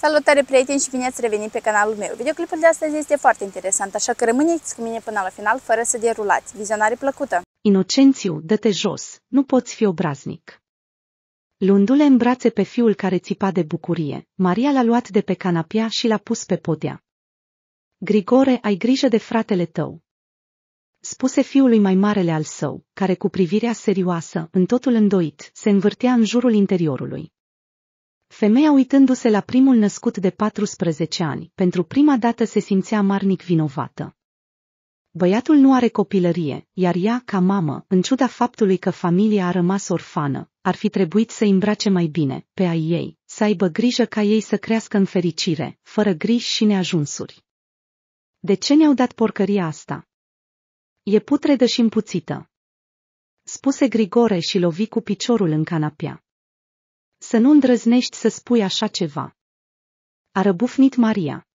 Salutare prieteni și bine ați revenit pe canalul meu! Videoclipul de astăzi este foarte interesant, așa că rămâneți cu mine până la final fără să derulați. Vizionare plăcută! Inocențiu, dă-te jos, nu poți fi obraznic. Lundule în brațe pe fiul care țipa de bucurie, Maria l-a luat de pe canapea și l-a pus pe podea. Grigore, ai grijă de fratele tău. Spuse fiului mai marele al său, care cu privirea serioasă, în totul îndoit, se învârtea în jurul interiorului. Femeia uitându-se la primul născut de 14 ani, pentru prima dată se simțea marnic vinovată. Băiatul nu are copilărie, iar ea, ca mamă, în ciuda faptului că familia a rămas orfană, ar fi trebuit să îmbrace mai bine, pe a ei, să aibă grijă ca ei să crească în fericire, fără griji și neajunsuri. De ce ne-au dat porcăria asta? E putredă și împuțită. Spuse Grigore și lovi cu piciorul în canapea. Să nu îndrăznești să spui așa ceva. A răbufnit Maria.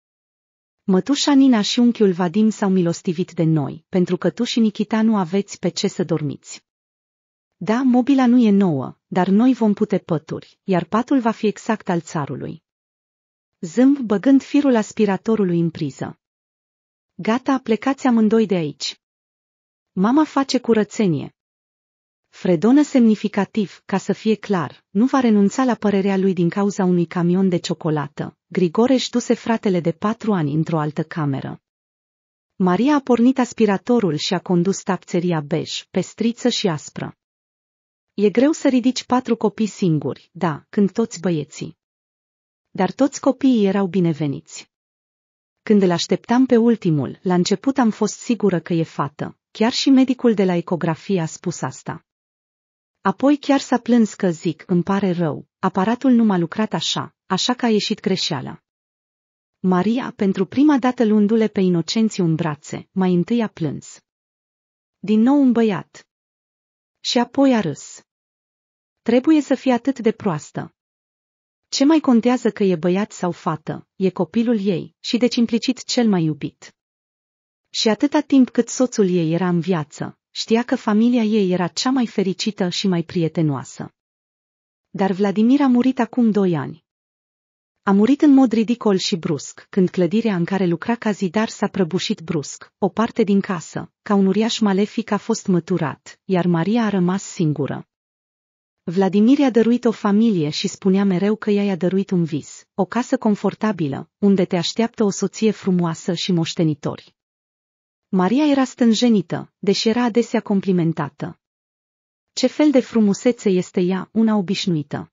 Mătușa Nina și unchiul Vadim s-au milostivit de noi, pentru că tu și Nikita nu aveți pe ce să dormiți. Da, mobila nu e nouă, dar noi vom pute pături, iar patul va fi exact al țarului. Zâmb băgând firul aspiratorului în priză. Gata, plecați amândoi de aici. Mama face curățenie, Fredonă semnificativ, ca să fie clar, nu va renunța la părerea lui din cauza unui camion de ciocolată. Grigore își duse fratele de patru ani într-o altă cameră. Maria a pornit aspiratorul și a condus tapțeria bej, pestriță și aspră. E greu să ridici patru copii singuri, da, când toți băieții. Dar toți copiii erau bineveniți. Când îl așteptam pe ultimul, la început am fost sigură că e fată. Chiar și medicul de la ecografie a spus asta. Apoi chiar s-a plâns că zic, îmi pare rău, aparatul nu m-a lucrat așa, așa că a ieșit greșeala. Maria, pentru prima dată luându-le pe inocenții în brațe, mai întâi a plâns. Din nou un băiat. Și apoi a râs. Trebuie să fie atât de proastă. Ce mai contează că e băiat sau fată, e copilul ei și deci implicit cel mai iubit. Și atâta timp cât soțul ei era în viață, Știa că familia ei era cea mai fericită și mai prietenoasă. Dar Vladimir a murit acum doi ani. A murit în mod ridicol și brusc, când clădirea în care lucra ca zidar s-a prăbușit brusc, o parte din casă, ca un uriaș malefic a fost măturat, iar Maria a rămas singură. Vladimir i-a dăruit o familie și spunea mereu că ea i-a dăruit un vis, o casă confortabilă, unde te așteaptă o soție frumoasă și moștenitori. Maria era stânjenită, deși era adesea complimentată. Ce fel de frumusețe este ea, una obișnuită.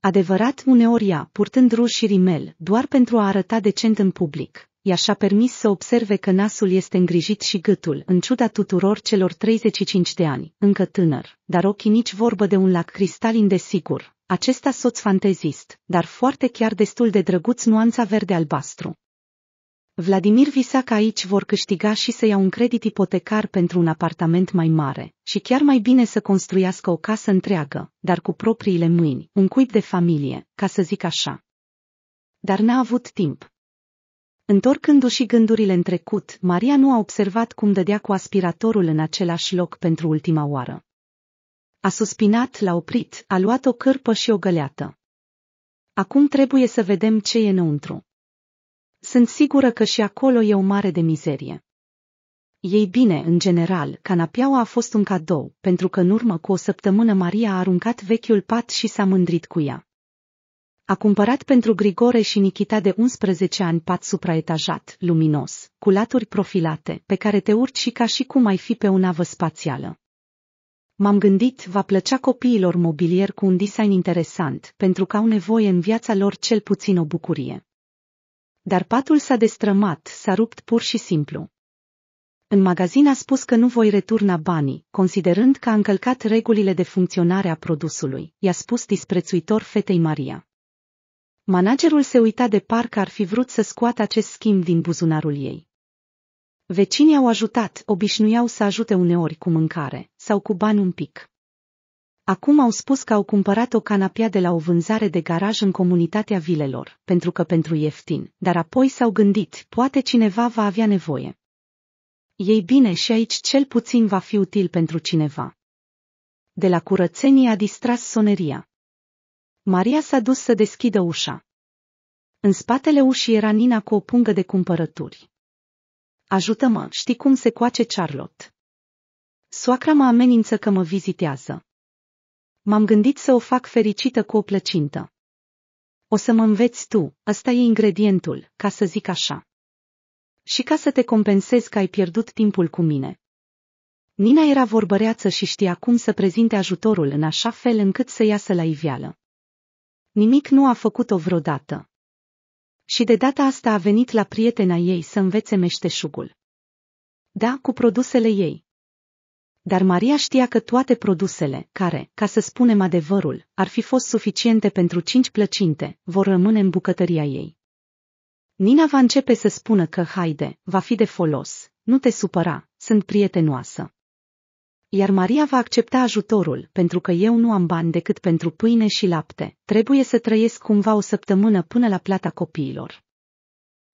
Adevărat, uneori ea, purtând ruși și rimel, doar pentru a arăta decent în public, ea și-a permis să observe că nasul este îngrijit și gâtul, în ciuda tuturor celor 35 de ani, încă tânăr, dar ochii nici vorbă de un lac cristalin de sigur. Acesta soț fantezist, dar foarte chiar destul de drăguț nuanța verde-albastru. Vladimir visa că aici vor câștiga și să ia un credit ipotecar pentru un apartament mai mare și chiar mai bine să construiască o casă întreagă, dar cu propriile mâini, un cuib de familie, ca să zic așa. Dar n-a avut timp. Întorcându-și gândurile în trecut, Maria nu a observat cum dădea cu aspiratorul în același loc pentru ultima oară. A suspinat, l-a oprit, a luat o cărpă și o găleată. Acum trebuie să vedem ce e înăuntru. Sunt sigură că și acolo e o mare de mizerie. Ei bine, în general, canapeaua a fost un cadou, pentru că în urmă cu o săptămână Maria a aruncat vechiul pat și s-a mândrit cu ea. A cumpărat pentru Grigore și Nichita de 11 ani pat supraetajat, luminos, cu laturi profilate, pe care te urci și ca și cum ai fi pe o navă spațială. M-am gândit, va plăcea copiilor mobilier cu un design interesant, pentru că au nevoie în viața lor cel puțin o bucurie. Dar patul s-a destrămat, s-a rupt pur și simplu. În magazin a spus că nu voi returna banii, considerând că a încălcat regulile de funcționare a produsului, i-a spus disprețuitor fetei Maria. Managerul se uita de parcă ar fi vrut să scoată acest schimb din buzunarul ei. Vecinii au ajutat, obișnuiau să ajute uneori cu mâncare sau cu bani un pic. Acum au spus că au cumpărat o canapea de la o vânzare de garaj în comunitatea vilelor, pentru că pentru ieftin, dar apoi s-au gândit, poate cineva va avea nevoie. Ei bine și aici cel puțin va fi util pentru cineva. De la curățenie a distras soneria. Maria s-a dus să deschidă ușa. În spatele ușii era Nina cu o pungă de cumpărături. Ajută-mă, știi cum se coace Charlotte. Soacra mă amenință că mă vizitează. M-am gândit să o fac fericită cu o plăcintă. O să mă înveți tu, ăsta e ingredientul, ca să zic așa. Și ca să te compensezi că ai pierdut timpul cu mine. Nina era vorbăreață și știa cum să prezinte ajutorul în așa fel încât să iasă la iveală. Nimic nu a făcut-o vreodată. Și de data asta a venit la prietena ei să învețe meșteșugul. Da, cu produsele ei, dar Maria știa că toate produsele, care, ca să spunem adevărul, ar fi fost suficiente pentru cinci plăcinte, vor rămâne în bucătăria ei. Nina va începe să spună că, haide, va fi de folos, nu te supăra, sunt prietenoasă. Iar Maria va accepta ajutorul, pentru că eu nu am bani decât pentru pâine și lapte, trebuie să trăiesc cumva o săptămână până la plata copiilor.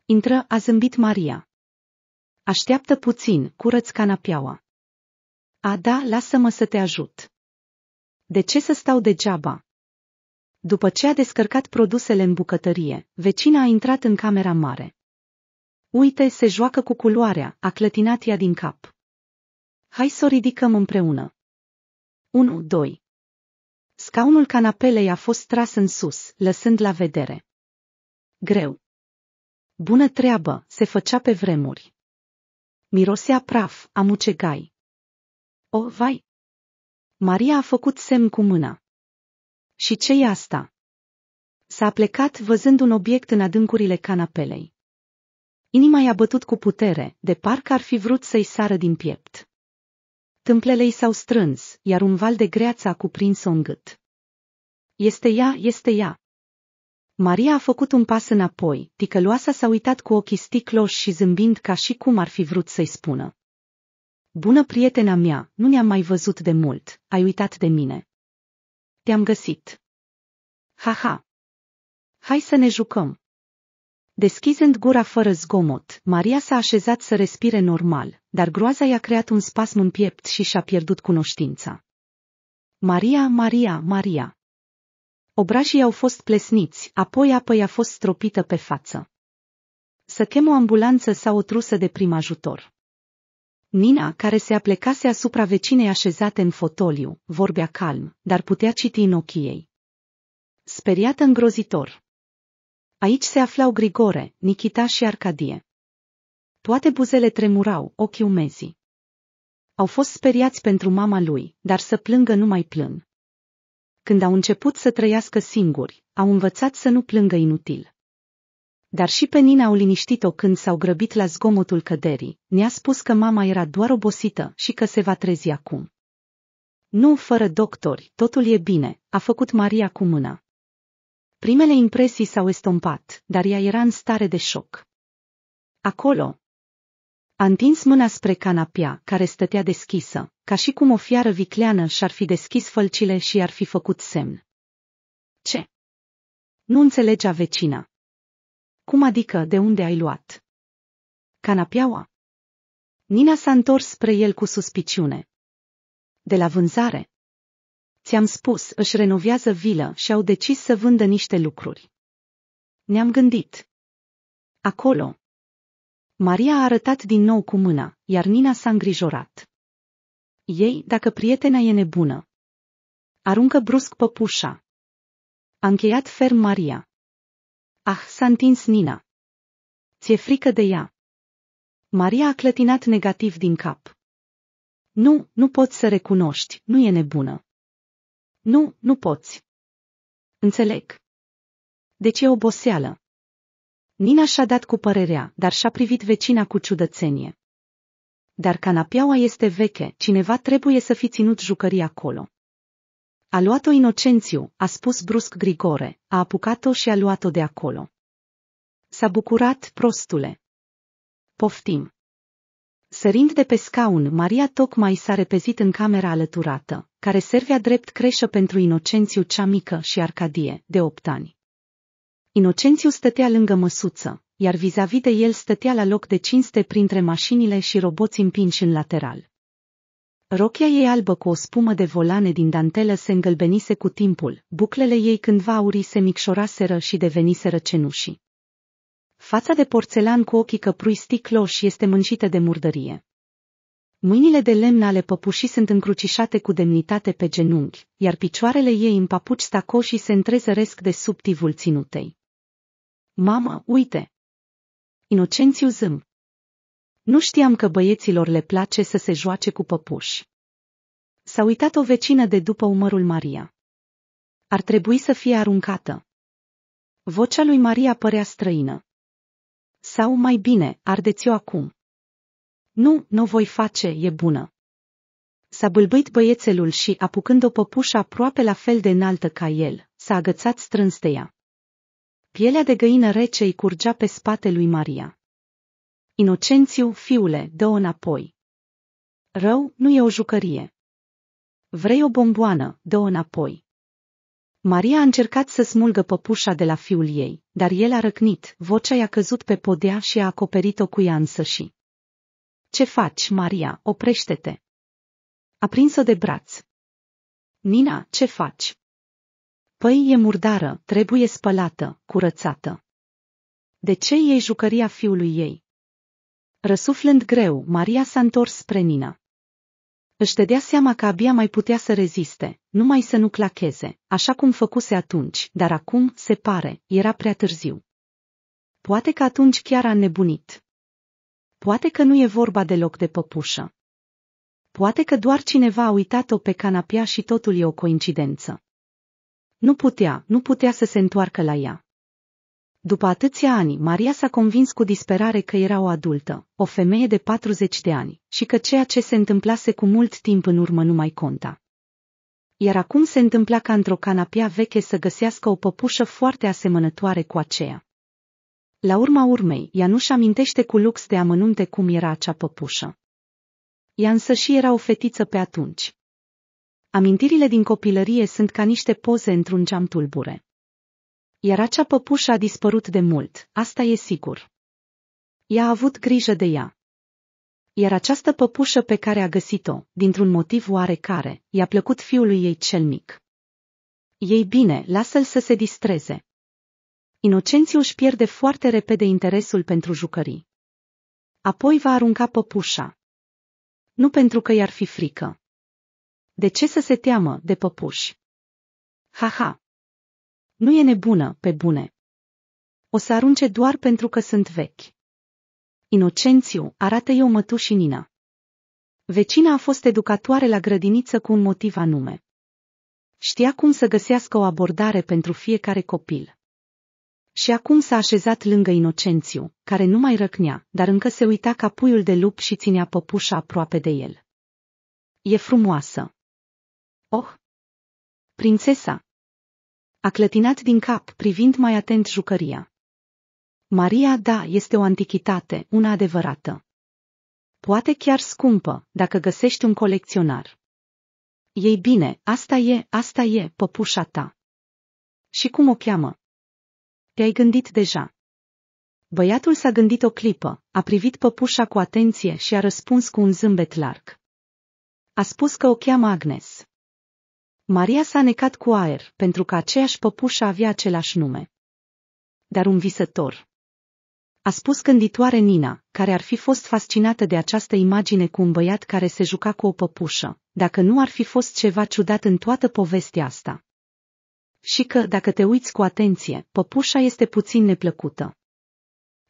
Intră, a zâmbit Maria. Așteaptă puțin, curăț canapiaua. A da, lasă-mă să te ajut. De ce să stau degeaba? După ce a descărcat produsele în bucătărie, vecina a intrat în camera mare. Uite, se joacă cu culoarea, a clătinat ea din cap. Hai să o ridicăm împreună. 1, 2. Scaunul canapelei a fost tras în sus, lăsând la vedere. Greu. Bună treabă, se făcea pe vremuri. Mirosea praf, amucegai. O, oh, vai! Maria a făcut semn cu mâna. Și ce e asta? S-a plecat văzând un obiect în adâncurile canapelei. Inima i-a bătut cu putere, de parcă ar fi vrut să-i sară din piept. Tâmplele i s-au strâns, iar un val de greață a cuprins-o în gât. Este ea, este ea. Maria a făcut un pas înapoi, ticăloasa s-a uitat cu ochii sticloși și zâmbind ca și cum ar fi vrut să-i spună. Bună prietena mea, nu ne-am mai văzut de mult, ai uitat de mine. Te-am găsit. Ha-ha. Hai să ne jucăm. Deschizând gura fără zgomot, Maria s-a așezat să respire normal, dar groaza i-a creat un spasm în piept și și-a pierdut cunoștința. Maria, Maria, Maria. Obrajii au fost plesniți, apoi apă i-a fost stropită pe față. Să chem o ambulanță sau o trusă de prim ajutor. Nina, care se aplecase asupra vecinei așezate în fotoliu, vorbea calm, dar putea citi în ochii ei. Speriată îngrozitor. Aici se aflau Grigore, Nikita și Arcadie. Toate buzele tremurau, ochii umezi. Au fost speriați pentru mama lui, dar să plângă nu mai plâng. Când au început să trăiască singuri, au învățat să nu plângă inutil. Dar și pe Nina au liniștit-o când s-au grăbit la zgomotul căderii. Ne-a spus că mama era doar obosită și că se va trezi acum. Nu fără doctori, totul e bine, a făcut Maria cu mâna. Primele impresii s-au estompat, dar ea era în stare de șoc. Acolo. A întins mâna spre canapia, care stătea deschisă, ca și cum o fiară vicleană și-ar fi deschis fălcile și ar fi făcut semn. Ce? Nu înțelegea vecina. Cum adică de unde ai luat? Canapeaua? Nina s-a întors spre el cu suspiciune. De la vânzare. Ți-am spus, își renovează vilă și au decis să vândă niște lucruri. Ne-am gândit. Acolo. Maria a arătat din nou cu mâna, iar Nina s-a îngrijorat. Ei, dacă prietena e nebună. Aruncă brusc păpușa. A încheiat ferm Maria. Ah, s-a întins Nina. Ți-e frică de ea. Maria a clătinat negativ din cap. Nu, nu poți să recunoști, nu e nebună. Nu, nu poți. Înțeleg. Deci e oboseală. Nina și-a dat cu părerea, dar și-a privit vecina cu ciudățenie. Dar canapeaua este veche, cineva trebuie să fi ținut jucării acolo. A luat-o Inocențiu, a spus brusc Grigore, a apucat-o și a luat-o de acolo. S-a bucurat, prostule. Poftim. Sărind de pe scaun, Maria tocmai s-a repezit în camera alăturată, care servea drept creșă pentru Inocențiu cea mică și Arcadie, de opt ani. Inocențiu stătea lângă măsuță, iar vis-a-vis de el stătea la loc de cinste printre mașinile și roboți împinși în lateral. Rochia ei albă cu o spumă de volane din dantelă se îngălbenise cu timpul, buclele ei cândva aurii se micșoraseră și deveniseră cenușii. Fața de porțelan cu ochii căprui sticloși este mâncită de murdărie. Mâinile de lemn ale păpușii sunt încrucișate cu demnitate pe genunchi, iar picioarele ei în papuci stacoșii se întrezăresc de subtivul ținutei. Mamă, uite! Inocențiu zâm, nu știam că băieților le place să se joace cu păpuși. S-a uitat o vecină de după umărul Maria. Ar trebui să fie aruncată. Vocea lui Maria părea străină. Sau, mai bine, ardeți-o acum. Nu, nu voi face, e bună. S-a bâlbâit băiețelul și, apucând o păpușă aproape la fel de înaltă ca el, s-a agățat strâns de ea. Pielea de găină rece îi curgea pe spate lui Maria. Inocențiu, fiule, dă-o înapoi. Rău nu e o jucărie. Vrei o bomboană, dă-o înapoi. Maria a încercat să smulgă păpușa de la fiul ei, dar el a răcnit, vocea i-a căzut pe podea și a acoperit-o cu ea însăși. Ce faci, Maria, oprește-te! A prins-o de braț. Nina, ce faci? Păi e murdară, trebuie spălată, curățată. De ce e jucăria fiului ei? Răsuflând greu, Maria s-a întors spre Nina. Își dădea seama că abia mai putea să reziste, numai să nu clacheze, așa cum făcuse atunci, dar acum, se pare, era prea târziu. Poate că atunci chiar a nebunit. Poate că nu e vorba deloc de păpușă. Poate că doar cineva a uitat-o pe canapea și totul e o coincidență. Nu putea, nu putea să se întoarcă la ea. După atâția ani, Maria s-a convins cu disperare că era o adultă, o femeie de 40 de ani, și că ceea ce se întâmplase cu mult timp în urmă nu mai conta. Iar acum se întâmpla ca într-o canapea veche să găsească o păpușă foarte asemănătoare cu aceea. La urma urmei, ea nu-și amintește cu lux de amănunte cum era acea păpușă. Ea însă și era o fetiță pe atunci. Amintirile din copilărie sunt ca niște poze într-un geam tulbure. Iar acea păpușă a dispărut de mult, asta e sigur. Ea a avut grijă de ea. Iar această păpușă pe care a găsit-o, dintr-un motiv oarecare, i-a plăcut fiului ei cel mic. Ei bine, lasă-l să se distreze. Inocențiu își pierde foarte repede interesul pentru jucării. Apoi va arunca păpușa. Nu pentru că i-ar fi frică. De ce să se teamă de păpuși? Ha-ha! Nu e nebună, pe bune. O să arunce doar pentru că sunt vechi. Inocențiu, arată eu mătușii Nina. Vecina a fost educatoare la grădiniță cu un motiv anume. Știa cum să găsească o abordare pentru fiecare copil. Și acum s-a așezat lângă Inocențiu, care nu mai răcnea, dar încă se uita ca puiul de lup și ținea păpușa aproape de el. E frumoasă. Oh! Prințesa, a clătinat din cap, privind mai atent jucăria. Maria, da, este o antichitate, una adevărată. Poate chiar scumpă, dacă găsești un colecționar. Ei bine, asta e, asta e, păpușa ta. Și cum o cheamă? Te-ai gândit deja. Băiatul s-a gândit o clipă, a privit păpușa cu atenție și a răspuns cu un zâmbet larg. A spus că o cheamă Agnes. Maria s-a necat cu aer, pentru că aceeași păpușă avea același nume. Dar un visător. A spus gânditoare Nina, care ar fi fost fascinată de această imagine cu un băiat care se juca cu o păpușă, dacă nu ar fi fost ceva ciudat în toată povestea asta. Și că, dacă te uiți cu atenție, păpușa este puțin neplăcută.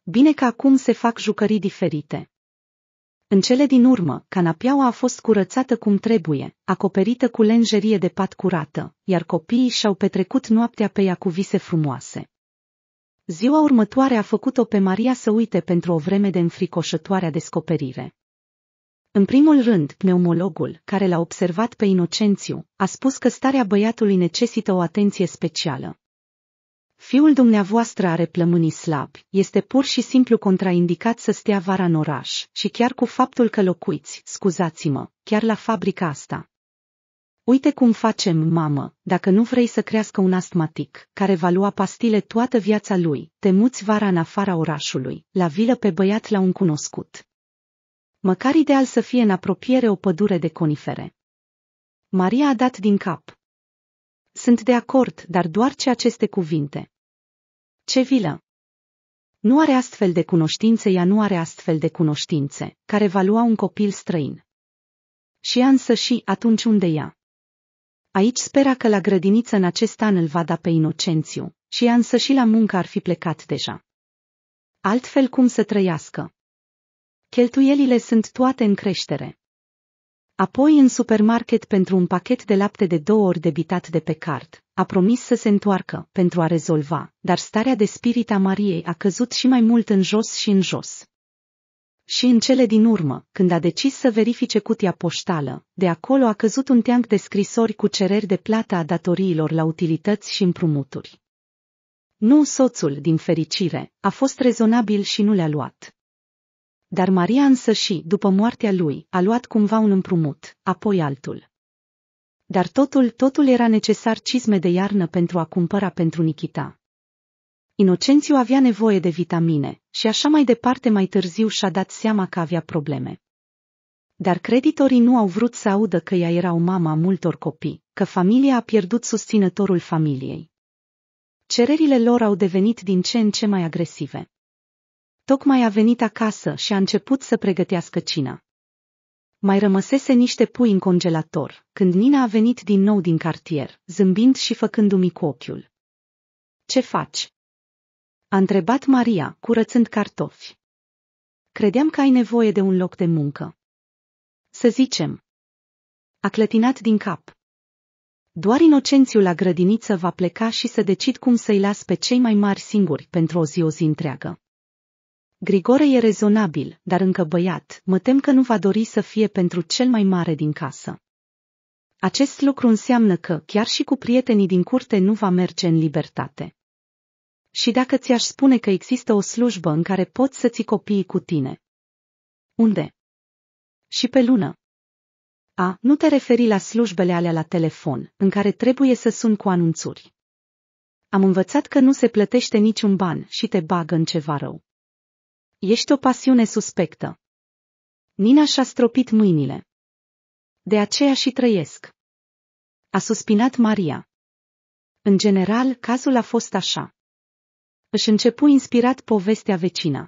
Bine că acum se fac jucării diferite. În cele din urmă, canapeaua a fost curățată cum trebuie, acoperită cu lenjerie de pat curată, iar copiii și-au petrecut noaptea pe ea cu vise frumoase. Ziua următoare a făcut-o pe Maria să uite pentru o vreme de înfricoșătoarea descoperire. În primul rând, pneumologul, care l-a observat pe Inocențiu, a spus că starea băiatului necesită o atenție specială fiul dumneavoastră are plămânii slabi, este pur și simplu contraindicat să stea vara în oraș și chiar cu faptul că locuiți, scuzați-mă, chiar la fabrica asta. Uite cum facem, mamă, dacă nu vrei să crească un astmatic, care va lua pastile toată viața lui, te muți vara în afara orașului, la vilă pe băiat la un cunoscut. Măcar ideal să fie în apropiere o pădure de conifere. Maria a dat din cap, sunt de acord, dar doar ce aceste cuvinte. Ce vilă! Nu are astfel de cunoștințe, ea nu are astfel de cunoștințe, care va lua un copil străin. Și ea însă și atunci unde ea? Aici spera că la grădiniță în acest an îl va da pe Inocențiu, și ea însă și la muncă ar fi plecat deja. Altfel cum să trăiască? Cheltuielile sunt toate în creștere apoi în supermarket pentru un pachet de lapte de două ori debitat de pe card. A promis să se întoarcă pentru a rezolva, dar starea de spirit a Mariei a căzut și mai mult în jos și în jos. Și în cele din urmă, când a decis să verifice cutia poștală, de acolo a căzut un teanc de scrisori cu cereri de plată a datoriilor la utilități și împrumuturi. Nu soțul, din fericire, a fost rezonabil și nu le-a luat. Dar Maria însă și, după moartea lui, a luat cumva un împrumut, apoi altul. Dar totul, totul era necesar cizme de iarnă pentru a cumpăra pentru Nikita. Inocențiu avea nevoie de vitamine și așa mai departe mai târziu și-a dat seama că avea probleme. Dar creditorii nu au vrut să audă că ea era o mama a multor copii, că familia a pierdut susținătorul familiei. Cererile lor au devenit din ce în ce mai agresive tocmai a venit acasă și a început să pregătească cina. Mai rămăsese niște pui în congelator, când Nina a venit din nou din cartier, zâmbind și făcându-mi cu ochiul. Ce faci?" a întrebat Maria, curățând cartofi. Credeam că ai nevoie de un loc de muncă. Să zicem. A clătinat din cap. Doar inocențiul la grădiniță va pleca și să decid cum să-i las pe cei mai mari singuri pentru o zi o zi întreagă. Grigore e rezonabil, dar încă băiat, mă tem că nu va dori să fie pentru cel mai mare din casă. Acest lucru înseamnă că, chiar și cu prietenii din curte, nu va merge în libertate. Și dacă ți-aș spune că există o slujbă în care poți să ți copiii cu tine? Unde? Și pe lună. A, nu te referi la slujbele alea la telefon, în care trebuie să sun cu anunțuri. Am învățat că nu se plătește niciun ban și te bagă în ceva rău. Ești o pasiune suspectă. Nina și-a stropit mâinile. De aceea și trăiesc. A suspinat Maria. În general, cazul a fost așa. Își începu inspirat povestea vecina.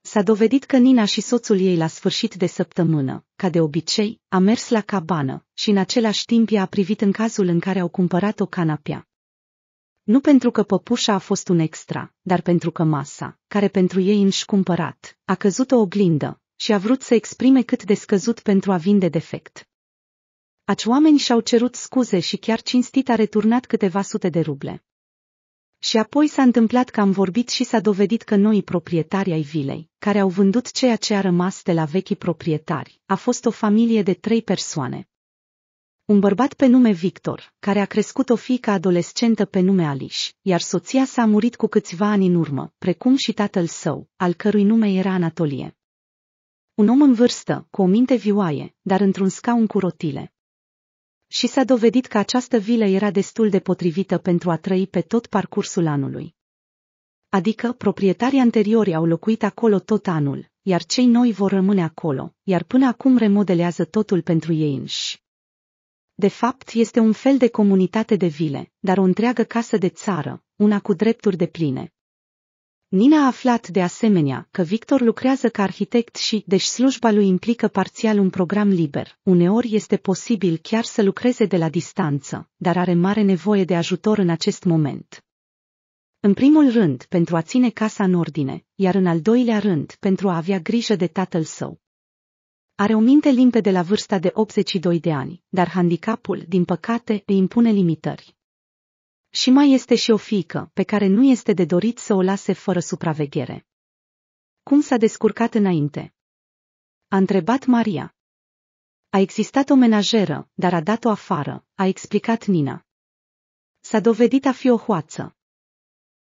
S-a dovedit că Nina și soțul ei la sfârșit de săptămână, ca de obicei, a mers la cabană și în același timp i-a privit în cazul în care au cumpărat o canapea. Nu pentru că păpușa a fost un extra, dar pentru că masa, care pentru ei înși cumpărat, a căzut o oglindă și a vrut să exprime cât de scăzut pentru a vinde defect. Aci oameni și-au cerut scuze și chiar cinstit a returnat câteva sute de ruble. Și apoi s-a întâmplat că am vorbit și s-a dovedit că noi proprietari ai vilei, care au vândut ceea ce a rămas de la vechii proprietari, a fost o familie de trei persoane, un bărbat pe nume Victor, care a crescut o fiică adolescentă pe nume Alice, iar soția s-a murit cu câțiva ani în urmă, precum și tatăl său, al cărui nume era Anatolie. Un om în vârstă, cu o minte vioaie, dar într-un scaun cu rotile. Și s-a dovedit că această vilă era destul de potrivită pentru a trăi pe tot parcursul anului. Adică, proprietarii anteriori au locuit acolo tot anul, iar cei noi vor rămâne acolo, iar până acum remodelează totul pentru ei înși. De fapt, este un fel de comunitate de vile, dar o întreagă casă de țară, una cu drepturi de pline. Nina a aflat de asemenea că Victor lucrează ca arhitect și, deși slujba lui implică parțial un program liber, uneori este posibil chiar să lucreze de la distanță, dar are mare nevoie de ajutor în acest moment. În primul rând, pentru a ține casa în ordine, iar în al doilea rând, pentru a avea grijă de tatăl său. Are o minte limpede la vârsta de 82 de ani, dar handicapul, din păcate, îi impune limitări. Și mai este și o fiică, pe care nu este de dorit să o lase fără supraveghere. Cum s-a descurcat înainte? A întrebat Maria. A existat o menajeră, dar a dat-o afară, a explicat Nina. S-a dovedit a fi o hoață.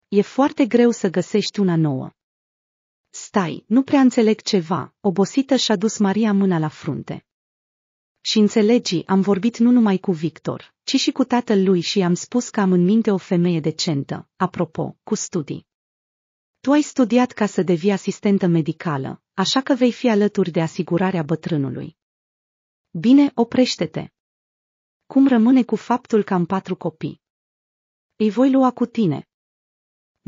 E foarte greu să găsești una nouă. Stai, nu prea înțeleg ceva, obosită și-a dus Maria mâna la frunte. Și înțelegi, am vorbit nu numai cu Victor, ci și cu tatăl lui și am spus că am în minte o femeie decentă, apropo, cu studii. Tu ai studiat ca să devii asistentă medicală, așa că vei fi alături de asigurarea bătrânului. Bine, oprește-te. Cum rămâne cu faptul că am patru copii? Îi voi lua cu tine,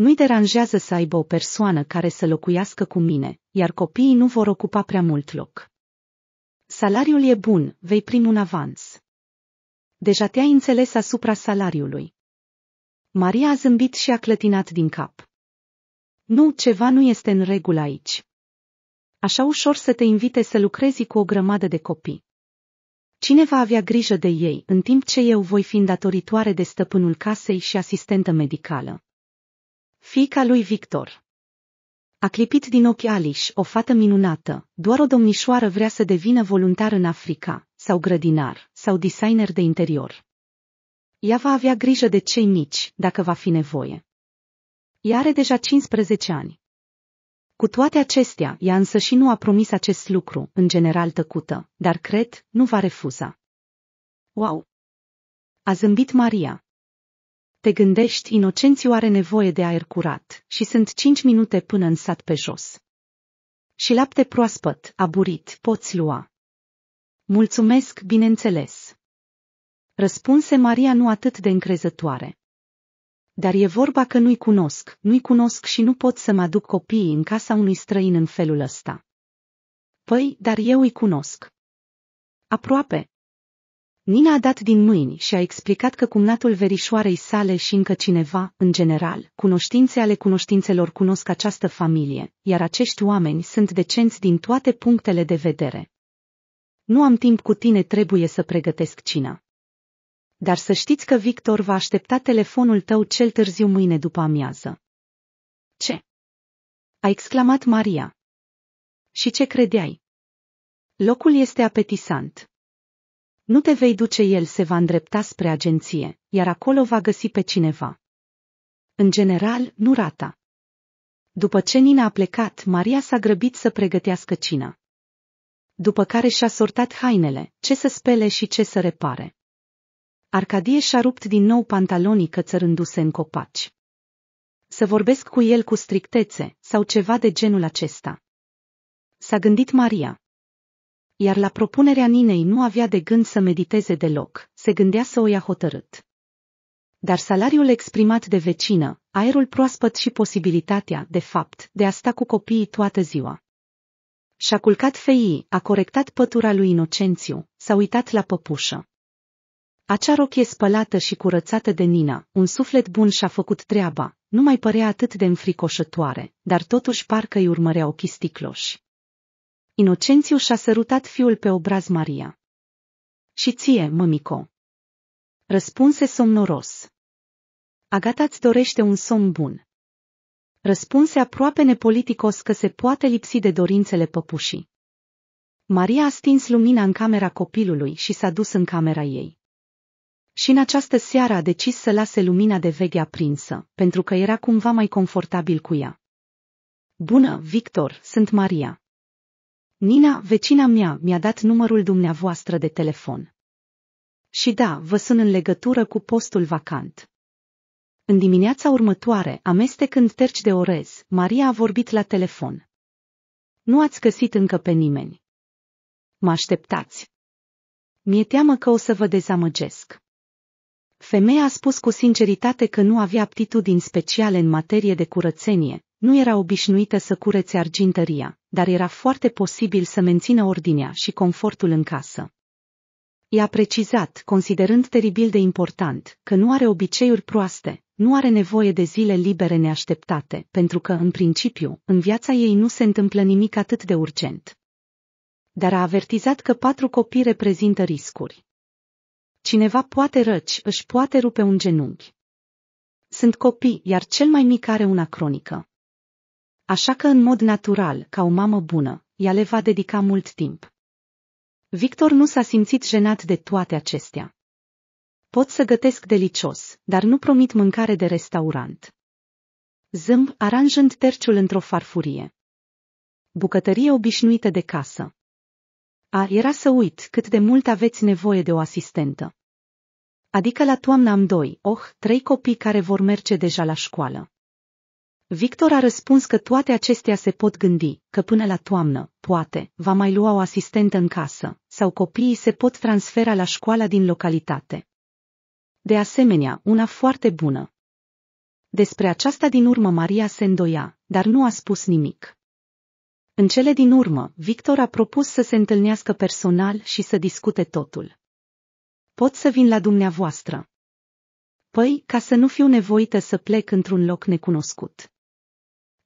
nu-i deranjează să aibă o persoană care să locuiască cu mine, iar copiii nu vor ocupa prea mult loc. Salariul e bun, vei primi un avans. Deja te-ai înțeles asupra salariului. Maria a zâmbit și a clătinat din cap. Nu, ceva nu este în regulă aici. Așa ușor să te invite să lucrezi cu o grămadă de copii. Cine va avea grijă de ei, în timp ce eu voi fi îndatoritoare de stăpânul casei și asistentă medicală? fiica lui Victor. A clipit din ochi Alice, o fată minunată, doar o domnișoară vrea să devină voluntar în Africa, sau grădinar, sau designer de interior. Ea va avea grijă de cei mici, dacă va fi nevoie. Ea are deja 15 ani. Cu toate acestea, ea însă și nu a promis acest lucru, în general tăcută, dar cred, nu va refuza. Wow! A zâmbit Maria, te gândești inocențiu are nevoie de aer curat și sunt cinci minute până în sat pe jos. Și lapte proaspăt, aburit, poți lua. Mulțumesc, bineînțeles. Răspunse Maria nu atât de încrezătoare. Dar e vorba că nu-i cunosc, nu-i cunosc și nu pot să mă aduc copiii în casa unui străin în felul ăsta. Păi, dar eu îi cunosc. Aproape, Nina a dat din mâini și a explicat că cumnatul verișoarei sale și încă cineva, în general, cunoștințe ale cunoștințelor cunosc această familie, iar acești oameni sunt decenți din toate punctele de vedere. Nu am timp cu tine, trebuie să pregătesc cina. Dar să știți că Victor va aștepta telefonul tău cel târziu mâine după amiază. Ce? A exclamat Maria. Și ce credeai? Locul este apetisant. Nu te vei duce el se va îndrepta spre agenție, iar acolo va găsi pe cineva. În general, nu rata. După ce Nina a plecat, Maria s-a grăbit să pregătească cina. După care și-a sortat hainele, ce să spele și ce să repare. Arcadie și-a rupt din nou pantalonii cățărându-se în copaci. Să vorbesc cu el cu strictețe, sau ceva de genul acesta. S-a gândit Maria, iar la propunerea Ninei nu avea de gând să mediteze deloc, se gândea să o ia hotărât. Dar salariul exprimat de vecină, aerul proaspăt și posibilitatea, de fapt, de a sta cu copiii toată ziua. Și-a culcat feii, a corectat pătura lui Inocențiu, s-a uitat la păpușă. Acea rochie spălată și curățată de Nina, un suflet bun și-a făcut treaba, nu mai părea atât de înfricoșătoare, dar totuși parcă îi urmărea ochii sticloși. Inocențiu și-a sărutat fiul pe obraz Maria. Și ție, mămico. Răspunse somnoros. Agata îți dorește un somn bun. Răspunse aproape nepoliticos că se poate lipsi de dorințele păpușii. Maria a stins lumina în camera copilului și s-a dus în camera ei. Și în această seară a decis să lase lumina de veche aprinsă, pentru că era cumva mai confortabil cu ea. Bună, Victor, sunt Maria. Nina, vecina mea, mi-a dat numărul dumneavoastră de telefon. Și da, vă sunt în legătură cu postul vacant. În dimineața următoare, amestecând terci de orez, Maria a vorbit la telefon. Nu ați găsit încă pe nimeni. Mă așteptați. Mi-e teamă că o să vă dezamăgesc. Femeia a spus cu sinceritate că nu avea aptitudini speciale în materie de curățenie, nu era obișnuită să curețe argintăria, dar era foarte posibil să mențină ordinea și confortul în casă. I-a precizat, considerând teribil de important, că nu are obiceiuri proaste, nu are nevoie de zile libere neașteptate, pentru că, în principiu, în viața ei nu se întâmplă nimic atât de urgent. Dar a avertizat că patru copii reprezintă riscuri. Cineva poate răci, își poate rupe un genunchi. Sunt copii, iar cel mai mic are una cronică. Așa că în mod natural, ca o mamă bună, ea le va dedica mult timp. Victor nu s-a simțit jenat de toate acestea. Pot să gătesc delicios, dar nu promit mâncare de restaurant. Zâmb, aranjând terciul într-o farfurie. Bucătărie obișnuită de casă. A, era să uit cât de mult aveți nevoie de o asistentă. Adică la toamnă am doi, oh, trei copii care vor merge deja la școală. Victor a răspuns că toate acestea se pot gândi, că până la toamnă, poate, va mai lua o asistentă în casă, sau copiii se pot transfera la școala din localitate. De asemenea, una foarte bună. Despre aceasta din urmă Maria se îndoia, dar nu a spus nimic. În cele din urmă, Victor a propus să se întâlnească personal și să discute totul. Pot să vin la dumneavoastră. Păi, ca să nu fiu nevoită să plec într-un loc necunoscut.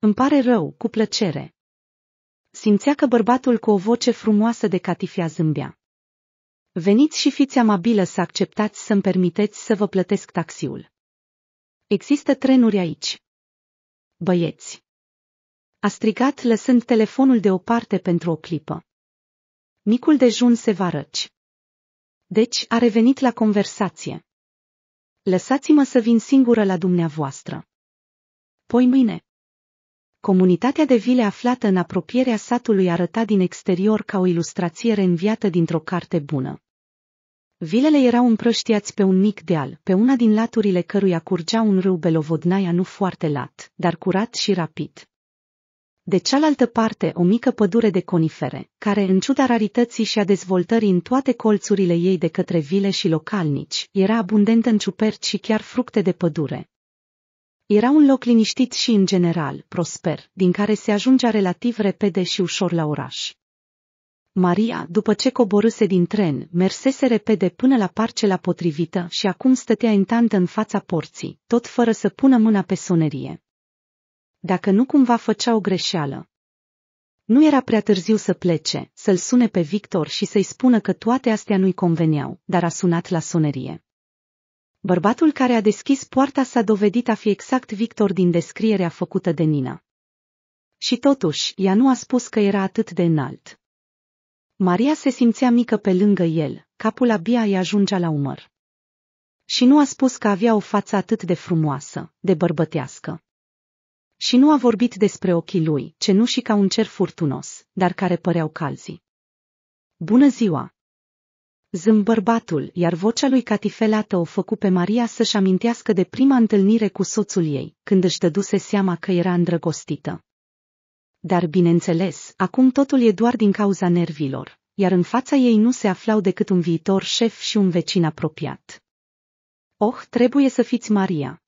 Îmi pare rău, cu plăcere. Simțea că bărbatul cu o voce frumoasă de catifia zâmbea. Veniți și fiți amabilă să acceptați să-mi permiteți să vă plătesc taxiul. Există trenuri aici. Băieți. A strigat lăsând telefonul deoparte pentru o clipă. Micul dejun se va răci. Deci a revenit la conversație. Lăsați-mă să vin singură la dumneavoastră. Poi mâine comunitatea de vile aflată în apropierea satului arăta din exterior ca o ilustrație reînviată dintr-o carte bună. Vilele erau împrăștiați pe un mic deal, pe una din laturile căruia curgea un râu belovodnaia nu foarte lat, dar curat și rapid. De cealaltă parte, o mică pădure de conifere, care, în ciuda rarității și a dezvoltării în toate colțurile ei de către vile și localnici, era abundentă în ciuperci și chiar fructe de pădure, era un loc liniștit și, în general, prosper, din care se ajungea relativ repede și ușor la oraș. Maria, după ce coborâse din tren, mersese repede până la parcela potrivită și acum stătea intantă în fața porții, tot fără să pună mâna pe sonerie. Dacă nu cumva făcea o greșeală. Nu era prea târziu să plece, să-l sune pe Victor și să-i spună că toate astea nu-i conveneau, dar a sunat la sonerie. Bărbatul care a deschis poarta s-a dovedit a fi exact Victor din descrierea făcută de Nina. Și totuși, ea nu a spus că era atât de înalt. Maria se simțea mică pe lângă el, capul abia îi ajungea la umăr. Și nu a spus că avea o față atât de frumoasă, de bărbătească. Și nu a vorbit despre ochii lui, și ca un cer furtunos, dar care păreau calzi. Bună ziua, Zâm bărbatul, iar vocea lui Catifelată o făcu pe Maria să-și amintească de prima întâlnire cu soțul ei, când își dăduse seama că era îndrăgostită. Dar, bineînțeles, acum totul e doar din cauza nervilor, iar în fața ei nu se aflau decât un viitor șef și un vecin apropiat. Oh, trebuie să fiți Maria!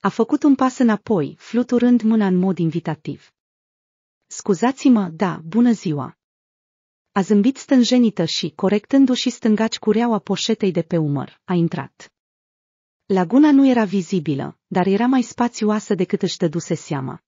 A făcut un pas înapoi, fluturând mâna în mod invitativ. Scuzați-mă, da, bună ziua! A zâmbit stânjenită și, corectându-și stângaci cureaua poșetei de pe umăr, a intrat. Laguna nu era vizibilă, dar era mai spațioasă decât își dăduse seama.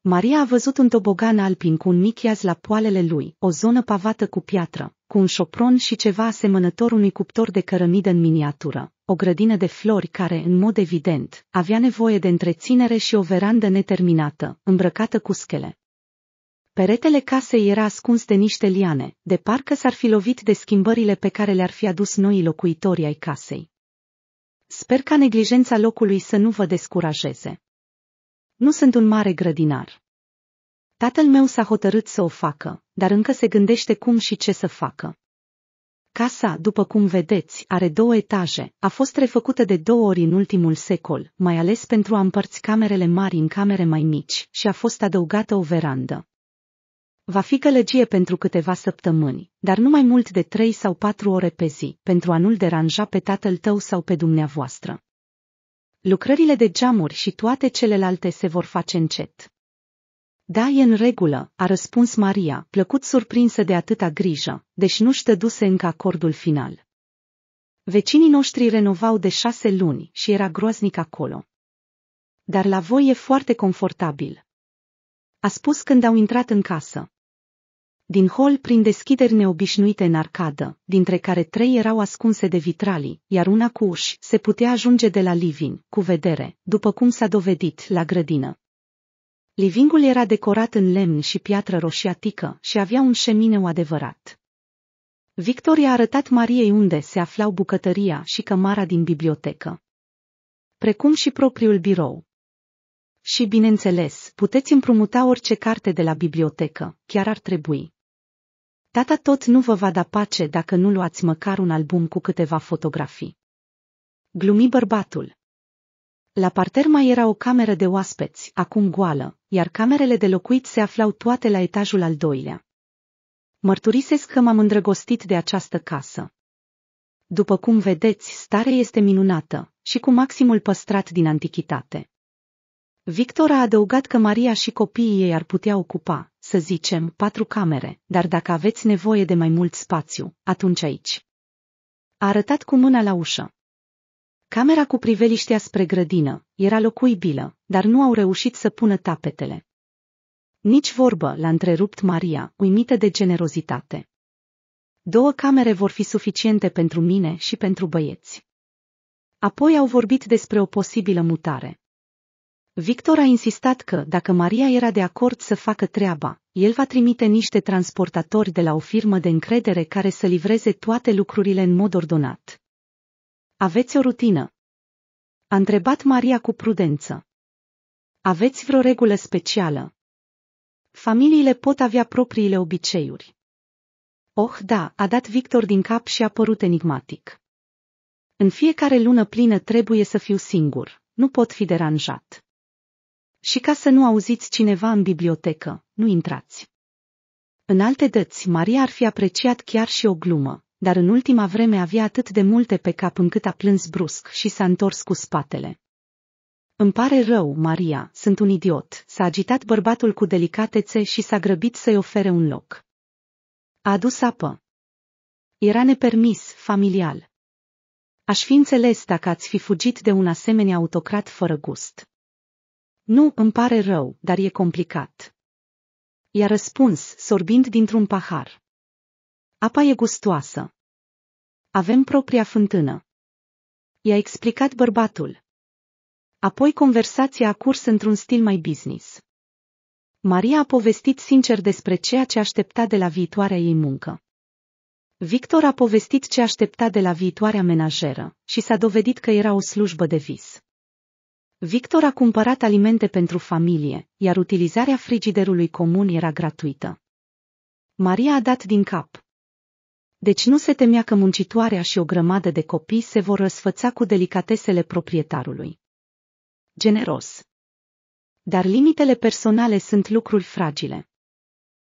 Maria a văzut un tobogan alpin cu un mic iaz la poalele lui, o zonă pavată cu piatră, cu un șopron și ceva asemănător unui cuptor de cărămidă în miniatură, o grădină de flori care, în mod evident, avea nevoie de întreținere și o verandă neterminată, îmbrăcată cu schele. Peretele casei era ascuns de niște liane, de parcă s-ar fi lovit de schimbările pe care le-ar fi adus noi locuitori ai casei. Sper ca neglijența locului să nu vă descurajeze. Nu sunt un mare grădinar. Tatăl meu s-a hotărât să o facă, dar încă se gândește cum și ce să facă. Casa, după cum vedeți, are două etaje, a fost refăcută de două ori în ultimul secol, mai ales pentru a împărți camerele mari în camere mai mici, și a fost adăugată o verandă. Va fi călăgie pentru câteva săptămâni, dar nu mai mult de trei sau patru ore pe zi, pentru a nu-l deranja pe tatăl tău sau pe dumneavoastră. Lucrările de geamuri și toate celelalte se vor face încet. Da, e în regulă, a răspuns Maria, plăcut surprinsă de atâta grijă, deși nu-și dăduse încă acordul final. Vecinii noștri renovau de șase luni și era groaznic acolo. Dar la voi e foarte confortabil. A spus când au intrat în casă din hol prin deschideri neobișnuite în arcadă, dintre care trei erau ascunse de vitralii, iar una cu uși se putea ajunge de la living, cu vedere, după cum s-a dovedit, la grădină. Livingul era decorat în lemn și piatră roșiatică și avea un șemineu adevărat. Victoria a arătat Mariei unde se aflau bucătăria și cămara din bibliotecă, precum și propriul birou. Și, bineînțeles, puteți împrumuta orice carte de la bibliotecă, chiar ar trebui. Tata tot nu vă va da pace dacă nu luați măcar un album cu câteva fotografii. Glumi bărbatul. La parter mai era o cameră de oaspeți, acum goală, iar camerele de locuit se aflau toate la etajul al doilea. Mărturisesc că m-am îndrăgostit de această casă. După cum vedeți, starea este minunată și cu maximul păstrat din antichitate. Victor a adăugat că Maria și copiii ei ar putea ocupa, să zicem, patru camere, dar dacă aveți nevoie de mai mult spațiu, atunci aici. A arătat cu mâna la ușă. Camera cu priveliștea spre grădină era locuibilă, dar nu au reușit să pună tapetele. Nici vorbă l-a întrerupt Maria, uimită de generozitate. Două camere vor fi suficiente pentru mine și pentru băieți. Apoi au vorbit despre o posibilă mutare. Victor a insistat că, dacă Maria era de acord să facă treaba, el va trimite niște transportatori de la o firmă de încredere care să livreze toate lucrurile în mod ordonat. Aveți o rutină? A întrebat Maria cu prudență. Aveți vreo regulă specială? Familiile pot avea propriile obiceiuri. Oh, da, a dat Victor din cap și a părut enigmatic. În fiecare lună plină trebuie să fiu singur, nu pot fi deranjat. Și ca să nu auziți cineva în bibliotecă, nu intrați. În alte dăți, Maria ar fi apreciat chiar și o glumă, dar în ultima vreme avea atât de multe pe cap încât a plâns brusc și s-a întors cu spatele. Îmi pare rău, Maria, sunt un idiot, s-a agitat bărbatul cu delicatețe și s-a grăbit să-i ofere un loc. A adus apă. Era nepermis, familial. Aș fi înțeles dacă ați fi fugit de un asemenea autocrat fără gust. Nu, îmi pare rău, dar e complicat. I-a răspuns, sorbind dintr-un pahar. Apa e gustoasă. Avem propria fântână. I-a explicat bărbatul. Apoi conversația a curs într-un stil mai business. Maria a povestit sincer despre ceea ce aștepta de la viitoarea ei muncă. Victor a povestit ce aștepta de la viitoarea menajeră și s-a dovedit că era o slujbă de vis. Victor a cumpărat alimente pentru familie, iar utilizarea frigiderului comun era gratuită. Maria a dat din cap. Deci nu se temea că muncitoarea și o grămadă de copii se vor răsfăța cu delicatesele proprietarului. Generos. Dar limitele personale sunt lucruri fragile.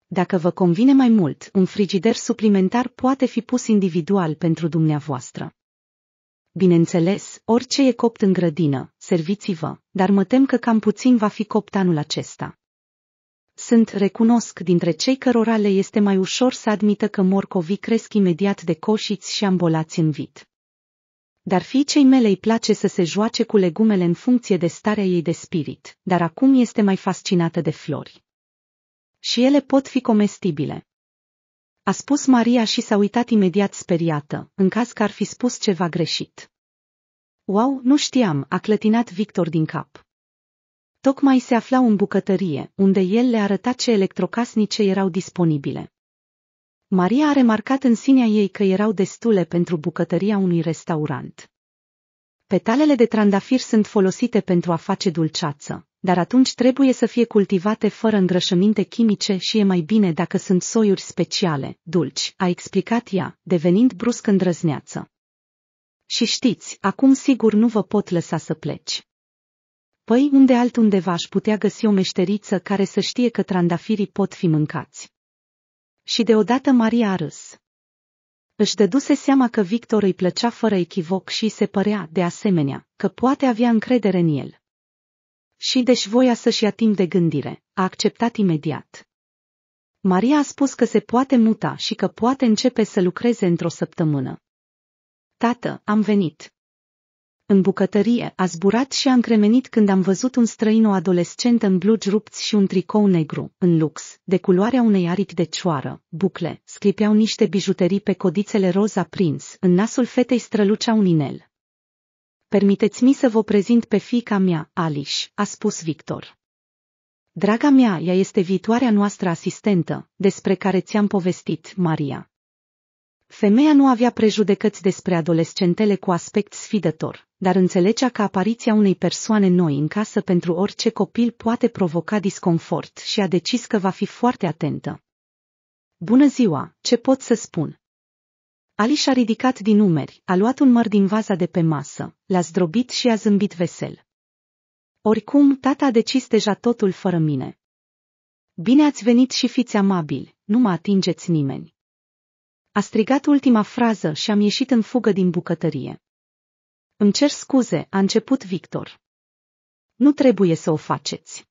Dacă vă convine mai mult, un frigider suplimentar poate fi pus individual pentru dumneavoastră. Bineînțeles, orice e copt în grădină, serviți-vă, dar mă tem că cam puțin va fi copt anul acesta. Sunt, recunosc, dintre cei cărora le este mai ușor să admită că morcovii cresc imediat de coșiți și ambolați în vit. Dar fiicei mele îi place să se joace cu legumele în funcție de starea ei de spirit, dar acum este mai fascinată de flori. Și ele pot fi comestibile. A spus Maria și s-a uitat imediat speriată, în caz că ar fi spus ceva greșit. Wow, nu știam, a clătinat Victor din cap. Tocmai se aflau în bucătărie, unde el le arăta ce electrocasnice erau disponibile. Maria a remarcat în sinea ei că erau destule pentru bucătăria unui restaurant. Petalele de trandafir sunt folosite pentru a face dulceață, dar atunci trebuie să fie cultivate fără îndrășăminte chimice și e mai bine dacă sunt soiuri speciale, dulci, a explicat ea, devenind brusc îndrăzneață. Și știți, acum sigur nu vă pot lăsa să pleci. Păi unde altundeva aș putea găsi o meșteriță care să știe că trandafirii pot fi mâncați. Și deodată Maria a râs. Își dăduse seama că Victor îi plăcea fără echivoc și se părea, de asemenea, că poate avea încredere în el și deși voia să-și de gândire, a acceptat imediat. Maria a spus că se poate muta și că poate începe să lucreze într-o săptămână. Tată, am venit. În bucătărie a zburat și a încremenit când am văzut un străin o adolescentă în blugi rupți și un tricou negru, în lux, de culoarea unei aripi de cioară, bucle, scripeau niște bijuterii pe codițele roz aprins, în nasul fetei strălucea un inel. Permiteți-mi să vă prezint pe fica mea, Alice, a spus Victor. Draga mea, ea este viitoarea noastră asistentă, despre care ți-am povestit, Maria. Femeia nu avea prejudecăți despre adolescentele cu aspect sfidător, dar înțelegea că apariția unei persoane noi în casă pentru orice copil poate provoca disconfort și a decis că va fi foarte atentă. Bună ziua, ce pot să spun? Ali și-a ridicat din umeri, a luat un măr din vaza de pe masă, l-a zdrobit și a zâmbit vesel. Oricum, tata a decis deja totul fără mine. Bine ați venit și fiți amabili, nu mă atingeți nimeni. A strigat ultima frază și am ieșit în fugă din bucătărie. Îmi cer scuze, a început Victor. Nu trebuie să o faceți.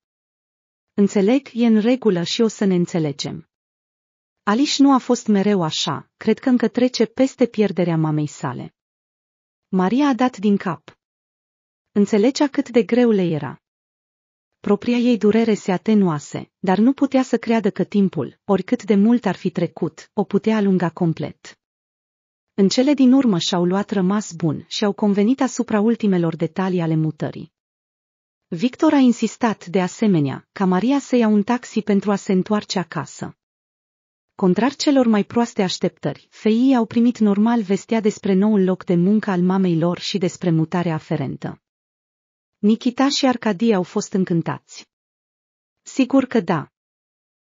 Înțeleg, e în regulă și o să ne înțelegem. Aliș nu a fost mereu așa, cred că încă trece peste pierderea mamei sale. Maria a dat din cap. Înțelegea cât de greu le era. Propria ei durere se atenuase, dar nu putea să creadă că timpul, oricât de mult ar fi trecut, o putea alunga complet. În cele din urmă și-au luat rămas bun și au convenit asupra ultimelor detalii ale mutării. Victor a insistat, de asemenea, ca Maria să ia un taxi pentru a se întoarce acasă. Contrar celor mai proaste așteptări, feii au primit normal vestea despre noul loc de muncă al mamei lor și despre mutarea aferentă. Nikita și Arcadie au fost încântați. Sigur că da.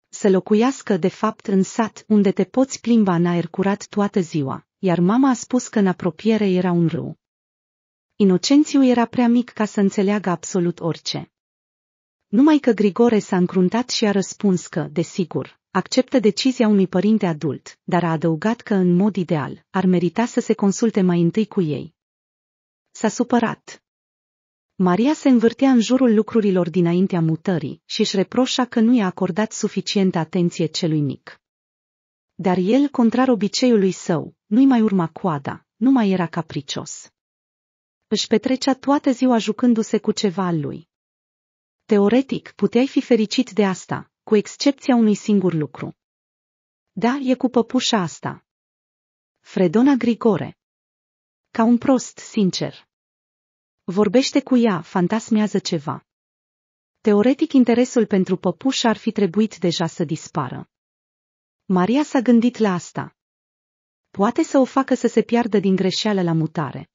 Să locuiască de fapt în sat unde te poți plimba în aer curat toată ziua, iar mama a spus că în apropiere era un râu. Inocențiu era prea mic ca să înțeleagă absolut orice. Numai că Grigore s-a încruntat și a răspuns că, desigur, acceptă decizia unui părinte adult, dar a adăugat că, în mod ideal, ar merita să se consulte mai întâi cu ei. S-a supărat. Maria se învârtea în jurul lucrurilor dinaintea mutării și își reproșa că nu i-a acordat suficientă atenție celui mic. Dar el, contrar obiceiului său, nu-i mai urma coada, nu mai era capricios. Își petrecea toată ziua jucându-se cu ceva al lui. Teoretic, puteai fi fericit de asta, cu excepția unui singur lucru. Da, e cu păpușa asta. Fredona Grigore. Ca un prost, sincer. Vorbește cu ea, fantasmează ceva. Teoretic interesul pentru păpușa ar fi trebuit deja să dispară. Maria s-a gândit la asta. Poate să o facă să se piardă din greșeală la mutare.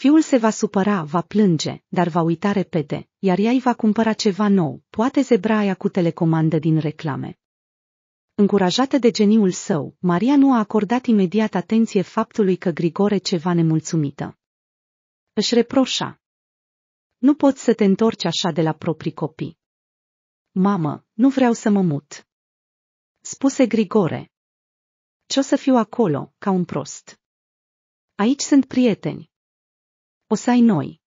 Fiul se va supăra, va plânge, dar va uita repede, iar ea îi va cumpăra ceva nou, poate zebra aia cu telecomandă din reclame. Încurajată de geniul său, Maria nu a acordat imediat atenție faptului că Grigore ceva nemulțumită. Își reproșa. Nu poți să te întorci așa de la proprii copii. Mamă, nu vreau să mă mut. Spuse Grigore. Ce o să fiu acolo, ca un prost. Aici sunt prieteni, o să ai noi.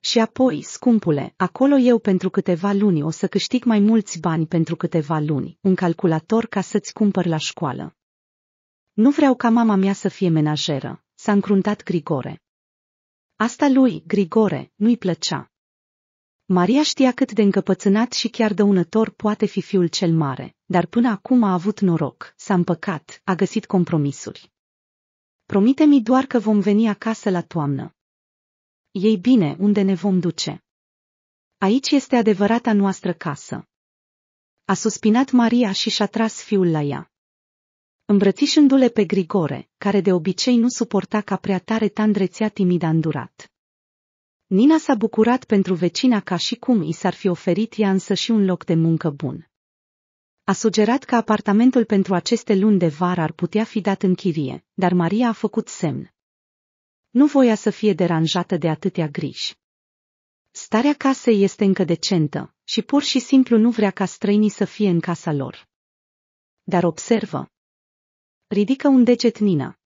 Și apoi, scumpule, acolo eu pentru câteva luni o să câștig mai mulți bani pentru câteva luni, un calculator ca să-ți cumpăr la școală. Nu vreau ca mama mea să fie menajeră, s-a încruntat Grigore. Asta lui, Grigore, nu-i plăcea. Maria știa cât de încăpățânat și chiar dăunător poate fi fiul cel mare, dar până acum a avut noroc, s-a împăcat, a găsit compromisuri. Promite-mi doar că vom veni acasă la toamnă. Ei bine, unde ne vom duce? Aici este adevărata noastră casă. A suspinat Maria și și-a tras fiul la ea. Îmbrățișându-le pe Grigore, care de obicei nu suporta ca prea tare tandrețea timida îndurat. Nina s-a bucurat pentru vecina ca și cum i s-ar fi oferit ea însă și un loc de muncă bun. A sugerat că apartamentul pentru aceste luni de vară ar putea fi dat în chirie, dar Maria a făcut semn. Nu voia să fie deranjată de atâtea griji. Starea casei este încă decentă și pur și simplu nu vrea ca străinii să fie în casa lor. Dar observă. Ridică un deget Nina.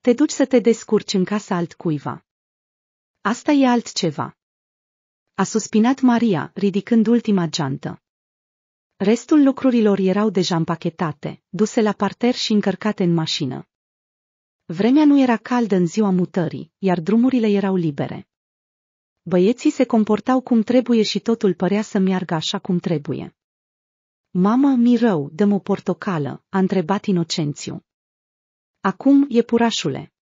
Te duci să te descurci în casa altcuiva. Asta e altceva. A suspinat Maria, ridicând ultima geantă. Restul lucrurilor erau deja împachetate, duse la parter și încărcate în mașină. Vremea nu era caldă în ziua mutării, iar drumurile erau libere. Băieții se comportau cum trebuie și totul părea să meargă așa cum trebuie. Mamă, mi rău, dăm o portocală, a întrebat Inocențiu. Acum e purașule.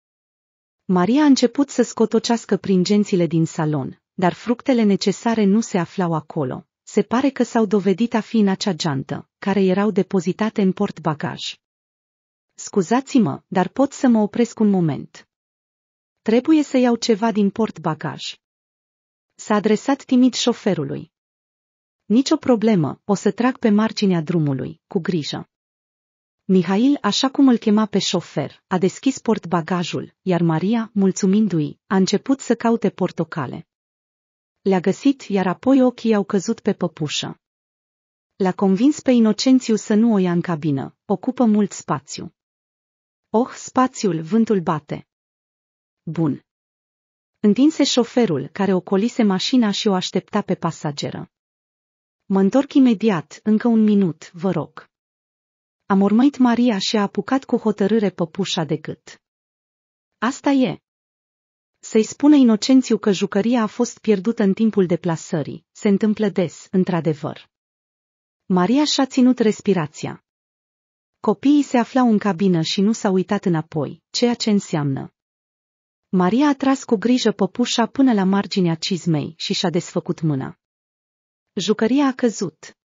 Maria a început să scotocească prin gențile din salon, dar fructele necesare nu se aflau acolo. Se pare că s-au dovedit a fi în acea geantă, care erau depozitate în portbagaj. Scuzați-mă, dar pot să mă opresc un moment. Trebuie să iau ceva din portbagaj. S-a adresat timid șoferului. Nicio problemă, o să trag pe marginea drumului, cu grijă. Mihail, așa cum îl chema pe șofer, a deschis portbagajul, iar Maria, mulțumindu-i, a început să caute portocale. Le-a găsit, iar apoi ochii au căzut pe păpușă. L-a convins pe Inocențiu să nu o ia în cabină, ocupă mult spațiu. Oh, spațiul, vântul bate. Bun. Întinse șoferul care ocolise mașina și o aștepta pe pasageră. Mă întorc imediat, încă un minut, vă rog. Am urmărit Maria și a apucat cu hotărâre păpușa de gât. Asta e. Să-i spună Inocențiu că jucăria a fost pierdută în timpul deplasării, se întâmplă des, într-adevăr. Maria și-a ținut respirația. Copiii se aflau în cabină și nu s-au uitat înapoi, ceea ce înseamnă. Maria a tras cu grijă păpușa până la marginea cizmei și și-a desfăcut mâna. Jucăria a căzut.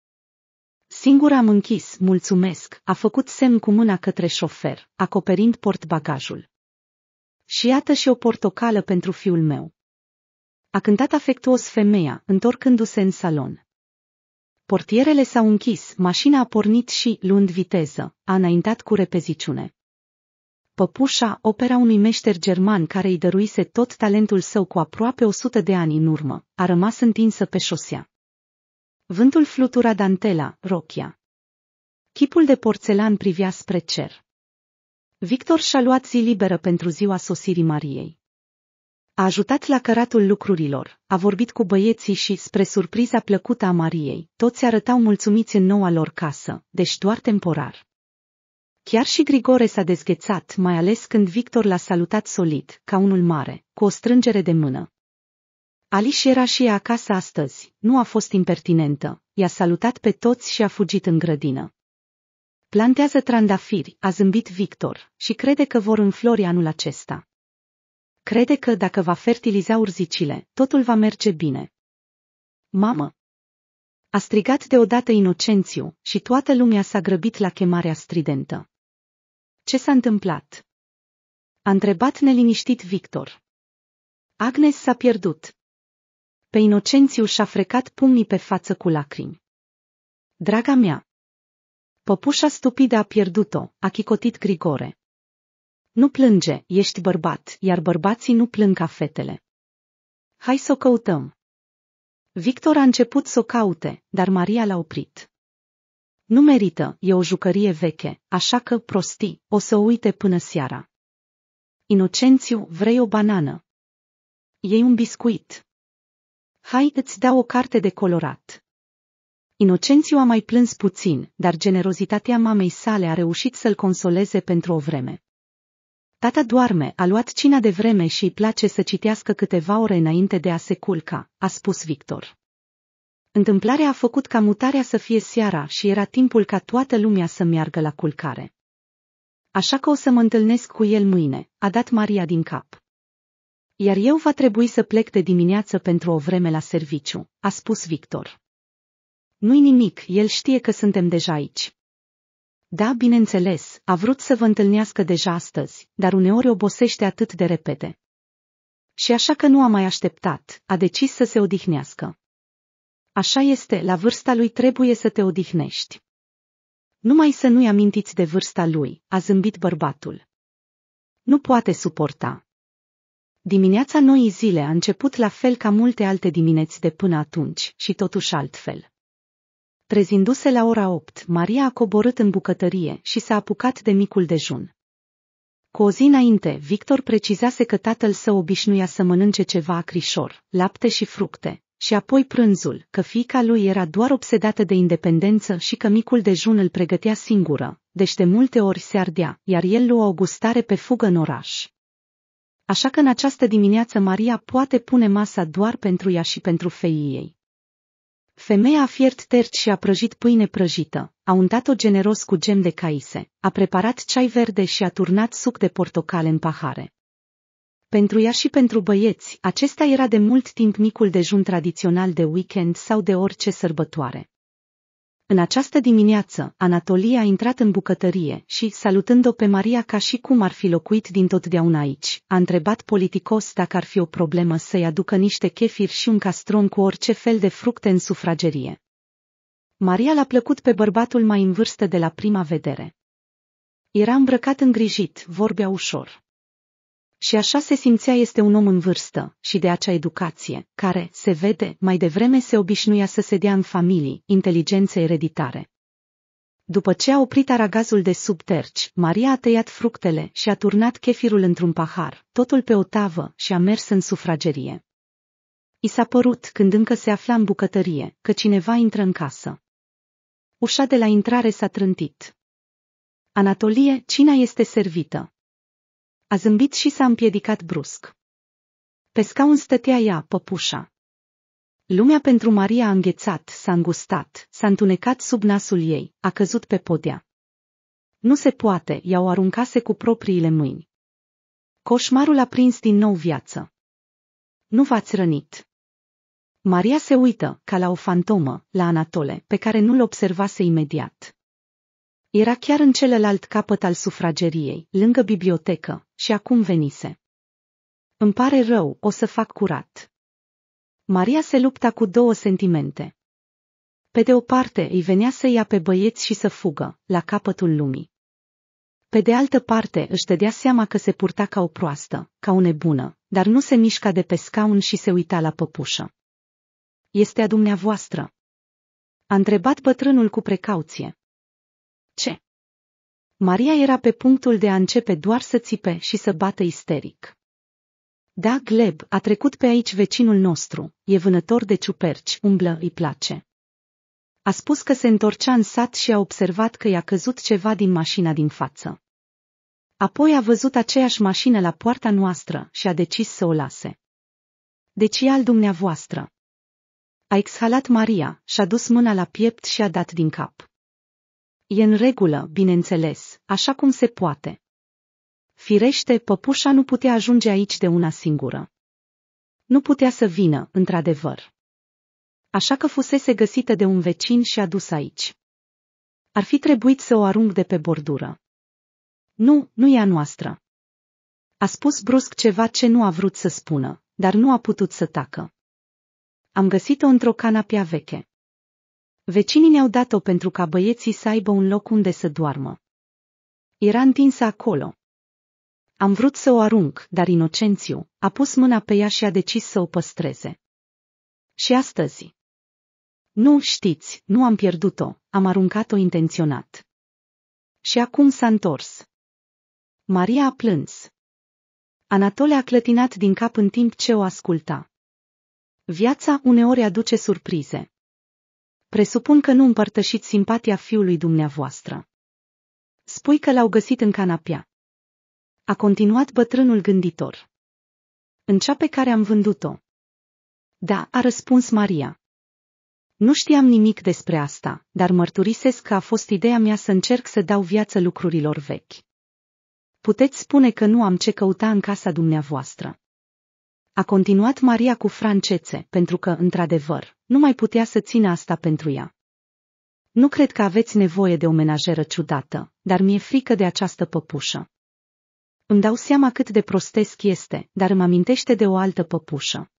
Singur am închis, mulțumesc, a făcut semn cu mâna către șofer, acoperind portbagajul. Și iată și o portocală pentru fiul meu. A cântat afectuos femeia, întorcându-se în salon. Portierele s-au închis, mașina a pornit și, luând viteză, a înaintat cu repeziciune. Păpușa, opera unui meșter german care îi dăruise tot talentul său cu aproape 100 de ani în urmă, a rămas întinsă pe șosea. Vântul flutura dantela, rochia. Chipul de porțelan privea spre cer. Victor și-a luat zi liberă pentru ziua sosirii Mariei. A ajutat la căratul lucrurilor, a vorbit cu băieții și, spre surpriza plăcută a Mariei, toți arătau mulțumiți în noua lor casă, deci doar temporar. Chiar și Grigore s-a dezghețat, mai ales când Victor l-a salutat solid, ca unul mare, cu o strângere de mână. Alice era și ea acasă astăzi, nu a fost impertinentă, i-a salutat pe toți și a fugit în grădină. Plantează trandafiri, a zâmbit Victor, și crede că vor înflori anul acesta crede că dacă va fertiliza urzicile, totul va merge bine. Mamă! A strigat deodată Inocențiu și toată lumea s-a grăbit la chemarea stridentă. Ce s-a întâmplat? A întrebat neliniștit Victor. Agnes s-a pierdut. Pe Inocențiu și-a frecat pumnii pe față cu lacrimi. Draga mea! Păpușa stupidă a pierdut-o, a chicotit Grigore. Nu plânge, ești bărbat, iar bărbații nu plâng ca fetele. Hai să o căutăm. Victor a început să o caute, dar Maria l-a oprit. Nu merită, e o jucărie veche, așa că, prostii, o să o uite până seara. Inocențiu, vrei o banană? Ei un biscuit. Hai, îți dau o carte de colorat. Inocențiu a mai plâns puțin, dar generozitatea mamei sale a reușit să-l consoleze pentru o vreme. Tata doarme, a luat cina de vreme și îi place să citească câteva ore înainte de a se culca, a spus Victor. Întâmplarea a făcut ca mutarea să fie seara și era timpul ca toată lumea să meargă la culcare. Așa că o să mă întâlnesc cu el mâine, a dat Maria din cap. Iar eu va trebui să plec de dimineață pentru o vreme la serviciu, a spus Victor. Nu-i nimic, el știe că suntem deja aici. Da, bineînțeles, a vrut să vă întâlnească deja astăzi, dar uneori obosește atât de repede. Și așa că nu a mai așteptat, a decis să se odihnească. Așa este, la vârsta lui trebuie să te odihnești. Numai să nu-i amintiți de vârsta lui, a zâmbit bărbatul. Nu poate suporta. Dimineața noii zile a început la fel ca multe alte dimineți de până atunci și totuși altfel. Trezindu-se la ora 8, Maria a coborât în bucătărie și s-a apucat de micul dejun. Cu o zi înainte, Victor precizase că tatăl său obișnuia să mănânce ceva acrișor, lapte și fructe, și apoi prânzul, că fiica lui era doar obsedată de independență și că micul dejun îl pregătea singură, deci de multe ori se ardea, iar el lua o gustare pe fugă în oraș. Așa că în această dimineață Maria poate pune masa doar pentru ea și pentru feii ei. Femeia a fiert terci și a prăjit pâine prăjită, a untat-o generos cu gem de caise, a preparat ceai verde și a turnat suc de portocale în pahare. Pentru ea și pentru băieți, acesta era de mult timp micul dejun tradițional de weekend sau de orice sărbătoare. În această dimineață, Anatolia a intrat în bucătărie și, salutând-o pe Maria ca și cum ar fi locuit din totdeauna aici, a întrebat politicos dacă ar fi o problemă să-i aducă niște chefiri și un castron cu orice fel de fructe în sufragerie. Maria l-a plăcut pe bărbatul mai în vârstă de la prima vedere. Era îmbrăcat îngrijit, vorbea ușor. Și așa se simțea este un om în vârstă și de acea educație, care, se vede, mai devreme se obișnuia să se dea în familii, inteligențe ereditare. După ce a oprit aragazul de sub terci, Maria a tăiat fructele și a turnat chefirul într-un pahar, totul pe o tavă și a mers în sufragerie. I s-a părut, când încă se afla în bucătărie, că cineva intră în casă. Ușa de la intrare s-a trântit. Anatolie, cina este servită. A zâmbit și s-a împiedicat brusc. Pe scaun stătea ea, păpușa. Lumea pentru Maria a înghețat, s-a îngustat, s-a întunecat sub nasul ei, a căzut pe podea. Nu se poate, i-au aruncase cu propriile mâini. Coșmarul a prins din nou viață. Nu v-ați rănit. Maria se uită, ca la o fantomă, la Anatole, pe care nu-l observase imediat. Era chiar în celălalt capăt al sufrageriei, lângă bibliotecă, și acum venise. Îmi pare rău, o să fac curat. Maria se lupta cu două sentimente. Pe de o parte îi venea să ia pe băieți și să fugă, la capătul lumii. Pe de altă parte își dădea seama că se purta ca o proastă, ca o nebună, dar nu se mișca de pe scaun și se uita la păpușă. Este a dumneavoastră. A întrebat bătrânul cu precauție. Ce? Maria era pe punctul de a începe doar să țipe și să bată isteric. Da, Gleb, a trecut pe aici vecinul nostru, e vânător de ciuperci, umblă, îi place. A spus că se întorcea în sat și a observat că i-a căzut ceva din mașina din față. Apoi a văzut aceeași mașină la poarta noastră și a decis să o lase. Deci e al dumneavoastră. A exhalat Maria, și-a dus mâna la piept și a dat din cap. E în regulă, bineînțeles, așa cum se poate. Firește, păpușa nu putea ajunge aici de una singură. Nu putea să vină, într-adevăr. Așa că fusese găsită de un vecin și adus aici. Ar fi trebuit să o arunc de pe bordură. Nu, nu e a noastră. A spus brusc ceva ce nu a vrut să spună, dar nu a putut să tacă. Am găsit-o într-o canapea veche. Vecinii ne-au dat-o pentru ca băieții să aibă un loc unde să doarmă. Era întinsă acolo. Am vrut să o arunc, dar Inocențiu a pus mâna pe ea și a decis să o păstreze. Și astăzi. Nu, știți, nu am pierdut-o, am aruncat-o intenționat. Și acum s-a întors. Maria a plâns. Anatole a clătinat din cap în timp ce o asculta. Viața uneori aduce surprize. Presupun că nu împărtășiți simpatia fiului dumneavoastră. Spui că l-au găsit în canapea. A continuat bătrânul gânditor. În cea pe care am vândut-o. Da, a răspuns Maria. Nu știam nimic despre asta, dar mărturisesc că a fost ideea mea să încerc să dau viață lucrurilor vechi. Puteți spune că nu am ce căuta în casa dumneavoastră. A continuat Maria cu francețe, pentru că, într-adevăr, nu mai putea să țină asta pentru ea. Nu cred că aveți nevoie de o menajeră ciudată, dar mi-e frică de această păpușă. Îmi dau seama cât de prostesc este, dar îmi amintește de o altă păpușă.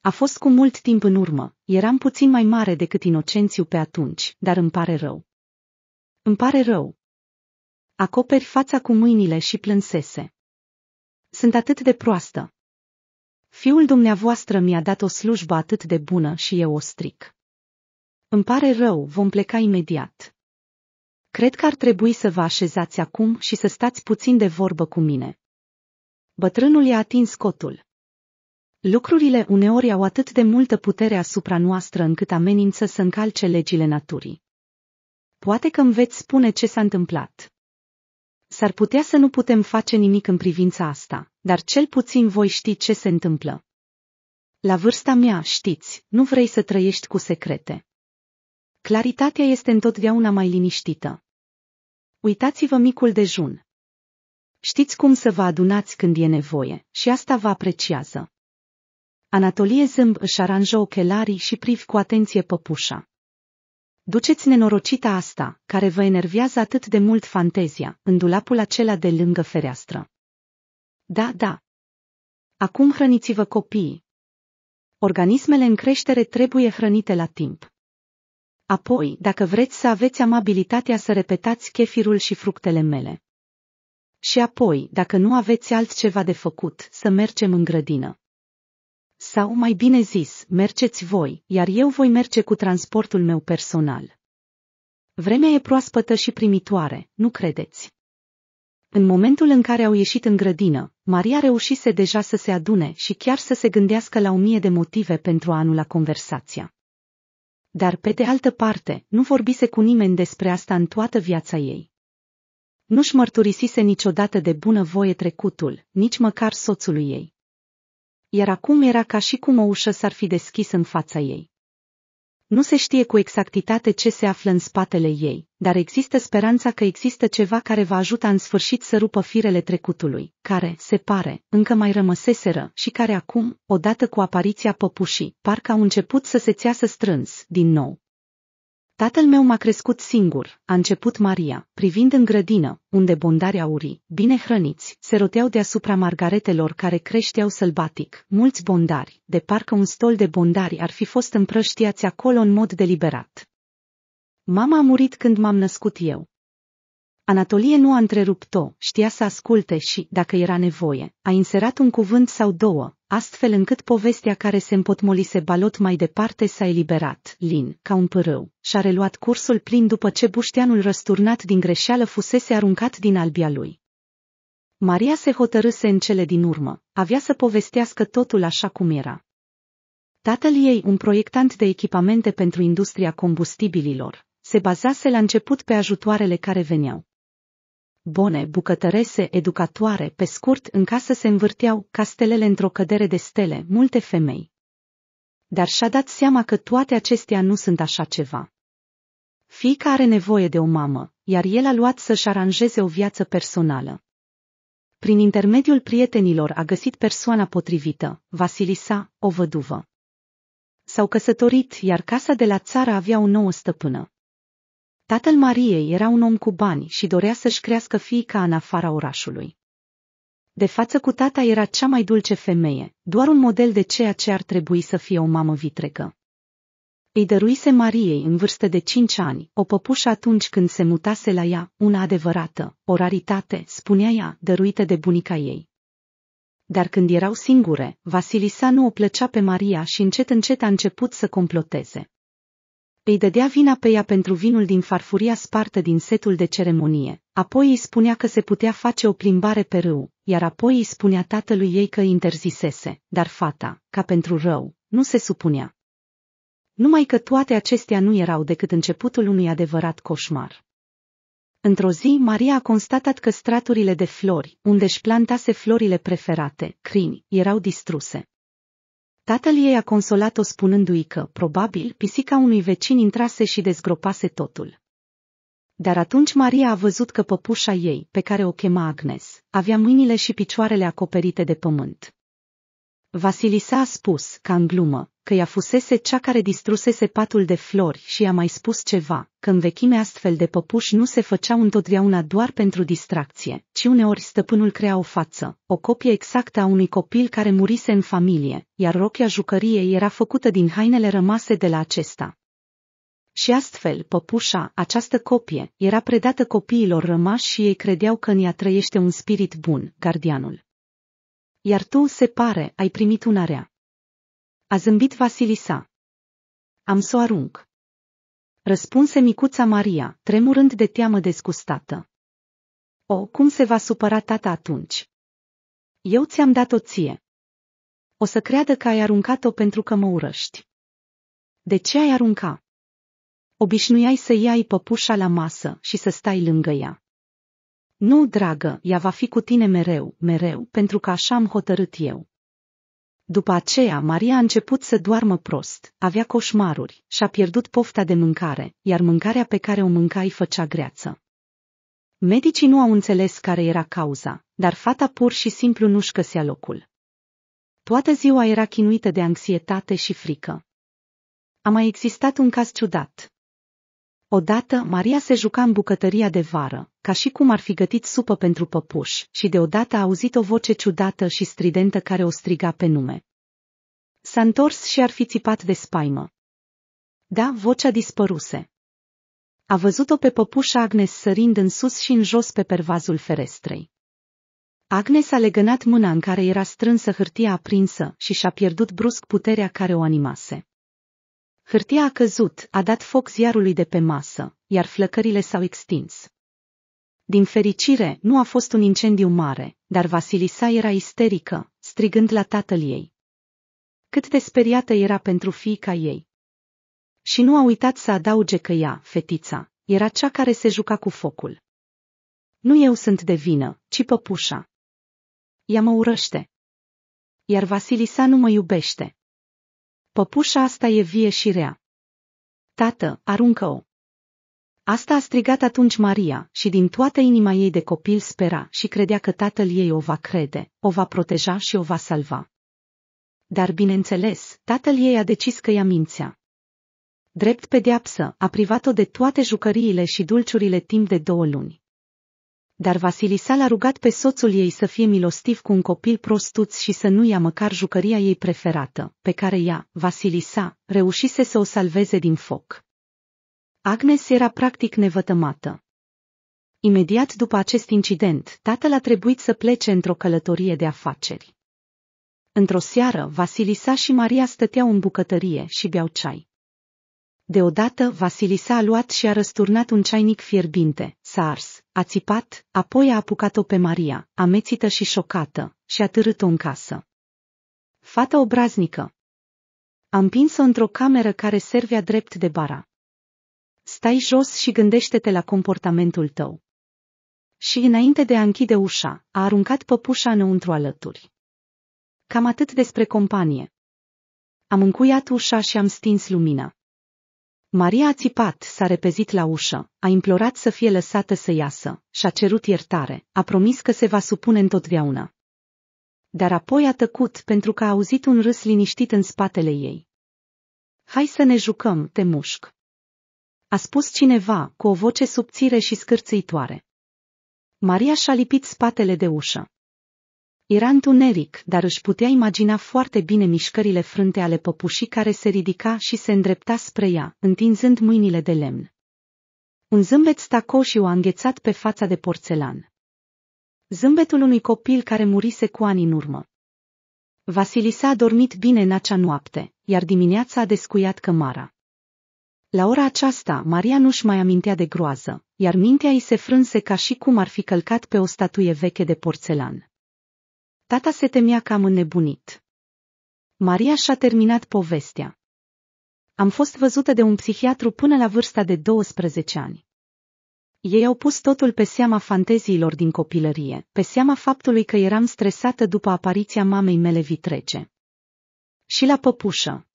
A fost cu mult timp în urmă, eram puțin mai mare decât Inocențiu pe atunci, dar îmi pare rău. Îmi pare rău. Acoperi fața cu mâinile și plânsese. Sunt atât de proastă, Fiul dumneavoastră mi-a dat o slujbă atât de bună și eu o stric. Îmi pare rău, vom pleca imediat. Cred că ar trebui să vă așezați acum și să stați puțin de vorbă cu mine. Bătrânul i-a atins cotul. Lucrurile uneori au atât de multă putere asupra noastră încât amenință să încalce legile naturii. Poate că îmi veți spune ce s-a întâmplat. S-ar putea să nu putem face nimic în privința asta, dar cel puțin voi ști ce se întâmplă. La vârsta mea, știți, nu vrei să trăiești cu secrete. Claritatea este întotdeauna mai liniștită. Uitați-vă micul dejun. Știți cum să vă adunați când e nevoie și asta vă apreciază. Anatolie Zâmb își aranjă ochelarii și privi cu atenție păpușa. Duceți nenorocita asta, care vă enervează atât de mult fantezia, în dulapul acela de lângă fereastră. Da, da. Acum hrăniți-vă copiii. Organismele în creștere trebuie hrănite la timp. Apoi, dacă vreți să aveți amabilitatea să repetați chefirul și fructele mele. Și apoi, dacă nu aveți altceva de făcut, să mergem în grădină. Sau, mai bine zis, mergeți voi, iar eu voi merge cu transportul meu personal. Vremea e proaspătă și primitoare, nu credeți? În momentul în care au ieșit în grădină, Maria reușise deja să se adune și chiar să se gândească la o mie de motive pentru a anula conversația. Dar, pe de altă parte, nu vorbise cu nimeni despre asta în toată viața ei. Nu-și mărturisise niciodată de bună voie trecutul, nici măcar soțului ei. Iar acum era ca și cum o ușă s-ar fi deschis în fața ei. Nu se știe cu exactitate ce se află în spatele ei, dar există speranța că există ceva care va ajuta în sfârșit să rupă firele trecutului, care, se pare, încă mai rămăseseră și care acum, odată cu apariția păpușii, parcă au început să se țeasă strâns, din nou. Tatăl meu m-a crescut singur, a început Maria, privind în grădină, unde bondari aurii, bine hrăniți, se roteau deasupra margaretelor care creșteau sălbatic, mulți bondari, de parcă un stol de bondari ar fi fost împrăștiați acolo în mod deliberat. Mama a murit când m-am născut eu. Anatolie nu a întrerupt-o, știa să asculte și, dacă era nevoie, a inserat un cuvânt sau două, astfel încât povestea care se împotmolise balot mai departe s-a eliberat, lin, ca un pârâu, și-a reluat cursul plin după ce bușteanul răsturnat din greșeală fusese aruncat din albia lui. Maria se hotărâse în cele din urmă, avea să povestească totul așa cum era. Tatăl ei, un proiectant de echipamente pentru industria combustibililor, se bazase la început pe ajutoarele care veneau, bone, bucătărese, educatoare, pe scurt, în casă se învârteau castelele într-o cădere de stele, multe femei. Dar și-a dat seama că toate acestea nu sunt așa ceva. Fica are nevoie de o mamă, iar el a luat să-și aranjeze o viață personală. Prin intermediul prietenilor a găsit persoana potrivită, Vasilisa, o văduvă. S-au căsătorit, iar casa de la țară avea o nouă stăpână. Tatăl Mariei era un om cu bani și dorea să-și crească fiica în afara orașului. De față cu tata era cea mai dulce femeie, doar un model de ceea ce ar trebui să fie o mamă vitregă. Îi dăruise Mariei în vârstă de cinci ani, o păpușă atunci când se mutase la ea, una adevărată, o raritate, spunea ea, dăruită de bunica ei. Dar când erau singure, Vasilisa nu o plăcea pe Maria și încet încet a început să comploteze. Îi dădea vina pe ea pentru vinul din farfuria spartă din setul de ceremonie, apoi îi spunea că se putea face o plimbare pe râu, iar apoi îi spunea tatălui ei că interzisese, dar fata, ca pentru rău, nu se supunea. Numai că toate acestea nu erau decât începutul unui adevărat coșmar. Într-o zi, Maria a constatat că straturile de flori, unde își plantase florile preferate, crini, erau distruse. Tatăl ei a consolat-o spunându-i că, probabil, pisica unui vecin intrase și dezgropase totul. Dar atunci Maria a văzut că păpușa ei, pe care o chema Agnes, avea mâinile și picioarele acoperite de pământ. Vasilisa a spus, ca în glumă, că ea fusese cea care distrusese patul de flori și i-a mai spus ceva, că în vechime astfel de păpuși nu se făceau întotdeauna doar pentru distracție, ci uneori stăpânul crea o față, o copie exactă a unui copil care murise în familie, iar rochia jucăriei era făcută din hainele rămase de la acesta. Și astfel, păpușa, această copie, era predată copiilor rămași și ei credeau că în ea trăiește un spirit bun, gardianul iar tu, se pare, ai primit un area. A zâmbit Vasilisa. Am să o arunc. Răspunse micuța Maria, tremurând de teamă descustată. O, cum se va supăra tata atunci? Eu ți-am dat-o ție. O să creadă că ai aruncat-o pentru că mă urăști. De ce ai arunca? Obișnuiai să iai păpușa la masă și să stai lângă ea. Nu, dragă, ea va fi cu tine mereu, mereu, pentru că așa am hotărât eu. După aceea, Maria a început să doarmă prost, avea coșmaruri, și-a pierdut pofta de mâncare, iar mâncarea pe care o mânca îi făcea greață. Medicii nu au înțeles care era cauza, dar fata pur și simplu nu-și căsea locul. Toată ziua era chinuită de anxietate și frică. A mai existat un caz ciudat, Odată Maria se juca în bucătăria de vară, ca și cum ar fi gătit supă pentru păpuși, și deodată a auzit o voce ciudată și stridentă care o striga pe nume. S-a întors și ar fi țipat de spaimă. Da, vocea dispăruse. A văzut-o pe păpușa Agnes sărind în sus și în jos pe pervazul ferestrei. Agnes a legănat mâna în care era strânsă hârtia aprinsă și și-a pierdut brusc puterea care o animase. Hârtia a căzut, a dat foc ziarului de pe masă, iar flăcările s-au extins. Din fericire, nu a fost un incendiu mare, dar Vasilisa era isterică, strigând la tatăl ei. Cât de speriată era pentru fiica ei. Și nu a uitat să adauge că ea, fetița, era cea care se juca cu focul. Nu eu sunt de vină, ci păpușa. Ea mă urăște. Iar Vasilisa nu mă iubește. Păpușa asta e vie și rea. Tată, aruncă-o! Asta a strigat atunci Maria și din toată inima ei de copil spera și credea că tatăl ei o va crede, o va proteja și o va salva. Dar bineînțeles, tatăl ei a decis că ea mințea. Drept pediapsă, a privat-o de toate jucăriile și dulciurile timp de două luni dar Vasilisa l-a rugat pe soțul ei să fie milostiv cu un copil prostuț și să nu ia măcar jucăria ei preferată, pe care ea, Vasilisa, reușise să o salveze din foc. Agnes era practic nevătămată. Imediat după acest incident, tatăl a trebuit să plece într-o călătorie de afaceri. Într-o seară, Vasilisa și Maria stăteau în bucătărie și beau ceai. Deodată, Vasilisa a luat și a răsturnat un ceainic fierbinte, s-a ars, a țipat, apoi a apucat-o pe Maria, amețită și șocată, și a târât-o în casă. Fata obraznică. A împins-o într-o cameră care servea drept de bara. Stai jos și gândește-te la comportamentul tău. Și înainte de a închide ușa, a aruncat păpușa înăuntru alături. Cam atât despre companie. Am încuiat ușa și am stins lumina. Maria a țipat, s-a repezit la ușă, a implorat să fie lăsată să iasă, și-a cerut iertare, a promis că se va supune întotdeauna. Dar apoi a tăcut pentru că a auzit un râs liniștit în spatele ei. Hai să ne jucăm, te mușc. A spus cineva, cu o voce subțire și scârțâitoare. Maria și-a lipit spatele de ușă. Era întuneric, dar își putea imagina foarte bine mișcările frânte ale păpușii care se ridica și se îndrepta spre ea, întinzând mâinile de lemn. Un zâmbet o a înghețat pe fața de porțelan. Zâmbetul unui copil care murise cu ani în urmă. Vasilisa a dormit bine în acea noapte, iar dimineața a descuiat cămara. La ora aceasta, Maria nu-și mai amintea de groază, iar mintea îi se frânse ca și cum ar fi călcat pe o statuie veche de porțelan. Tata se temea că am înnebunit. Maria și-a terminat povestea. Am fost văzută de un psihiatru până la vârsta de 12 ani. Ei au pus totul pe seama fanteziilor din copilărie, pe seama faptului că eram stresată după apariția mamei mele vitrece. Și la păpușă.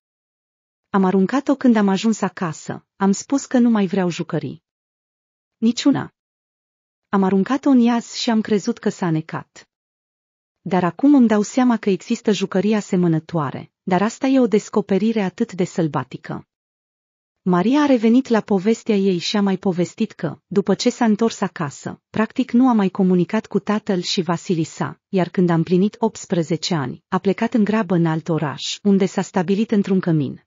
Am aruncat-o când am ajuns acasă, am spus că nu mai vreau jucării. Niciuna. Am aruncat-o în iaz și am crezut că s-a necat. Dar acum îmi dau seama că există jucării asemănătoare, dar asta e o descoperire atât de sălbatică. Maria a revenit la povestea ei și a mai povestit că, după ce s-a întors acasă, practic nu a mai comunicat cu tatăl și Vasilisa, iar când a împlinit 18 ani, a plecat în grabă în alt oraș, unde s-a stabilit într-un cămin.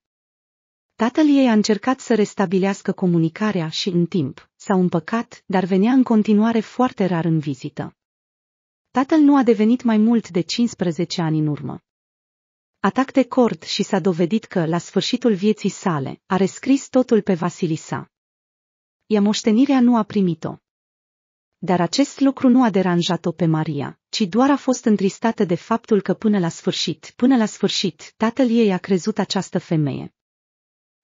Tatăl ei a încercat să restabilească comunicarea și în timp, s-au împăcat, dar venea în continuare foarte rar în vizită. Tatăl nu a devenit mai mult de 15 ani în urmă. Atac de cord și s-a dovedit că, la sfârșitul vieții sale, a rescris totul pe Vasilisa. Ea moștenirea nu a primit-o. Dar acest lucru nu a deranjat-o pe Maria, ci doar a fost întristată de faptul că până la sfârșit, până la sfârșit, tatăl ei a crezut această femeie.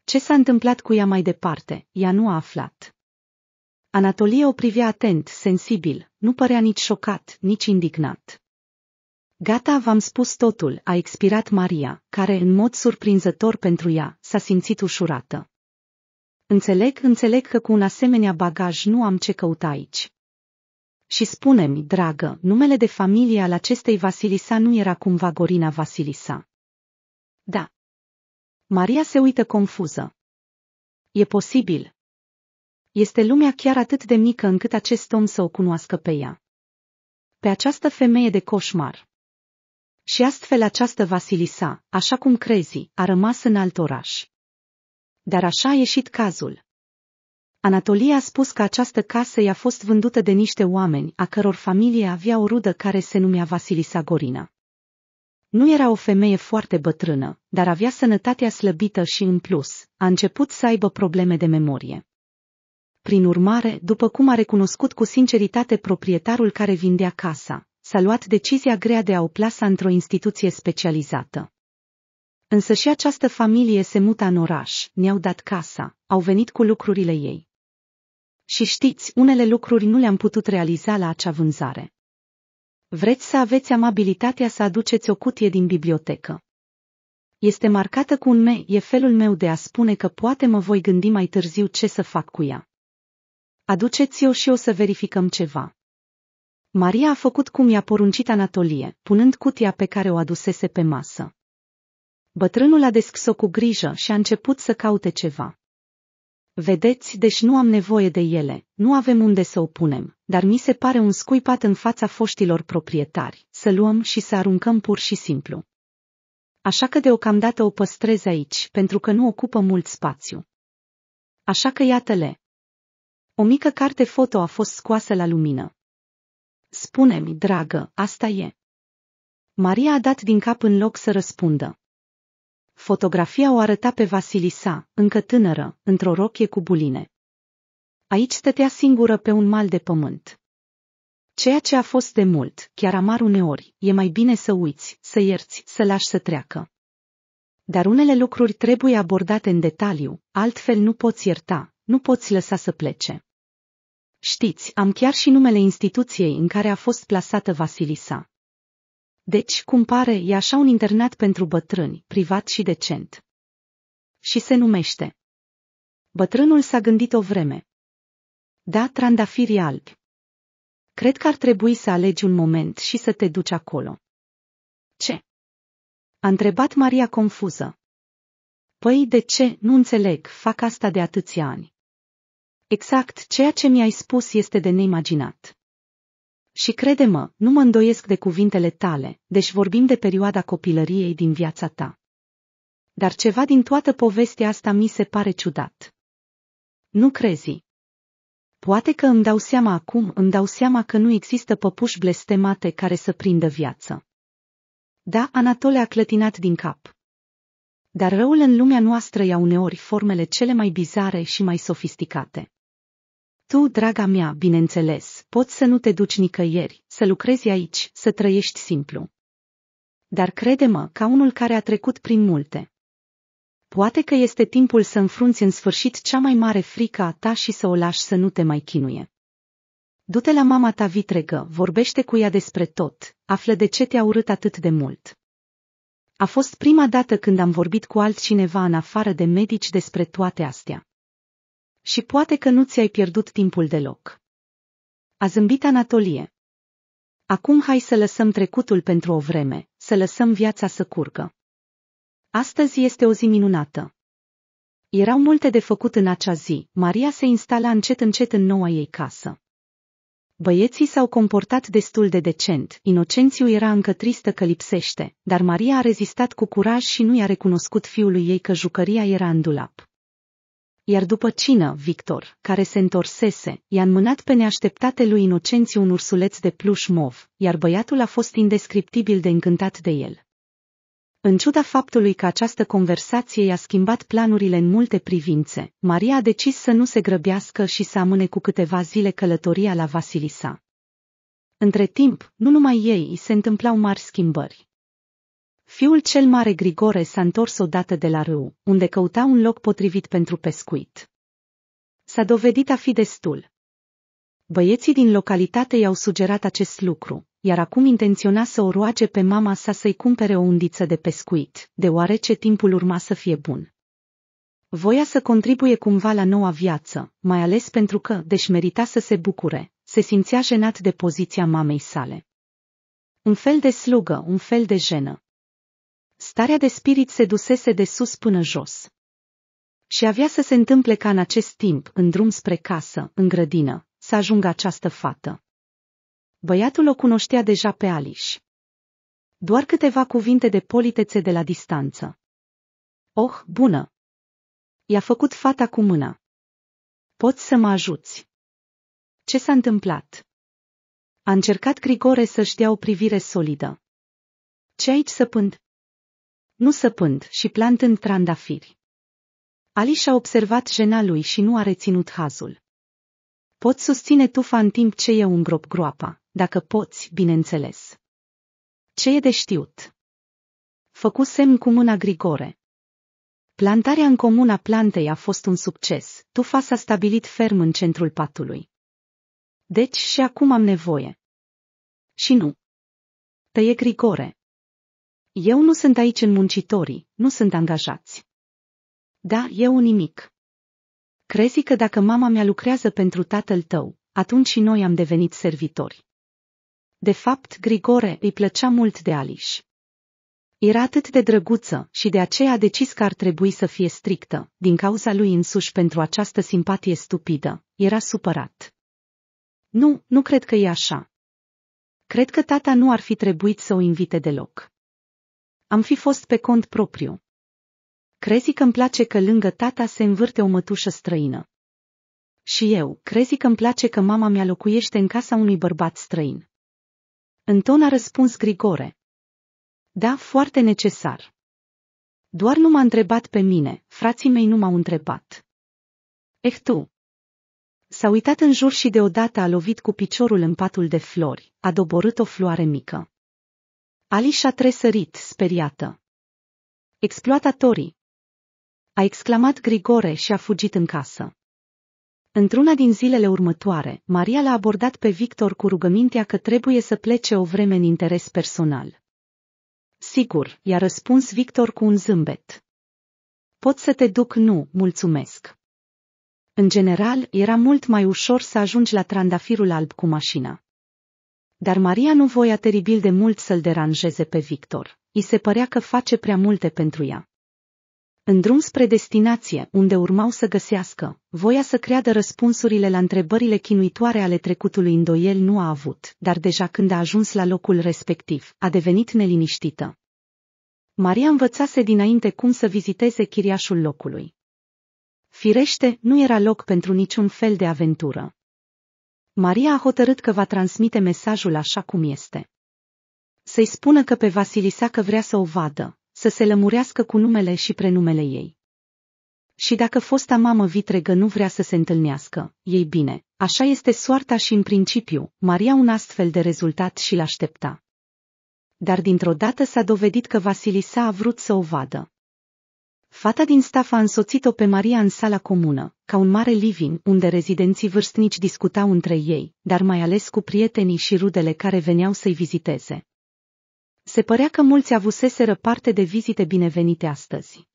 Ce s-a întâmplat cu ea mai departe, ea nu a aflat. Anatolie o privea atent, sensibil, nu părea nici șocat, nici indignat. Gata, v-am spus totul, a expirat Maria, care, în mod surprinzător pentru ea, s-a simțit ușurată. Înțeleg, înțeleg că cu un asemenea bagaj nu am ce căuta aici. Și spune-mi, dragă, numele de familie al acestei Vasilisa nu era cumva Gorina Vasilisa. Da. Maria se uită confuză. E posibil, este lumea chiar atât de mică încât acest om să o cunoască pe ea. Pe această femeie de coșmar. Și astfel această Vasilisa, așa cum crezi, a rămas în alt oraș. Dar așa a ieșit cazul. Anatolia a spus că această casă i-a fost vândută de niște oameni a căror familie avea o rudă care se numea Vasilisa Gorina. Nu era o femeie foarte bătrână, dar avea sănătatea slăbită și, în plus, a început să aibă probleme de memorie. Prin urmare, după cum a recunoscut cu sinceritate proprietarul care vindea casa, s-a luat decizia grea de a o plasa într-o instituție specializată. Însă și această familie se muta în oraș, ne-au dat casa, au venit cu lucrurile ei. Și știți, unele lucruri nu le-am putut realiza la acea vânzare. Vreți să aveți amabilitatea să aduceți o cutie din bibliotecă. Este marcată cu un me, e felul meu de a spune că poate mă voi gândi mai târziu ce să fac cu ea. Aduceți-o și o să verificăm ceva. Maria a făcut cum i-a poruncit Anatolie, punând cutia pe care o adusese pe masă. Bătrânul a deschis-o cu grijă și a început să caute ceva. Vedeți, deci nu am nevoie de ele, nu avem unde să o punem, dar mi se pare un scuipat în fața foștilor proprietari, să luăm și să aruncăm pur și simplu. Așa că deocamdată o păstrez aici, pentru că nu ocupă mult spațiu. Așa că iată-le, o mică carte foto a fost scoasă la lumină. Spune-mi, dragă, asta e. Maria a dat din cap în loc să răspundă. Fotografia o arăta pe Vasilisa, încă tânără, într-o rochie cu buline. Aici stătea singură pe un mal de pământ. Ceea ce a fost de mult, chiar amar uneori, e mai bine să uiți, să ierți, să lași să treacă. Dar unele lucruri trebuie abordate în detaliu, altfel nu poți ierta, nu poți lăsa să plece. Știți, am chiar și numele instituției în care a fost plasată Vasilisa. Deci, cum pare, e așa un internat pentru bătrâni, privat și decent. Și se numește. Bătrânul s-a gândit o vreme. Da, trandafirii albi. Cred că ar trebui să alegi un moment și să te duci acolo. Ce? A întrebat Maria confuză. Păi de ce, nu înțeleg, fac asta de atâția ani. Exact ceea ce mi-ai spus este de neimaginat. Și crede-mă, nu mă îndoiesc de cuvintele tale, deci vorbim de perioada copilăriei din viața ta. Dar ceva din toată povestea asta mi se pare ciudat. Nu crezi? Poate că îmi dau seama acum, îmi dau seama că nu există păpuși blestemate care să prindă viață. Da, Anatole a clătinat din cap. Dar răul în lumea noastră ia uneori formele cele mai bizare și mai sofisticate. Tu, draga mea, bineînțeles, poți să nu te duci nicăieri, să lucrezi aici, să trăiești simplu. Dar crede-mă, ca unul care a trecut prin multe. Poate că este timpul să înfrunți în sfârșit cea mai mare frică a ta și să o lași să nu te mai chinuie. Du-te la mama ta vitregă, vorbește cu ea despre tot, află de ce te-a urât atât de mult. A fost prima dată când am vorbit cu altcineva în afară de medici despre toate astea. Și poate că nu ți-ai pierdut timpul deloc. A zâmbit Anatolie. Acum hai să lăsăm trecutul pentru o vreme, să lăsăm viața să curgă. Astăzi este o zi minunată. Erau multe de făcut în acea zi, Maria se instala încet încet în noua ei casă. Băieții s-au comportat destul de decent, Inocențiu era încă tristă că lipsește, dar Maria a rezistat cu curaj și nu i-a recunoscut fiului ei că jucăria era în dulap iar după cină, Victor, care se întorsese, i-a înmânat pe neașteptate lui Inocențiu un ursuleț de pluș mov, iar băiatul a fost indescriptibil de încântat de el. În ciuda faptului că această conversație i-a schimbat planurile în multe privințe, Maria a decis să nu se grăbească și să amâne cu câteva zile călătoria la Vasilisa. Între timp, nu numai ei, se întâmplau mari schimbări. Fiul cel mare Grigore s-a întors odată de la râu, unde căuta un loc potrivit pentru pescuit. S-a dovedit a fi destul. Băieții din localitate i-au sugerat acest lucru, iar acum intenționa să o roage pe mama sa să-i cumpere o undiță de pescuit, deoarece timpul urma să fie bun. Voia să contribuie cumva la noua viață, mai ales pentru că, deși merita să se bucure, se simțea jenat de poziția mamei sale. Un fel de slugă, un fel de jenă, Starea de spirit se dusese de sus până jos. Și avea să se întâmple ca în acest timp, în drum spre casă, în grădină, să ajungă această fată. Băiatul o cunoștea deja pe Aliș. Doar câteva cuvinte de politețe de la distanță. Oh, bună! I-a făcut fata cu mâna. Poți să mă ajuți. Ce s-a întâmplat? A încercat Grigore să-și dea o privire solidă. Ce aici săpând? nu săpând și plantând trandafiri. Ali și-a observat jena lui și nu a reținut hazul. Poți susține tufa în timp ce eu grop groapa, dacă poți, bineînțeles. Ce e de știut? Făcu semn cu mâna Grigore. Plantarea în comun a plantei a fost un succes, tufa s-a stabilit ferm în centrul patului. Deci și acum am nevoie. Și nu. Tăie Grigore. Eu nu sunt aici în muncitorii, nu sunt angajați. Da, eu nimic. Crezi că dacă mama mea lucrează pentru tatăl tău, atunci și noi am devenit servitori. De fapt, Grigore îi plăcea mult de Aliș. Era atât de drăguță și de aceea a decis că ar trebui să fie strictă, din cauza lui însuși pentru această simpatie stupidă. Era supărat. Nu, nu cred că e așa. Cred că tata nu ar fi trebuit să o invite deloc am fi fost pe cont propriu. Crezi că îmi place că lângă tata se învârte o mătușă străină. Și eu, crezi că îmi place că mama mea locuiește în casa unui bărbat străin. În a răspuns Grigore. Da, foarte necesar. Doar nu m-a întrebat pe mine, frații mei nu m-au întrebat. Eh tu! S-a uitat în jur și deodată a lovit cu piciorul în patul de flori, a doborât o floare mică. Alișa a tresărit, speriată. Exploatatorii! A exclamat Grigore și a fugit în casă. Într-una din zilele următoare, Maria l-a abordat pe Victor cu rugămintea că trebuie să plece o vreme în interes personal. Sigur, i-a răspuns Victor cu un zâmbet. Pot să te duc, nu, mulțumesc. În general, era mult mai ușor să ajungi la trandafirul alb cu mașina. Dar Maria nu voia teribil de mult să-l deranjeze pe Victor. I se părea că face prea multe pentru ea. În drum spre destinație, unde urmau să găsească, voia să creadă răspunsurile la întrebările chinuitoare ale trecutului îndoiel nu a avut, dar deja când a ajuns la locul respectiv, a devenit neliniștită. Maria învățase dinainte cum să viziteze chiriașul locului. Firește, nu era loc pentru niciun fel de aventură, Maria a hotărât că va transmite mesajul așa cum este. Să-i spună că pe Vasilisa că vrea să o vadă, să se lămurească cu numele și prenumele ei. Și dacă fosta mamă vitregă nu vrea să se întâlnească, ei bine, așa este soarta și în principiu, Maria un astfel de rezultat și l-aștepta. Dar dintr-o dată s-a dovedit că Vasilisa a vrut să o vadă. Fata din staff a însoțit-o pe Maria în sala comună, ca un mare living unde rezidenții vârstnici discutau între ei, dar mai ales cu prietenii și rudele care veneau să-i viziteze. Se părea că mulți avuseseră parte de vizite binevenite astăzi.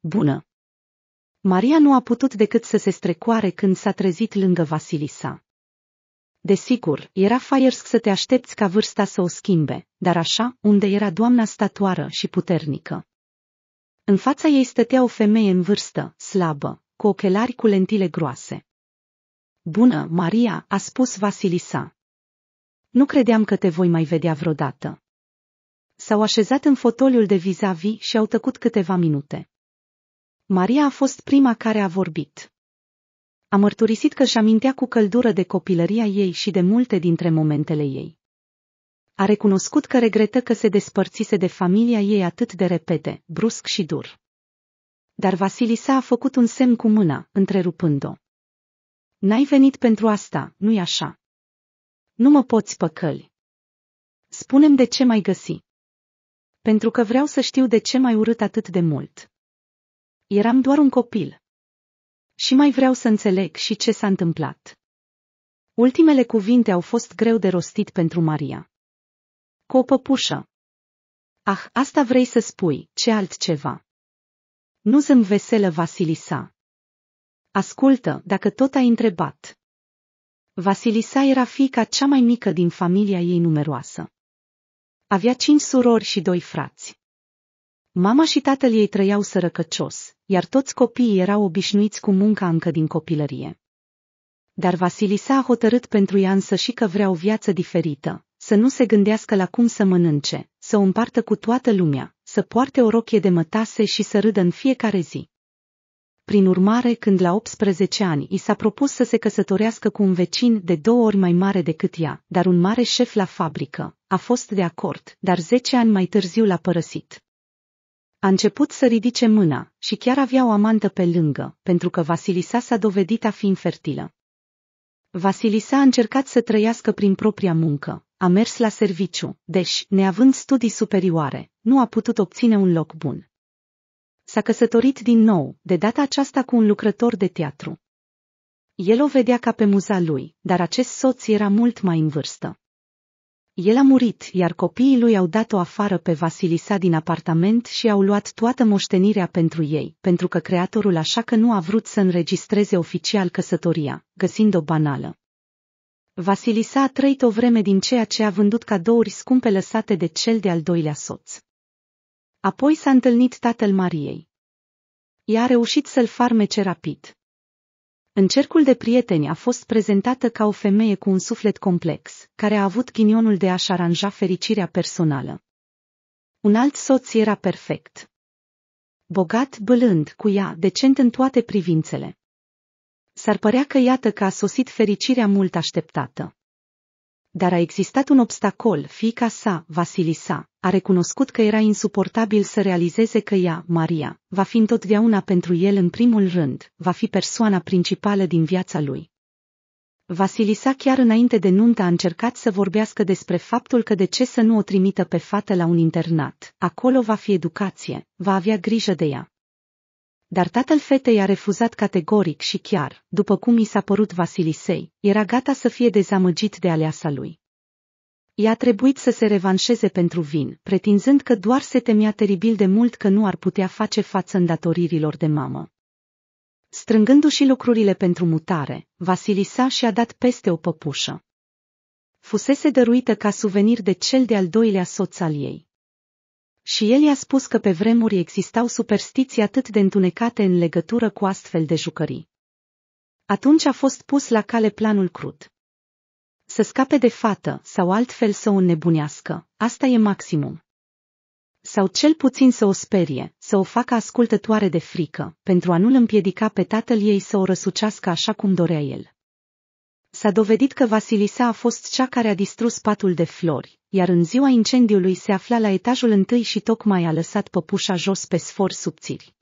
Bună! Maria nu a putut decât să se strecoare când s-a trezit lângă Vasilisa. Desigur, era faiersc să te aștepți ca vârsta să o schimbe, dar așa, unde era doamna statoară și puternică, în fața ei stătea o femeie în vârstă, slabă, cu ochelari cu lentile groase. Bună, Maria, a spus Vasilisa. Nu credeam că te voi mai vedea vreodată. S-au așezat în fotoliul de vis-a-vis și au tăcut câteva minute. Maria a fost prima care a vorbit. A mărturisit că își amintea cu căldură de copilăria ei și de multe dintre momentele ei a recunoscut că regretă că se despărțise de familia ei atât de repede, brusc și dur. Dar Vasilisa a făcut un semn cu mâna, întrerupând-o. N-ai venit pentru asta, nu-i așa? Nu mă poți păcăli. Spunem de ce mai găsi. Pentru că vreau să știu de ce mai urât atât de mult. Eram doar un copil. Și mai vreau să înțeleg și ce s-a întâmplat. Ultimele cuvinte au fost greu de rostit pentru Maria cu o păpușă. Ah, asta vrei să spui, ce altceva. Nu zâm veselă Vasilisa. Ascultă, dacă tot ai întrebat. Vasilisa era fica cea mai mică din familia ei numeroasă. Avea cinci surori și doi frați. Mama și tatăl ei trăiau sărăcăcios, iar toți copiii erau obișnuiți cu munca încă din copilărie. Dar Vasilisa a hotărât pentru ea însă și că vrea o viață diferită, să nu se gândească la cum să mănânce, să o împartă cu toată lumea, să poarte o rochie de mătase și să râdă în fiecare zi. Prin urmare, când la 18 ani i s-a propus să se căsătorească cu un vecin de două ori mai mare decât ea, dar un mare șef la fabrică, a fost de acord, dar 10 ani mai târziu l-a părăsit. A început să ridice mâna și chiar avea o amantă pe lângă, pentru că Vasilisa s-a dovedit a fi infertilă. Vasilisa a încercat să trăiască prin propria muncă, a mers la serviciu, deși, neavând studii superioare, nu a putut obține un loc bun. S-a căsătorit din nou, de data aceasta cu un lucrător de teatru. El o vedea ca pe muza lui, dar acest soț era mult mai în vârstă. El a murit, iar copiii lui au dat-o afară pe Vasilisa din apartament și au luat toată moștenirea pentru ei, pentru că creatorul așa că nu a vrut să înregistreze oficial căsătoria, găsind-o banală. Vasilisa a trăit o vreme din ceea ce a vândut cadouri scumpe lăsate de cel de-al doilea soț. Apoi s-a întâlnit tatăl Mariei. Ea a reușit să-l farmece rapid. În cercul de prieteni a fost prezentată ca o femeie cu un suflet complex, care a avut ghinionul de a-și aranja fericirea personală. Un alt soț era perfect. Bogat, bălând cu ea, decent în toate privințele s-ar părea că iată că a sosit fericirea mult așteptată. Dar a existat un obstacol, fiica sa, Vasilisa, a recunoscut că era insuportabil să realizeze că ea, Maria, va fi întotdeauna pentru el în primul rând, va fi persoana principală din viața lui. Vasilisa chiar înainte de nuntă a încercat să vorbească despre faptul că de ce să nu o trimită pe fată la un internat, acolo va fi educație, va avea grijă de ea. Dar tatăl fetei a refuzat categoric și chiar, după cum i s-a părut Vasilisei, era gata să fie dezamăgit de aleasa lui. I-a trebuit să se revanșeze pentru vin, pretinzând că doar se temea teribil de mult că nu ar putea face față îndatoririlor de mamă. Strângându-și lucrurile pentru mutare, Vasilisa și-a dat peste o păpușă. Fusese dăruită ca suvenir de cel de-al doilea soț al ei. Și el i-a spus că pe vremuri existau superstiții atât de întunecate în legătură cu astfel de jucării. Atunci a fost pus la cale planul crud. Să scape de fată sau altfel să o înnebunească, asta e maximum. Sau cel puțin să o sperie, să o facă ascultătoare de frică, pentru a nu-l împiedica pe tatăl ei să o răsucească așa cum dorea el s-a dovedit că Vasilisa a fost cea care a distrus patul de flori, iar în ziua incendiului se afla la etajul întâi și tocmai a lăsat păpușa jos pe sfor subțiri.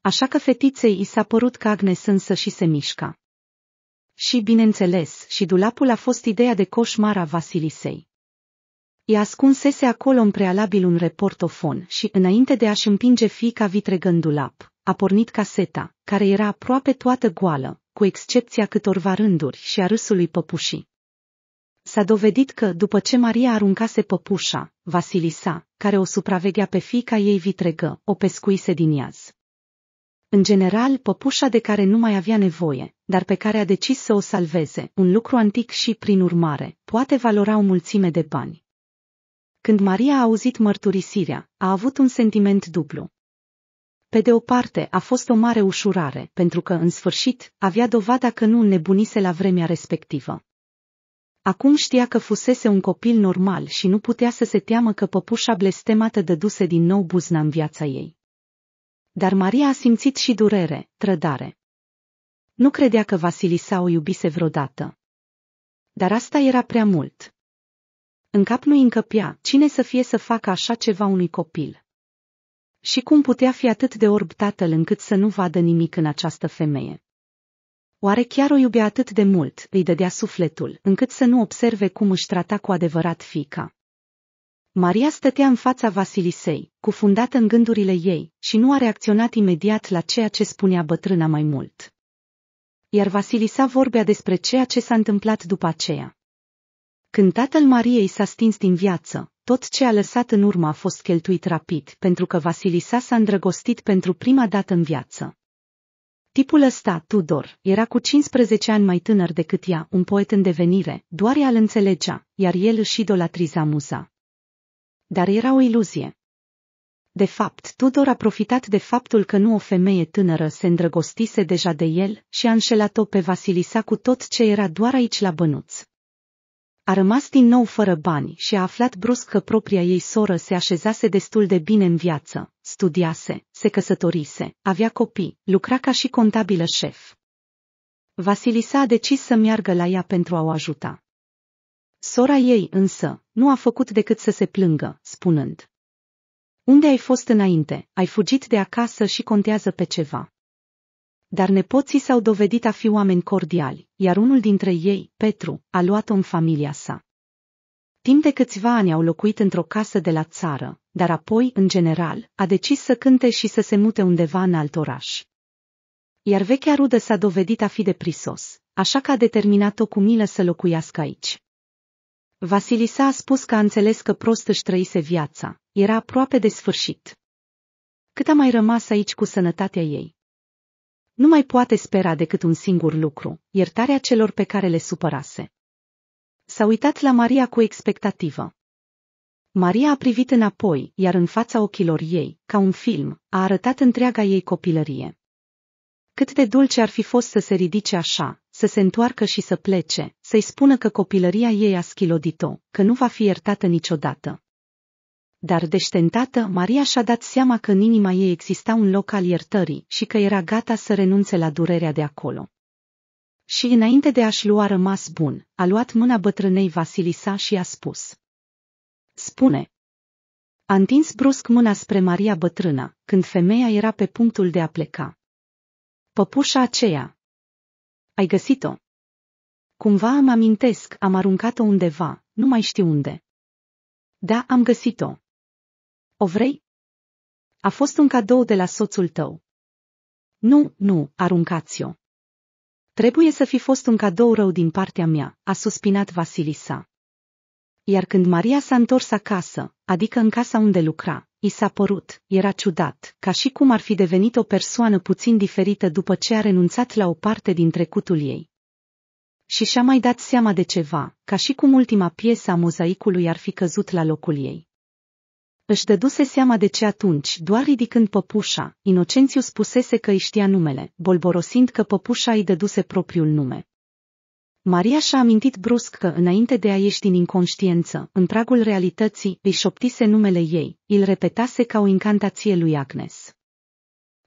Așa că fetiței i s-a părut că Agnes însă și se mișca. Și, bineînțeles, și dulapul a fost ideea de coșmar a Vasilisei. I-a ascunsese acolo în prealabil un reportofon și, înainte de a-și împinge fica vitregând dulap, a pornit caseta, care era aproape toată goală, cu excepția câtorva rânduri și a râsului păpușii. S-a dovedit că, după ce Maria aruncase păpușa, Vasilisa, care o supraveghea pe fica ei vitregă, o pescuise din iaz. În general, păpușa de care nu mai avea nevoie, dar pe care a decis să o salveze, un lucru antic și, prin urmare, poate valora o mulțime de bani. Când Maria a auzit mărturisirea, a avut un sentiment dublu. Pe de o parte, a fost o mare ușurare, pentru că, în sfârșit, avea dovada că nu nebunise la vremea respectivă. Acum știa că fusese un copil normal și nu putea să se teamă că păpușa blestemată dăduse din nou buzna în viața ei. Dar Maria a simțit și durere, trădare. Nu credea că Vasilisa o iubise vreodată. Dar asta era prea mult. În cap nu încăpea cine să fie să facă așa ceva unui copil. Și cum putea fi atât de orb tatăl încât să nu vadă nimic în această femeie? Oare chiar o iubea atât de mult, îi dădea sufletul, încât să nu observe cum își trata cu adevărat fica? Maria stătea în fața Vasilisei, cufundată în gândurile ei, și nu a reacționat imediat la ceea ce spunea bătrâna mai mult. Iar Vasilisa vorbea despre ceea ce s-a întâmplat după aceea. Când tatăl Mariei s-a stins din viață, tot ce a lăsat în urmă a fost cheltuit rapid, pentru că Vasilisa s-a îndrăgostit pentru prima dată în viață. Tipul ăsta, Tudor, era cu 15 ani mai tânăr decât ea, un poet în devenire, doar ea îl înțelegea, iar el își idolatriza muza. Dar era o iluzie. De fapt, Tudor a profitat de faptul că nu o femeie tânără se îndrăgostise deja de el și a înșelat-o pe Vasilisa cu tot ce era doar aici la bănuți. A rămas din nou fără bani și a aflat brusc că propria ei soră se așezase destul de bine în viață, studiase, se căsătorise, avea copii, lucra ca și contabilă șef. Vasilisa a decis să meargă la ea pentru a o ajuta. Sora ei, însă, nu a făcut decât să se plângă, spunând. Unde ai fost înainte? Ai fugit de acasă și contează pe ceva dar nepoții s-au dovedit a fi oameni cordiali, iar unul dintre ei, Petru, a luat-o în familia sa. Timp de câțiva ani au locuit într-o casă de la țară, dar apoi, în general, a decis să cânte și să se mute undeva în alt oraș. Iar vechea rudă s-a dovedit a fi de prisos, așa că a determinat-o cu milă să locuiască aici. Vasilisa a spus că a înțeles că prost își trăise viața, era aproape de sfârșit. Cât a mai rămas aici cu sănătatea ei, nu mai poate spera decât un singur lucru, iertarea celor pe care le supărase. S-a uitat la Maria cu expectativă. Maria a privit înapoi, iar în fața ochilor ei, ca un film, a arătat întreaga ei copilărie. Cât de dulce ar fi fost să se ridice așa, să se întoarcă și să plece, să-i spună că copilăria ei a schilodit-o, că nu va fi iertată niciodată. Dar deștentată, Maria și-a dat seama că în inima ei exista un loc al iertării și că era gata să renunțe la durerea de acolo. Și înainte de a-și lua rămas bun, a luat mâna bătrânei Vasilisa și a spus. Spune, a întins brusc mâna spre Maria bătrână, când femeia era pe punctul de a pleca. Păpușa aceea. Ai găsit-o? Cumva îmi amintesc, am aruncat-o undeva, nu mai știu unde. Da, am găsit-o. O vrei? A fost un cadou de la soțul tău. Nu, nu, aruncați-o. Trebuie să fi fost un cadou rău din partea mea, a suspinat Vasilisa. Iar când Maria s-a întors acasă, adică în casa unde lucra, i s-a părut, era ciudat, ca și cum ar fi devenit o persoană puțin diferită după ce a renunțat la o parte din trecutul ei. Și și-a mai dat seama de ceva, ca și cum ultima piesă a mozaicului ar fi căzut la locul ei. Își dăduse seama de ce atunci, doar ridicând păpușa, Inocențiu spusese că îi știa numele, bolborosind că păpușa îi dăduse propriul nume. Maria și-a amintit brusc că, înainte de a ieși din inconștiență, în pragul realității, îi șoptise numele ei, îl repetase ca o incantație lui Agnes.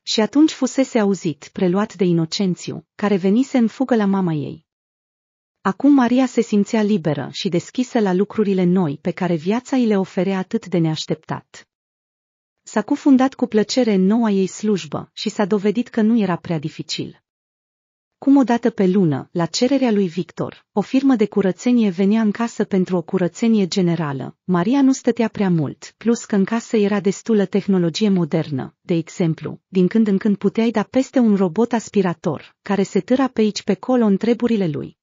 Și atunci fusese auzit, preluat de Inocențiu, care venise în fugă la mama ei. Acum Maria se simțea liberă și deschisă la lucrurile noi pe care viața îi le oferea atât de neașteptat. S-a cufundat cu plăcere în noua ei slujbă și s-a dovedit că nu era prea dificil. Cum o dată pe lună, la cererea lui Victor, o firmă de curățenie venea în casă pentru o curățenie generală. Maria nu stătea prea mult, plus că în casă era destulă tehnologie modernă. De exemplu, din când în când puteai da peste un robot aspirator, care se târa pe aici pe colo în treburile lui.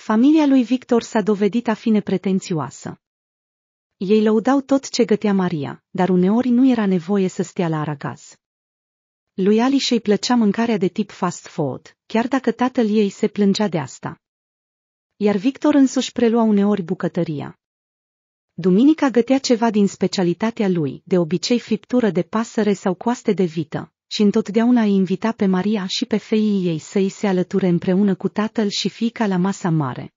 Familia lui Victor s-a dovedit a fi nepretențioasă. Ei lăudau tot ce gătea Maria, dar uneori nu era nevoie să stea la aragaz. Lui Alice îi plăcea mâncarea de tip fast food, chiar dacă tatăl ei se plângea de asta. Iar Victor însuși prelua uneori bucătăria. Duminica gătea ceva din specialitatea lui, de obicei friptură de pasăre sau coaste de vită, și întotdeauna îi invita pe Maria și pe feii ei să îi se alăture împreună cu tatăl și fiica la masa mare.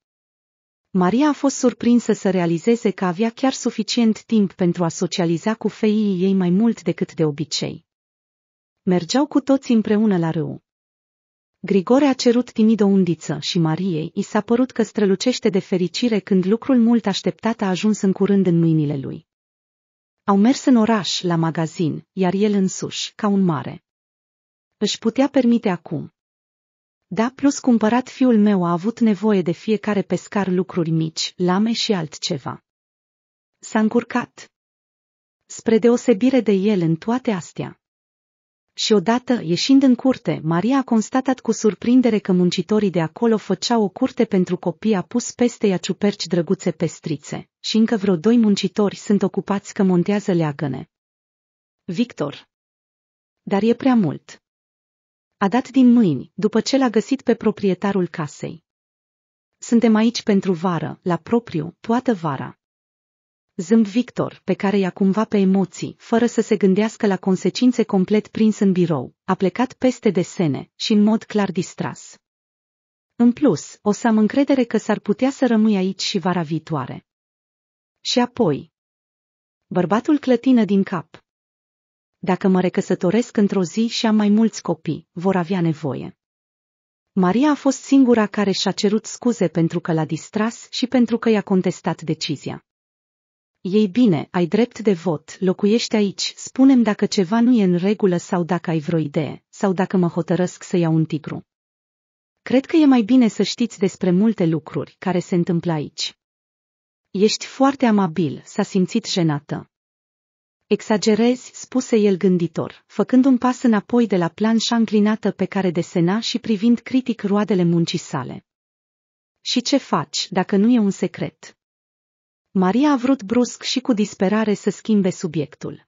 Maria a fost surprinsă să realizeze că avea chiar suficient timp pentru a socializa cu feii ei mai mult decât de obicei. Mergeau cu toți împreună la râu. Grigore a cerut timid o undiță și Mariei i s-a părut că strălucește de fericire când lucrul mult așteptat a ajuns în curând în mâinile lui. Au mers în oraș, la magazin, iar el însuși, ca un mare. Își putea permite acum. Da, plus cumpărat fiul meu a avut nevoie de fiecare pescar lucruri mici, lame și altceva. S-a încurcat. Spre deosebire de el în toate astea și odată, ieșind în curte, Maria a constatat cu surprindere că muncitorii de acolo făceau o curte pentru copii a pus peste ea ciuperci drăguțe pestrițe, și încă vreo doi muncitori sunt ocupați că montează leagăne. Victor. Dar e prea mult. A dat din mâini, după ce l-a găsit pe proprietarul casei. Suntem aici pentru vară, la propriu, toată vara zâmb Victor, pe care i-a cumva pe emoții, fără să se gândească la consecințe complet prins în birou, a plecat peste desene și în mod clar distras. În plus, o să am încredere că s-ar putea să rămâi aici și vara viitoare. Și apoi. Bărbatul clătină din cap. Dacă mă recăsătoresc într-o zi și am mai mulți copii, vor avea nevoie. Maria a fost singura care și-a cerut scuze pentru că l-a distras și pentru că i-a contestat decizia. Ei bine, ai drept de vot, locuiești aici, spunem dacă ceva nu e în regulă sau dacă ai vreo idee, sau dacă mă hotărăsc să iau un tigru. Cred că e mai bine să știți despre multe lucruri care se întâmplă aici. Ești foarte amabil, s-a simțit jenată. Exagerezi, spuse el gânditor, făcând un pas înapoi de la planșa înclinată pe care desena și privind critic roadele muncii sale. Și ce faci, dacă nu e un secret? Maria a vrut brusc și cu disperare să schimbe subiectul.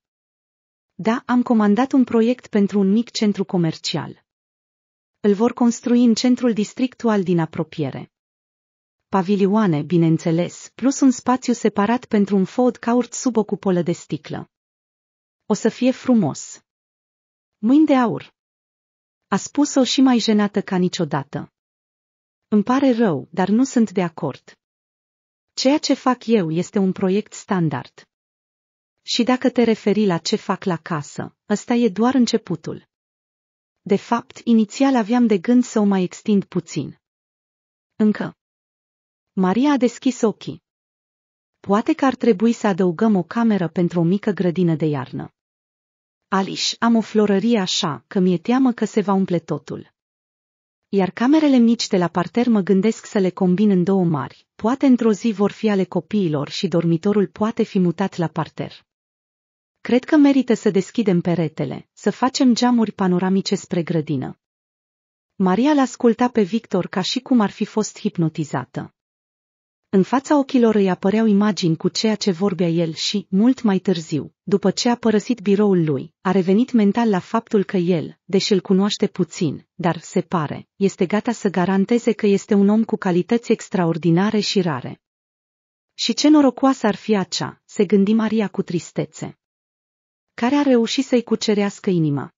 Da, am comandat un proiect pentru un mic centru comercial. Îl vor construi în centrul districtual din apropiere. Pavilioane, bineînțeles, plus un spațiu separat pentru un food court sub o cupolă de sticlă. O să fie frumos. Mâini de aur. A spus-o și mai jenată ca niciodată. Îmi pare rău, dar nu sunt de acord. Ceea ce fac eu este un proiect standard. Și dacă te referi la ce fac la casă, ăsta e doar începutul. De fapt, inițial aveam de gând să o mai extind puțin. Încă. Maria a deschis ochii. Poate că ar trebui să adăugăm o cameră pentru o mică grădină de iarnă. Aliș, am o florărie așa, că mi-e teamă că se va umple totul iar camerele mici de la parter mă gândesc să le combin în două mari. Poate într-o zi vor fi ale copiilor și dormitorul poate fi mutat la parter. Cred că merită să deschidem peretele, să facem geamuri panoramice spre grădină. Maria l-asculta pe Victor ca și cum ar fi fost hipnotizată. În fața ochilor îi apăreau imagini cu ceea ce vorbea el și, mult mai târziu, după ce a părăsit biroul lui, a revenit mental la faptul că el, deși îl cunoaște puțin, dar, se pare, este gata să garanteze că este un om cu calități extraordinare și rare. Și ce norocoasă ar fi acea, se gândi Maria cu tristețe. Care a reușit să-i cucerească inima.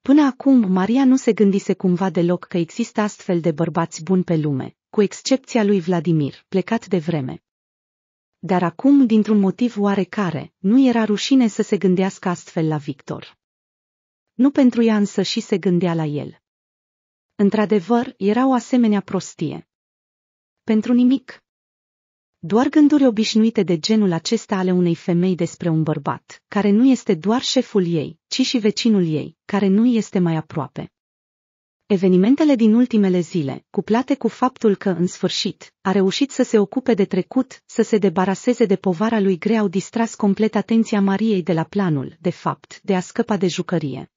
Până acum, Maria nu se gândise cumva deloc că există astfel de bărbați buni pe lume, cu excepția lui Vladimir, plecat de vreme. Dar acum, dintr-un motiv oarecare, nu era rușine să se gândească astfel la Victor. Nu pentru ea însă și se gândea la el. Într-adevăr, era o asemenea prostie. Pentru nimic. Doar gânduri obișnuite de genul acesta ale unei femei despre un bărbat, care nu este doar șeful ei, ci și vecinul ei, care nu este mai aproape. Evenimentele din ultimele zile, cuplate cu faptul că, în sfârșit, a reușit să se ocupe de trecut, să se debaraseze de povara lui grea, au distras complet atenția Mariei de la planul, de fapt, de a scăpa de jucărie.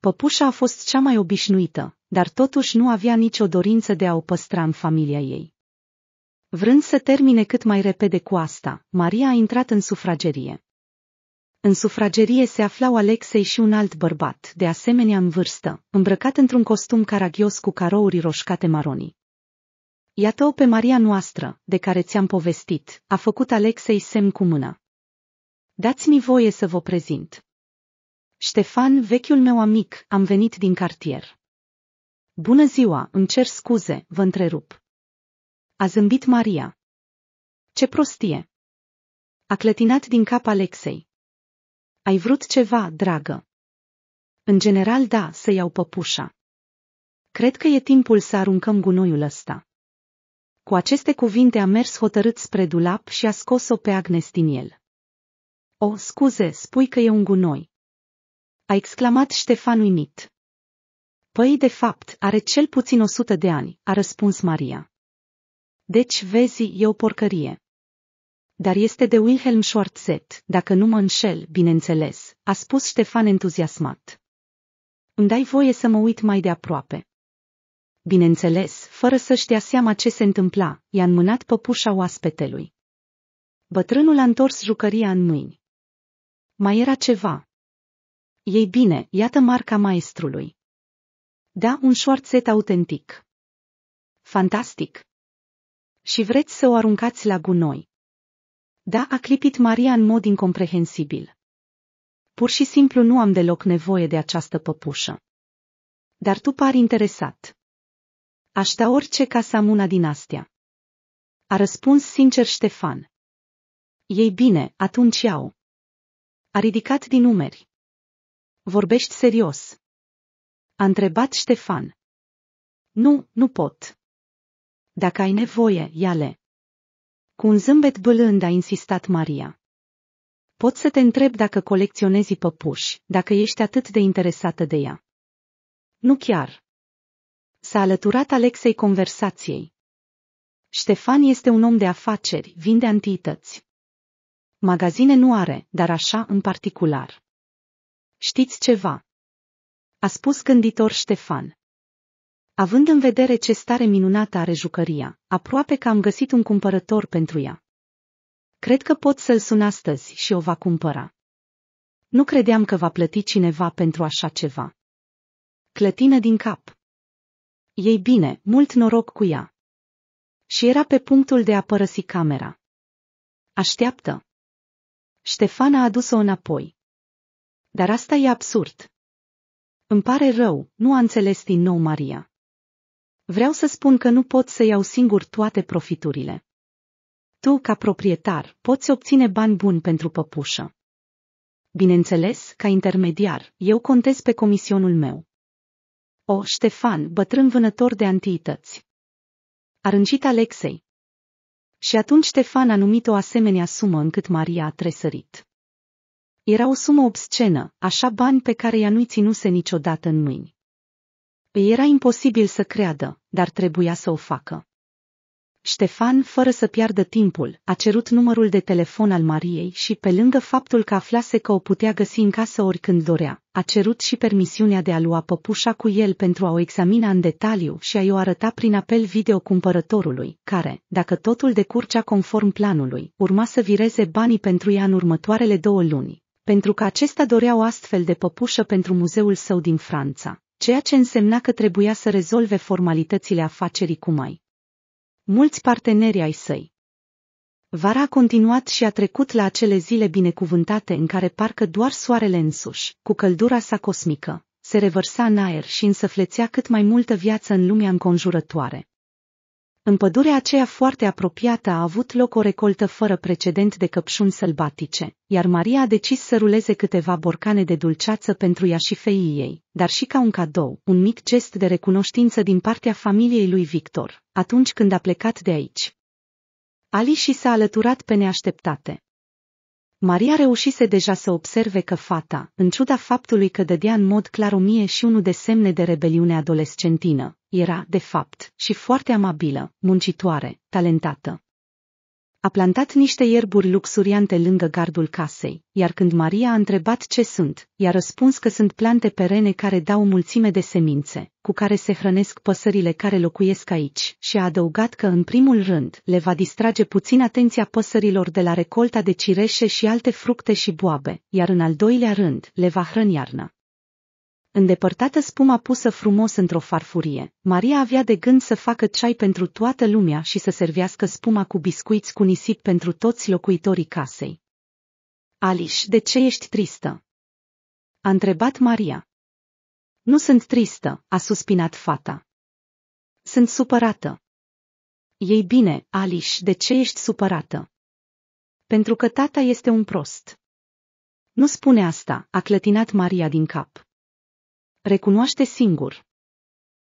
Păpușa a fost cea mai obișnuită, dar totuși nu avea nicio dorință de a o păstra în familia ei. Vrând să termine cât mai repede cu asta, Maria a intrat în sufragerie. În sufragerie se aflau Alexei și un alt bărbat, de asemenea în vârstă, îmbrăcat într-un costum caragios cu carouri roșcate maroni. Iată-o pe Maria noastră, de care ți-am povestit, a făcut Alexei semn cu mâna. Dați-mi voie să vă prezint. Ștefan, vechiul meu amic, am venit din cartier. Bună ziua, îmi cer scuze, vă întrerup. A zâmbit Maria. Ce prostie! A clătinat din cap Alexei. Ai vrut ceva, dragă? În general, da, să iau păpușa. Cred că e timpul să aruncăm gunoiul ăsta. Cu aceste cuvinte a mers hotărât spre dulap și a scos-o pe Agnes din el. O, scuze, spui că e un gunoi. A exclamat Ștefan uimit. Păi, de fapt, are cel puțin o sută de ani, a răspuns Maria. Deci, vezi, e o porcărie. Dar este de Wilhelm Schwarzset, dacă nu mă înșel, bineînțeles, a spus Ștefan entuziasmat. Îmi dai voie să mă uit mai de aproape. Bineînțeles, fără să știa seama ce se întâmpla, i-a înmânat păpușa oaspetelui. Bătrânul a întors jucăria în mâini. Mai era ceva. Ei bine, iată marca maestrului. Da, un șoarțet autentic. Fantastic. Și vreți să o aruncați la gunoi. Da, a clipit Maria în mod incomprehensibil. Pur și simplu nu am deloc nevoie de această păpușă. Dar tu pari interesat. Aștea da orice ca să am una din astea. A răspuns sincer Ștefan. Ei bine, atunci iau. A ridicat din numeri. Vorbești serios. A întrebat Ștefan. Nu, nu pot. Dacă ai nevoie, ia-le. Cu un zâmbet bălând a insistat Maria. Pot să te întreb dacă colecționezi păpuși, dacă ești atât de interesată de ea. Nu chiar. S-a alăturat Alexei conversației. Ștefan este un om de afaceri, vinde antități. Magazine nu are, dar așa în particular. Știți ceva? A spus gânditor Ștefan. Având în vedere ce stare minunată are jucăria, aproape că am găsit un cumpărător pentru ea. Cred că pot să-l sun astăzi și o va cumpăra. Nu credeam că va plăti cineva pentru așa ceva. Clătină din cap. Ei bine, mult noroc cu ea. Și era pe punctul de a părăsi camera. Așteaptă. Ștefan a adus-o înapoi. Dar asta e absurd. Îmi pare rău, nu a înțeles din nou Maria. Vreau să spun că nu pot să iau singur toate profiturile. Tu, ca proprietar, poți obține bani buni pentru păpușă. Bineînțeles, ca intermediar, eu contez pe comisionul meu. O, Ștefan, bătrân vânător de antiități. A râncit Alexei. Și atunci Ștefan a numit o asemenea sumă încât Maria a tresărit. Era o sumă obscenă, așa bani pe care ea nu-i ținuse niciodată în mâini. Îi era imposibil să creadă, dar trebuia să o facă. Ștefan, fără să piardă timpul, a cerut numărul de telefon al Mariei și, pe lângă faptul că aflase că o putea găsi în casă oricând dorea, a cerut și permisiunea de a lua păpușa cu el pentru a o examina în detaliu și a-i o arăta prin apel video cumpărătorului, care, dacă totul decurgea conform planului, urma să vireze banii pentru ea în următoarele două luni, pentru că acesta dorea o astfel de păpușă pentru muzeul său din Franța ceea ce însemna că trebuia să rezolve formalitățile afacerii cu mai mulți parteneri ai săi. Vara a continuat și a trecut la acele zile binecuvântate în care parcă doar soarele însuși, cu căldura sa cosmică, se revărsa în aer și însăflețea cât mai multă viață în lumea înconjurătoare. În pădurea aceea foarte apropiată a avut loc o recoltă fără precedent de căpșuni sălbatice, iar Maria a decis să ruleze câteva borcane de dulceață pentru ea și feii ei, dar și ca un cadou, un mic gest de recunoștință din partea familiei lui Victor, atunci când a plecat de aici. Ali și s-a alăturat pe neașteptate. Maria reușise deja să observe că fata, în ciuda faptului că dădea în mod clar o mie și unu de semne de rebeliune adolescentină, era, de fapt, și foarte amabilă, muncitoare, talentată, a plantat niște ierburi luxuriante lângă gardul casei, iar când Maria a întrebat ce sunt, i-a răspuns că sunt plante perene care dau mulțime de semințe, cu care se hrănesc păsările care locuiesc aici, și a adăugat că în primul rând le va distrage puțin atenția păsărilor de la recolta de cireșe și alte fructe și boabe, iar în al doilea rând le va hrăni iarna îndepărtată spuma pusă frumos într-o farfurie, Maria avea de gând să facă ceai pentru toată lumea și să servească spuma cu biscuiți cu nisip pentru toți locuitorii casei. Aliș, de ce ești tristă? A întrebat Maria. Nu sunt tristă, a suspinat fata. Sunt supărată. Ei bine, Aliș, de ce ești supărată? Pentru că tata este un prost. Nu spune asta, a clătinat Maria din cap recunoaște singur.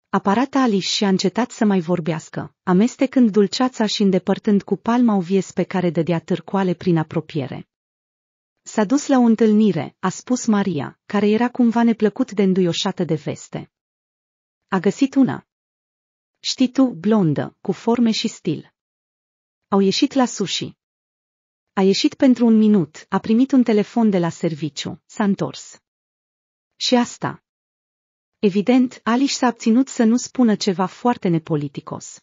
Aparata Ali și-a încetat să mai vorbească, amestecând dulceața și îndepărtând cu palma o vies pe care dădea târcoale prin apropiere. S-a dus la o întâlnire, a spus Maria, care era cumva neplăcut de înduioșată de veste. A găsit una. Știi tu, blondă, cu forme și stil. Au ieșit la sushi. A ieșit pentru un minut, a primit un telefon de la serviciu, s-a întors. Și asta, Evident, Alice s-a abținut să nu spună ceva foarte nepoliticos.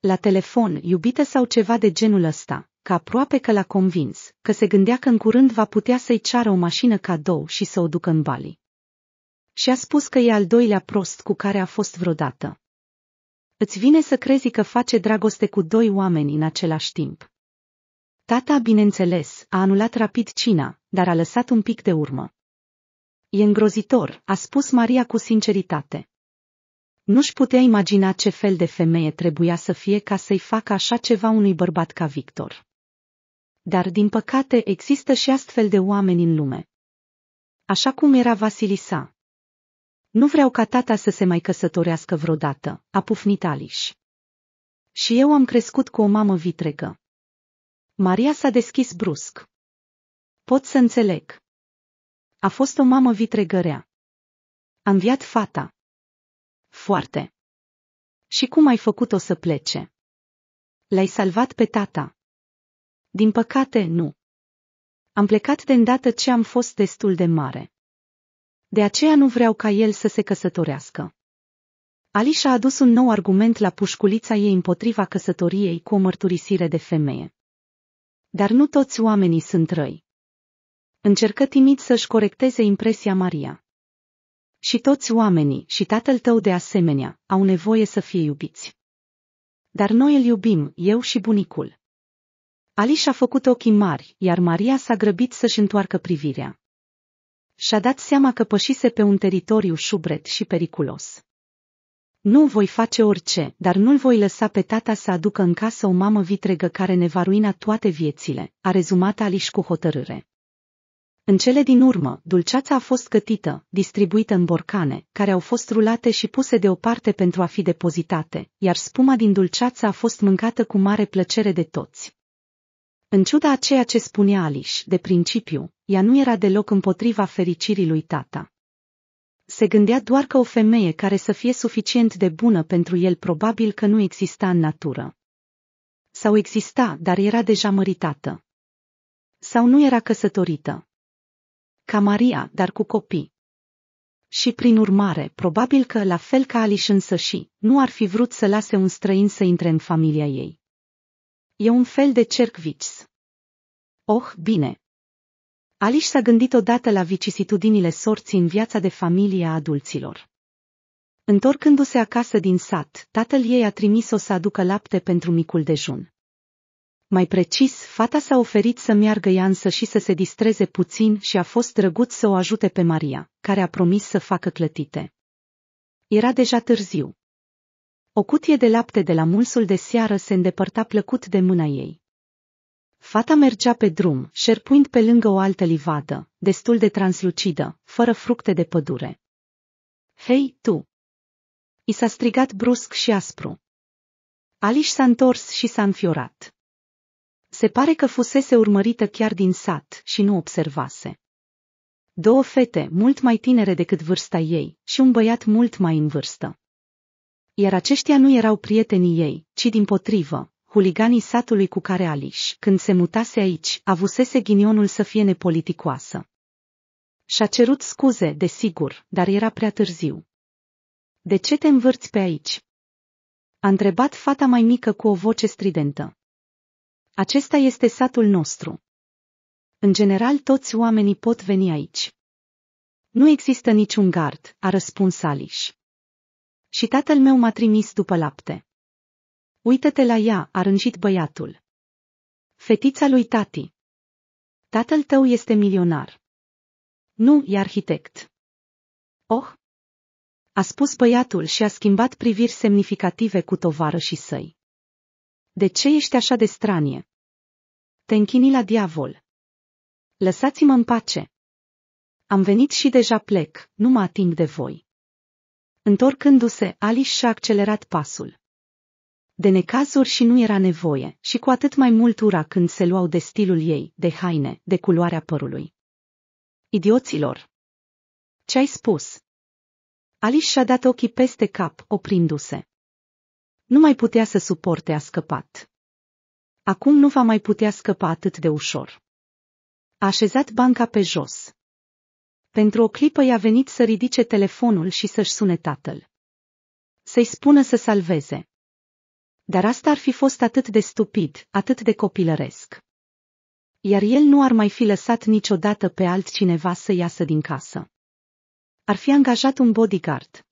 La telefon, iubită sau ceva de genul ăsta, ca aproape că l-a convins, că se gândea că în curând va putea să-i ceară o mașină cadou și să o ducă în Bali. Și a spus că e al doilea prost cu care a fost vreodată. Îți vine să crezi că face dragoste cu doi oameni în același timp. Tata, bineînțeles, a anulat rapid cina, dar a lăsat un pic de urmă. E îngrozitor, a spus Maria cu sinceritate. Nu-și putea imagina ce fel de femeie trebuia să fie ca să-i facă așa ceva unui bărbat ca Victor. Dar, din păcate, există și astfel de oameni în lume. Așa cum era Vasilisa. Nu vreau ca tata să se mai căsătorească vreodată, a pufnit Aliș. Și eu am crescut cu o mamă vitregă. Maria s-a deschis brusc. Pot să înțeleg. A fost o mamă vitregărea. A înviat fata. Foarte. Și cum ai făcut-o să plece? L-ai salvat pe tata. Din păcate, nu. Am plecat de îndată ce am fost destul de mare. De aceea nu vreau ca el să se căsătorească. Ali a adus un nou argument la pușculița ei împotriva căsătoriei cu o mărturisire de femeie. Dar nu toți oamenii sunt răi. Încercă timid să-și corecteze impresia Maria. Și toți oamenii, și tatăl tău de asemenea, au nevoie să fie iubiți. Dar noi îl iubim, eu și bunicul. Alice a făcut ochii mari, iar Maria s-a grăbit să-și întoarcă privirea. Și-a dat seama că pășise pe un teritoriu șubret și periculos. Nu voi face orice, dar nu-l voi lăsa pe tata să aducă în casă o mamă vitregă care ne va ruina toate viețile, a rezumat Aliș cu hotărâre. În cele din urmă, dulceața a fost gătită, distribuită în borcane, care au fost rulate și puse deoparte pentru a fi depozitate, iar spuma din dulceață a fost mâncată cu mare plăcere de toți. În ciuda a ceea ce spunea Aliș, de principiu, ea nu era deloc împotriva fericirii lui tata. Se gândea doar că o femeie care să fie suficient de bună pentru el probabil că nu exista în natură. Sau exista, dar era deja măritată. Sau nu era căsătorită ca Maria, dar cu copii. Și prin urmare, probabil că, la fel ca Aliș și, nu ar fi vrut să lase un străin să intre în familia ei. E un fel de cerc vicis. Oh, bine! Aliș s-a gândit odată la vicisitudinile sorții în viața de familie a adulților. Întorcându-se acasă din sat, tatăl ei a trimis-o să aducă lapte pentru micul dejun. Mai precis, fata s-a oferit să meargă Iansă și să se distreze puțin și a fost drăguț să o ajute pe Maria, care a promis să facă clătite. Era deja târziu. O cutie de lapte de la mulsul de seară se îndepărta plăcut de mâna ei. Fata mergea pe drum, șerpuind pe lângă o altă livadă, destul de translucidă, fără fructe de pădure. Hei, tu! I s-a strigat brusc și aspru. Aliș s-a întors și s-a înfiorat. Se pare că fusese urmărită chiar din sat și nu observase. Două fete mult mai tinere decât vârsta ei și un băiat mult mai în vârstă. Iar aceștia nu erau prietenii ei, ci din potrivă, huliganii satului cu care Aliș, când se mutase aici, avusese ghinionul să fie nepoliticoasă. Și-a cerut scuze, desigur, dar era prea târziu. De ce te învârți pe aici? A întrebat fata mai mică cu o voce stridentă. Acesta este satul nostru. În general, toți oamenii pot veni aici. Nu există niciun gard, a răspuns Aliș. Și tatăl meu m-a trimis după lapte. Uită-te la ea, a rânjit băiatul. Fetița lui tati. Tatăl tău este milionar. Nu, e arhitect. Oh! A spus băiatul și a schimbat priviri semnificative cu tovarășii săi. De ce ești așa de stranie? Te închini la diavol. Lăsați-mă în pace. Am venit și deja plec, nu mă ating de voi. Întorcându-se, Alice și-a accelerat pasul. De necazuri și nu era nevoie, și cu atât mai mult ura când se luau de stilul ei, de haine, de culoarea părului. Idioților! Ce ai spus? Alice și-a dat ochii peste cap, oprindu-se. Nu mai putea să suporte a scăpat. Acum nu va mai putea scăpa atât de ușor. A așezat banca pe jos. Pentru o clipă i-a venit să ridice telefonul și să-și sune tatăl. Să-i spună să salveze. Dar asta ar fi fost atât de stupid, atât de copilăresc. Iar el nu ar mai fi lăsat niciodată pe altcineva să iasă din casă. Ar fi angajat un bodyguard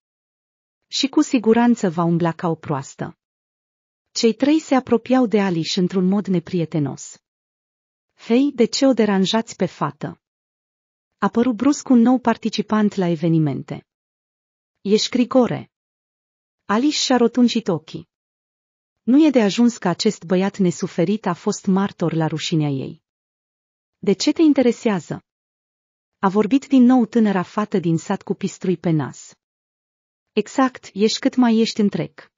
și cu siguranță va umbla ca o proastă. Cei trei se apropiau de Aliș într-un mod neprietenos. Hei, de ce o deranjați pe fată? părut brusc un nou participant la evenimente. Ești Grigore. Aliș și-a rotunjit ochii. Nu e de ajuns că acest băiat nesuferit a fost martor la rușinea ei. De ce te interesează? A vorbit din nou tânăra fată din sat cu pistrui pe nas. Exact, ești cât mai ești întreg.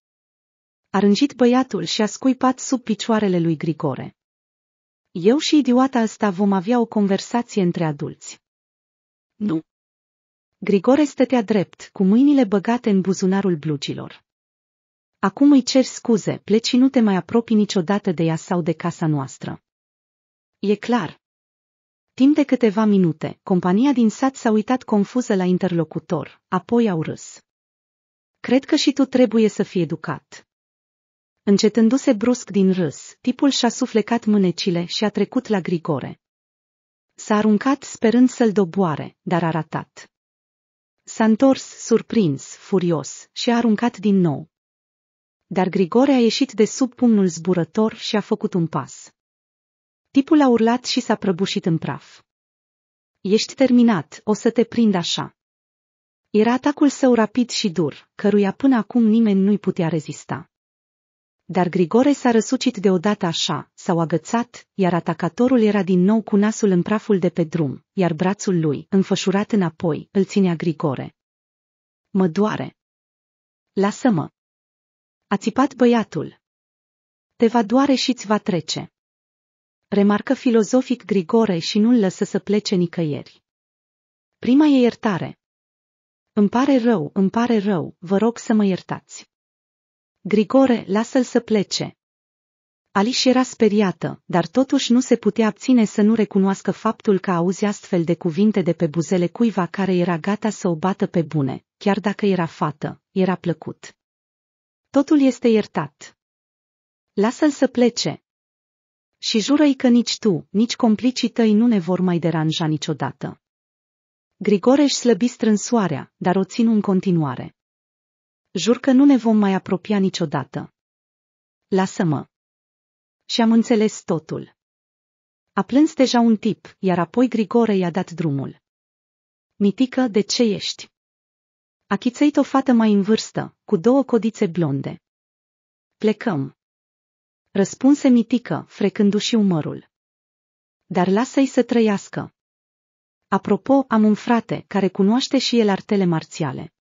A rânjit băiatul și a scuipat sub picioarele lui Grigore. Eu și idiota asta vom avea o conversație între adulți. Nu. Grigore stătea drept, cu mâinile băgate în buzunarul blugilor. Acum îi cer scuze, pleci nu te mai apropii niciodată de ea sau de casa noastră. E clar. Timp de câteva minute, compania din sat s-a uitat confuză la interlocutor, apoi au râs cred că și tu trebuie să fii educat. Încetându-se brusc din râs, tipul și-a suflecat mânecile și a trecut la Grigore. S-a aruncat sperând să-l doboare, dar a ratat. S-a întors surprins, furios, și a aruncat din nou. Dar Grigore a ieșit de sub pumnul zburător și a făcut un pas. Tipul a urlat și s-a prăbușit în praf. Ești terminat, o să te prind așa. Era atacul său rapid și dur, căruia până acum nimeni nu-i putea rezista. Dar Grigore s-a răsucit deodată așa, s-au agățat, iar atacatorul era din nou cu nasul în praful de pe drum, iar brațul lui, înfășurat înapoi, îl ținea Grigore. Mă doare. Lasă-mă. A țipat băiatul. Te va doare și-ți va trece. Remarcă filozofic Grigore și nu-l lăsă să plece nicăieri. Prima e iertare, îmi pare rău, îmi pare rău, vă rog să mă iertați. Grigore, lasă-l să plece. Alice era speriată, dar totuși nu se putea abține să nu recunoască faptul că auzi astfel de cuvinte de pe buzele cuiva care era gata să o bată pe bune, chiar dacă era fată, era plăcut. Totul este iertat. Lasă-l să plece. Și jură-i că nici tu, nici complicii tăi nu ne vor mai deranja niciodată. Grigore își slăbi strânsoarea, dar o țin în continuare. Jur că nu ne vom mai apropia niciodată. Lasă-mă. Și am înțeles totul. A plâns deja un tip, iar apoi Grigore i-a dat drumul. Mitică, de ce ești? A chițăit o fată mai în vârstă, cu două codițe blonde. Plecăm. Răspunse Mitică, frecându-și umărul. Dar lasă-i să trăiască. Apropo, am un frate care cunoaște și el artele marțiale.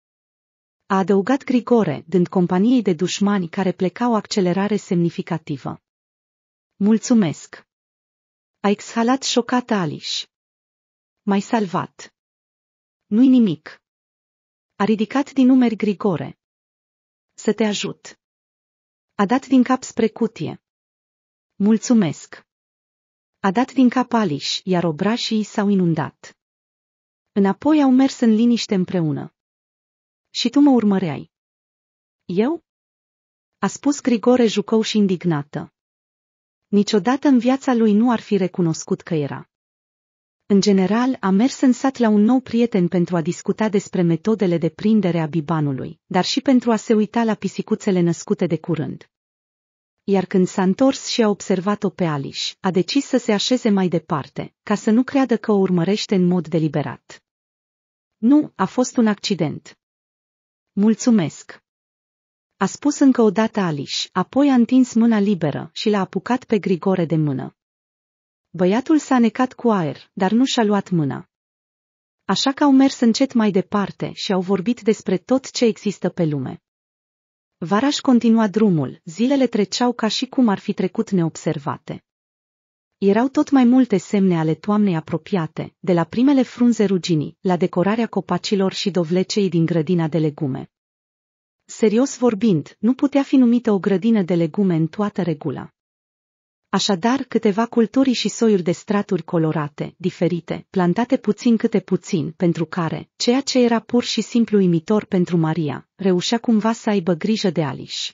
A adăugat Grigore, dând companiei de dușmani care plecau accelerare semnificativă. Mulțumesc! A exhalat șocată Aliș. Mai salvat. Nu-i nimic. A ridicat din numeri Grigore. Să te ajut. A dat din cap spre cutie. Mulțumesc. A dat din cap Aliș, iar obrașii s-au inundat. Înapoi au mers în liniște împreună. Și tu mă urmăreai. Eu? A spus Grigore Jucău și indignată. Niciodată în viața lui nu ar fi recunoscut că era. În general, a mers în sat la un nou prieten pentru a discuta despre metodele de prindere a bibanului, dar și pentru a se uita la pisicuțele născute de curând. Iar când s-a întors și a observat-o pe Aliș, a decis să se așeze mai departe, ca să nu creadă că o urmărește în mod deliberat. Nu, a fost un accident. Mulțumesc. A spus încă o dată Aliș, apoi a întins mâna liberă și l-a apucat pe Grigore de mână. Băiatul s-a necat cu aer, dar nu și-a luat mâna. Așa că au mers încet mai departe și au vorbit despre tot ce există pe lume. Varaș continua drumul, zilele treceau ca și cum ar fi trecut neobservate. Erau tot mai multe semne ale toamnei apropiate, de la primele frunze ruginii, la decorarea copacilor și dovlecei din grădina de legume. Serios vorbind, nu putea fi numită o grădină de legume în toată regula. Așadar, câteva culturi și soiuri de straturi colorate, diferite, plantate puțin câte puțin, pentru care, ceea ce era pur și simplu imitor pentru Maria, reușea cumva să aibă grijă de Aliș.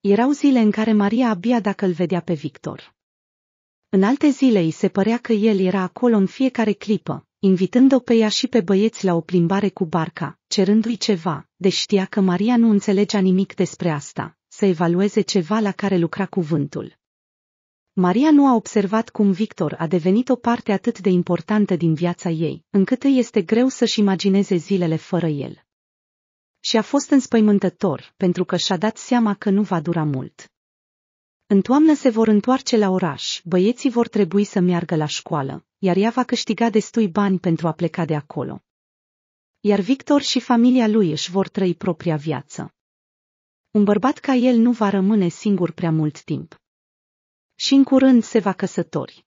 Erau zile în care Maria abia dacă îl vedea pe Victor. În alte zile îi se părea că el era acolo în fiecare clipă, invitând-o pe ea și pe băieți la o plimbare cu barca, cerându-i ceva, deși știa că Maria nu înțelegea nimic despre asta, să evalueze ceva la care lucra cuvântul. Maria nu a observat cum Victor a devenit o parte atât de importantă din viața ei, încât îi este greu să-și imagineze zilele fără el. Și a fost înspăimântător, pentru că și-a dat seama că nu va dura mult. În toamnă se vor întoarce la oraș, băieții vor trebui să meargă la școală, iar ea va câștiga destui bani pentru a pleca de acolo. Iar Victor și familia lui își vor trăi propria viață. Un bărbat ca el nu va rămâne singur prea mult timp. Și în curând se va căsători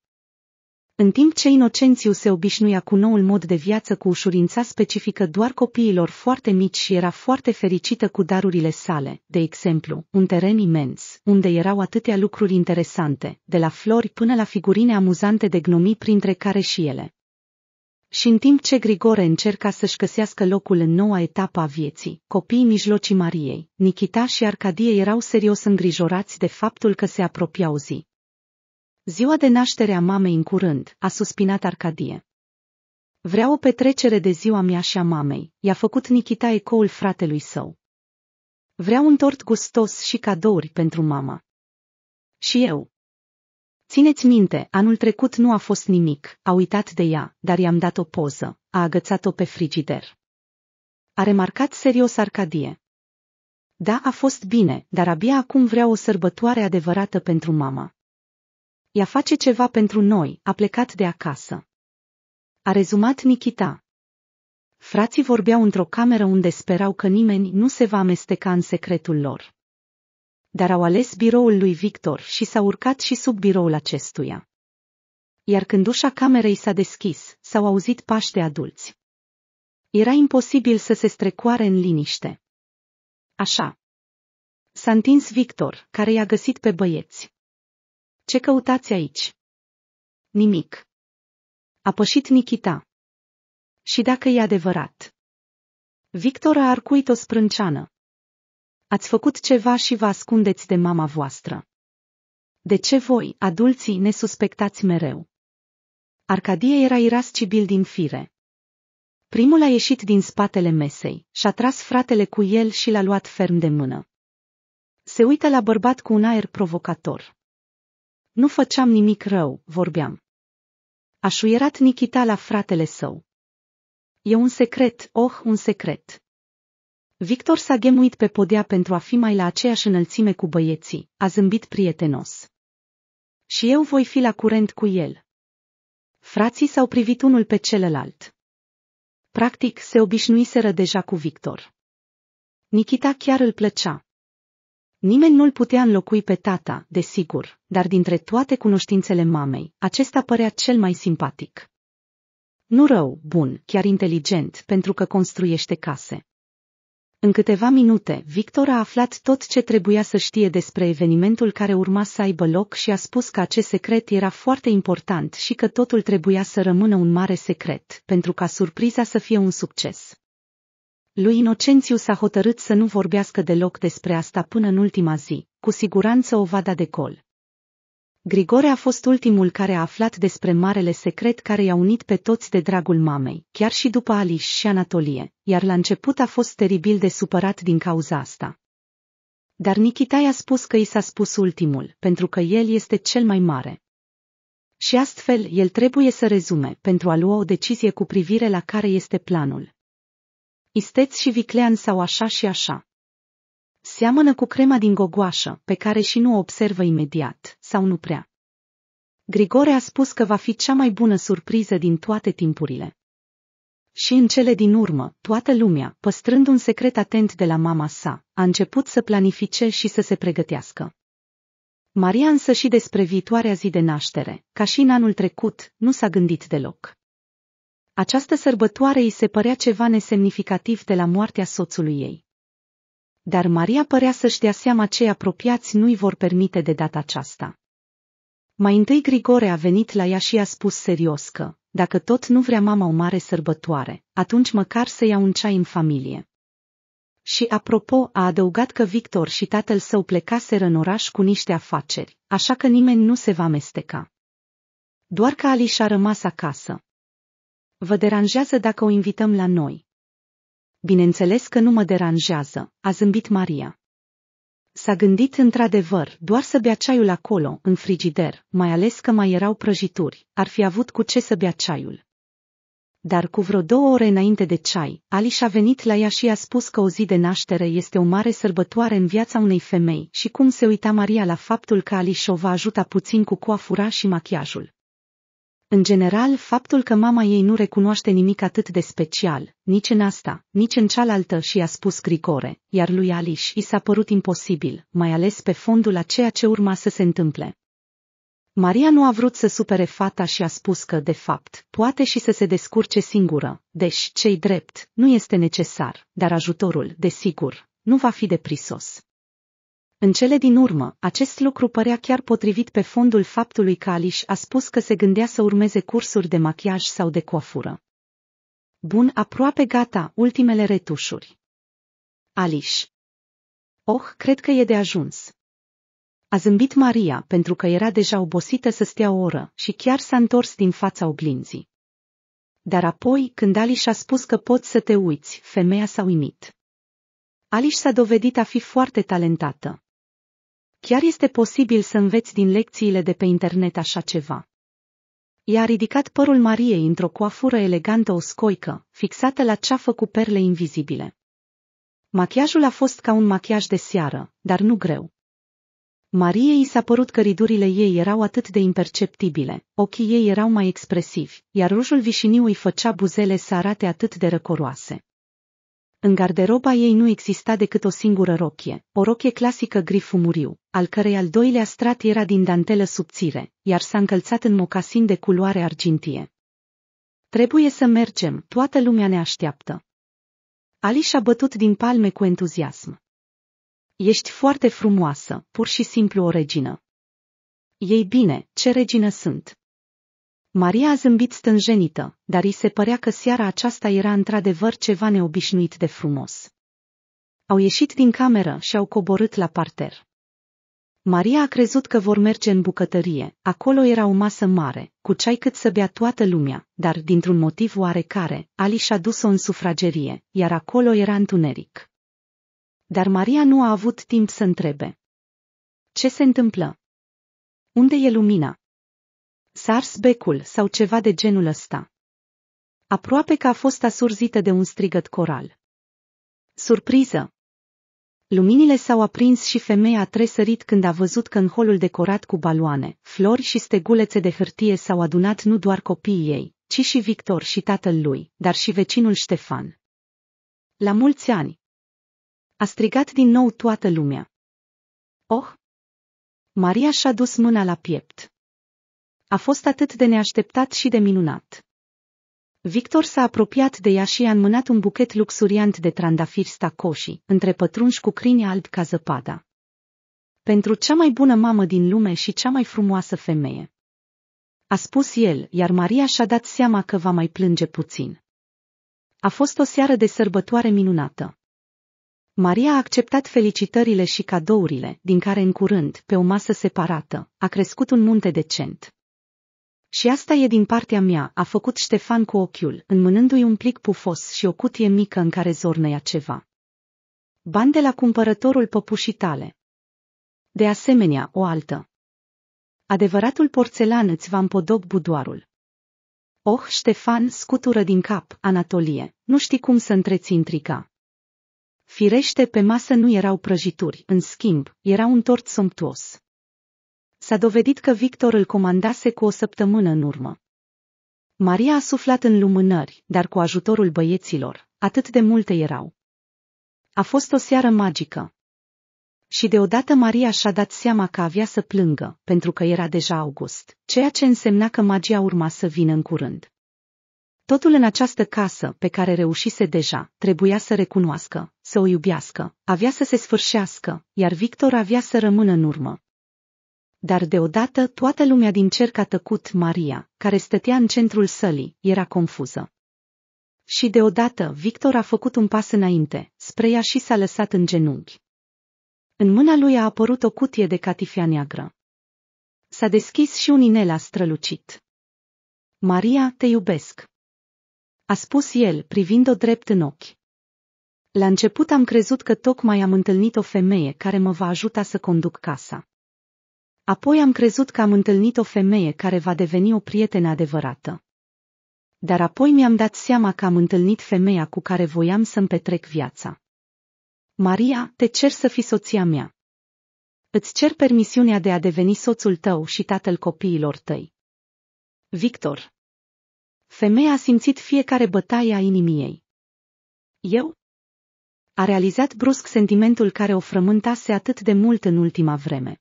în timp ce Inocențiu se obișnuia cu noul mod de viață cu ușurința specifică doar copiilor foarte mici și era foarte fericită cu darurile sale, de exemplu, un teren imens, unde erau atâtea lucruri interesante, de la flori până la figurine amuzante de gnomi printre care și ele. Și în timp ce Grigore încerca să-și găsească locul în noua etapă a vieții, copiii mijlocii Mariei, Nikita și Arcadie erau serios îngrijorați de faptul că se apropia o zi, Ziua de naștere a mamei în curând, a suspinat Arcadie. Vreau o petrecere de ziua mea și a mamei, i-a făcut Nikita ecoul fratelui său. Vreau un tort gustos și cadouri pentru mama. Și eu. Țineți minte, anul trecut nu a fost nimic, a uitat de ea, dar i-am dat o poză, a agățat-o pe frigider. A remarcat serios Arcadie. Da, a fost bine, dar abia acum vreau o sărbătoare adevărată pentru mama. Ea face ceva pentru noi, a plecat de acasă. A rezumat Nikita. Frații vorbeau într-o cameră unde sperau că nimeni nu se va amesteca în secretul lor. Dar au ales biroul lui Victor și s-au urcat și sub biroul acestuia. Iar când ușa camerei s-a deschis, s-au auzit pași de adulți. Era imposibil să se strecoare în liniște. Așa. S-a întins Victor, care i-a găsit pe băieți. Ce căutați aici? Nimic. A pășit Nikita. Și dacă e adevărat? Victor a arcuit o sprânceană. Ați făcut ceva și vă ascundeți de mama voastră. De ce voi, adulții, ne suspectați mereu? Arcadie era irascibil din fire. Primul a ieșit din spatele mesei și-a tras fratele cu el și l-a luat ferm de mână. Se uită la bărbat cu un aer provocator. Nu făceam nimic rău, vorbeam. A șuierat Nikita la fratele său. E un secret, oh, un secret. Victor s-a gemuit pe podea pentru a fi mai la aceeași înălțime cu băieții, a zâmbit prietenos. Și eu voi fi la curent cu el. Frații s-au privit unul pe celălalt. Practic, se obișnuiseră deja cu Victor. Nikita chiar îl plăcea. Nimeni nu-l putea înlocui pe tata, desigur, dar dintre toate cunoștințele mamei, acesta părea cel mai simpatic. Nu rău, bun, chiar inteligent, pentru că construiește case. În câteva minute, Victor a aflat tot ce trebuia să știe despre evenimentul care urma să aibă loc și a spus că acest secret era foarte important și că totul trebuia să rămână un mare secret, pentru ca surpriza să fie un succes. Lui Inocențiu s-a hotărât să nu vorbească deloc despre asta până în ultima zi, cu siguranță o va da de col. Grigore a fost ultimul care a aflat despre marele secret care i-a unit pe toți de dragul mamei, chiar și după Aliș și Anatolie, iar la început a fost teribil de supărat din cauza asta. Dar Nikita i-a spus că i s-a spus ultimul, pentru că el este cel mai mare. Și astfel, el trebuie să rezume pentru a lua o decizie cu privire la care este planul isteț și viclean sau așa și așa. Seamănă cu crema din gogoașă, pe care și nu o observă imediat, sau nu prea. Grigore a spus că va fi cea mai bună surpriză din toate timpurile. Și în cele din urmă, toată lumea, păstrând un secret atent de la mama sa, a început să planifice și să se pregătească. Maria însă și despre viitoarea zi de naștere, ca și în anul trecut, nu s-a gândit deloc. Această sărbătoare îi se părea ceva nesemnificativ de la moartea soțului ei. Dar Maria părea să-și dea seama cei apropiați nu-i vor permite de data aceasta. Mai întâi Grigore a venit la ea și a spus serios că, dacă tot nu vrea mama o mare sărbătoare, atunci măcar să ia un ceai în familie. Și apropo, a adăugat că Victor și tatăl său plecaseră în oraș cu niște afaceri, așa că nimeni nu se va amesteca. Doar că Ali și-a rămas acasă, Vă deranjează dacă o invităm la noi? Bineînțeles că nu mă deranjează, a zâmbit Maria. S-a gândit într-adevăr doar să bea ceaiul acolo, în frigider, mai ales că mai erau prăjituri, ar fi avut cu ce să bea ceaiul. Dar cu vreo două ore înainte de ceai, Aliș a venit la ea și a spus că o zi de naștere este o mare sărbătoare în viața unei femei și cum se uita Maria la faptul că Aliș o va ajuta puțin cu coafura și machiajul. În general, faptul că mama ei nu recunoaște nimic atât de special, nici în asta, nici în cealaltă și a spus Gricore, iar lui Aliș i s-a părut imposibil, mai ales pe fondul a ceea ce urma să se întâmple. Maria nu a vrut să supere fata și a spus că, de fapt, poate și să se descurce singură, deci, cei drept, nu este necesar, dar ajutorul, desigur, nu va fi de prisos. În cele din urmă, acest lucru părea chiar potrivit pe fondul faptului că Aliș a spus că se gândea să urmeze cursuri de machiaj sau de coafură. Bun, aproape gata, ultimele retușuri. Aliș. Oh, cred că e de ajuns. A zâmbit Maria pentru că era deja obosită să stea o oră și chiar s-a întors din fața oglinzii. Dar apoi, când Aliș a spus că poți să te uiți, femeia s-a uimit. Aliș s-a dovedit a fi foarte talentată, Chiar este posibil să înveți din lecțiile de pe internet așa ceva. I-a ridicat părul Mariei într-o coafură elegantă oscoică, fixată la ceafă cu perle invizibile. Machiajul a fost ca un machiaj de seară, dar nu greu. Marie i s-a părut că ridurile ei erau atât de imperceptibile, ochii ei erau mai expresivi, iar rujul vișiniu îi făcea buzele să arate atât de răcoroase. În garderoba ei nu exista decât o singură rochie, o rochie clasică gri fumuriu, al cărei al doilea strat era din dantelă subțire, iar s-a încălțat în mocasin de culoare argintie. Trebuie să mergem, toată lumea ne așteaptă. Ali și-a bătut din palme cu entuziasm. Ești foarte frumoasă, pur și simplu o regină. Ei bine, ce regină sunt? Maria a zâmbit stânjenită, dar îi se părea că seara aceasta era într-adevăr ceva neobișnuit de frumos. Au ieșit din cameră și au coborât la parter. Maria a crezut că vor merge în bucătărie, acolo era o masă mare, cu ceai cât să bea toată lumea, dar dintr-un motiv oarecare, Ali și-a dus-o în sufragerie, iar acolo era întuneric. Dar Maria nu a avut timp să întrebe. Ce se întâmplă? Unde e lumina? sars becul sau ceva de genul ăsta. Aproape că a fost asurzită de un strigăt coral. Surpriză! Luminile s-au aprins și femeia a tresărit când a văzut că în holul decorat cu baloane, flori și stegulețe de hârtie s-au adunat nu doar copiii ei, ci și Victor și tatăl lui, dar și vecinul Ștefan. La mulți ani! A strigat din nou toată lumea. Oh! Maria și-a dus mâna la piept. A fost atât de neașteptat și de minunat. Victor s-a apropiat de ea și a înmânat un buchet luxuriant de trandafiri stacoși, între pătrunși cu crini alb ca zăpada. Pentru cea mai bună mamă din lume și cea mai frumoasă femeie. A spus el, iar Maria și-a dat seama că va mai plânge puțin. A fost o seară de sărbătoare minunată. Maria a acceptat felicitările și cadourile, din care în curând, pe o masă separată, a crescut un munte decent. Și asta e din partea mea, a făcut Ștefan cu ochiul, înmânându-i un plic pufos și o cutie mică în care zornăia ceva. Bani de la cumpărătorul păpușii tale. De asemenea, o altă. Adevăratul porțelan îți va împodob budoarul. Oh, Ștefan scutură din cap, Anatolie, nu știi cum să întreții intriga. Firește, pe masă nu erau prăjituri, în schimb, era un tort somptuos s-a dovedit că Victor îl comandase cu o săptămână în urmă. Maria a suflat în lumânări, dar cu ajutorul băieților, atât de multe erau. A fost o seară magică. Și deodată Maria și-a dat seama că avea să plângă, pentru că era deja august, ceea ce însemna că magia urma să vină în curând. Totul în această casă, pe care reușise deja, trebuia să recunoască, să o iubească, avea să se sfârșească, iar Victor avea să rămână în urmă, dar deodată toată lumea din cerc a tăcut Maria, care stătea în centrul sălii, era confuză. Și deodată Victor a făcut un pas înainte, spre ea și s-a lăsat în genunchi. În mâna lui a apărut o cutie de catifea neagră. S-a deschis și un inel a strălucit. Maria, te iubesc. A spus el, privind-o drept în ochi. La început am crezut că tocmai am întâlnit o femeie care mă va ajuta să conduc casa. Apoi am crezut că am întâlnit o femeie care va deveni o prietenă adevărată. Dar apoi mi-am dat seama că am întâlnit femeia cu care voiam să-mi petrec viața. Maria, te cer să fii soția mea. Îți cer permisiunea de a deveni soțul tău și tatăl copiilor tăi. Victor. Femeia a simțit fiecare bătaie a inimii ei. Eu? A realizat brusc sentimentul care o frământase atât de mult în ultima vreme.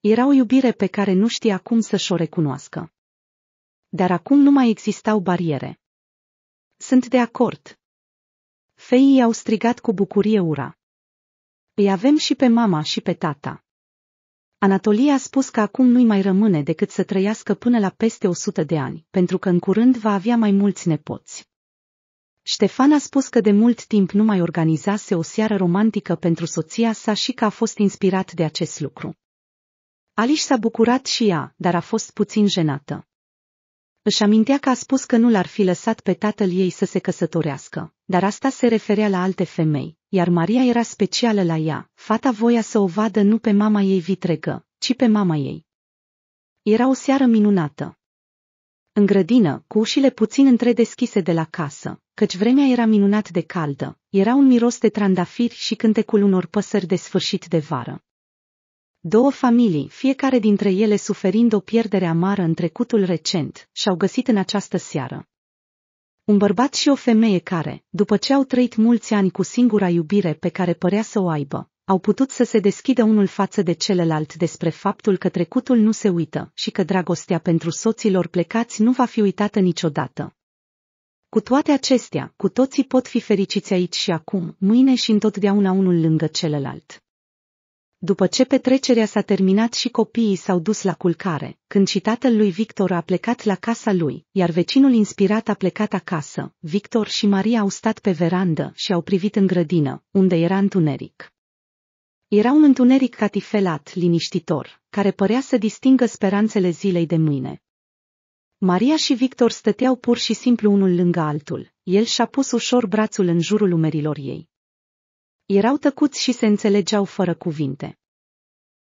Era o iubire pe care nu știa cum să-și o recunoască. Dar acum nu mai existau bariere. Sunt de acord. Feii au strigat cu bucurie ura. Îi avem și pe mama și pe tata. Anatolie a spus că acum nu-i mai rămâne decât să trăiască până la peste 100 de ani, pentru că în curând va avea mai mulți nepoți. Ștefan a spus că de mult timp nu mai organizase o seară romantică pentru soția sa și că a fost inspirat de acest lucru. Alice s-a bucurat și ea, dar a fost puțin jenată. Își amintea că a spus că nu l-ar fi lăsat pe tatăl ei să se căsătorească, dar asta se referea la alte femei, iar Maria era specială la ea, fata voia să o vadă nu pe mama ei vitregă, ci pe mama ei. Era o seară minunată. În grădină, cu ușile puțin întredeschise de la casă, căci vremea era minunat de caldă, era un miros de trandafiri și cântecul unor păsări de sfârșit de vară. Două familii, fiecare dintre ele suferind o pierdere amară în trecutul recent, și-au găsit în această seară. Un bărbat și o femeie care, după ce au trăit mulți ani cu singura iubire pe care părea să o aibă, au putut să se deschidă unul față de celălalt despre faptul că trecutul nu se uită și că dragostea pentru soților plecați nu va fi uitată niciodată. Cu toate acestea, cu toții pot fi fericiți aici și acum, mâine și întotdeauna unul lângă celălalt. După ce petrecerea s-a terminat și copiii s-au dus la culcare, când și tatăl lui Victor a plecat la casa lui, iar vecinul inspirat a plecat acasă, Victor și Maria au stat pe verandă și au privit în grădină, unde era întuneric. Era un întuneric catifelat, liniștitor, care părea să distingă speranțele zilei de mâine. Maria și Victor stăteau pur și simplu unul lângă altul. El și-a pus ușor brațul în jurul umerilor ei. Erau tăcuți și se înțelegeau fără cuvinte.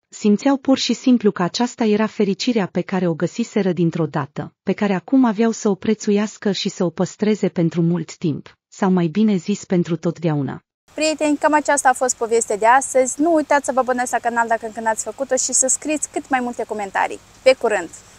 Simțeau pur și simplu că aceasta era fericirea pe care o găsiseră dintr-o dată, pe care acum aveau să o prețuiască și să o păstreze pentru mult timp, sau mai bine zis pentru totdeauna. Prieteni, cam aceasta a fost povestea de astăzi. Nu uitați să vă abonați la canal dacă încă n-ați făcut-o și să scrieți cât mai multe comentarii. Pe curând!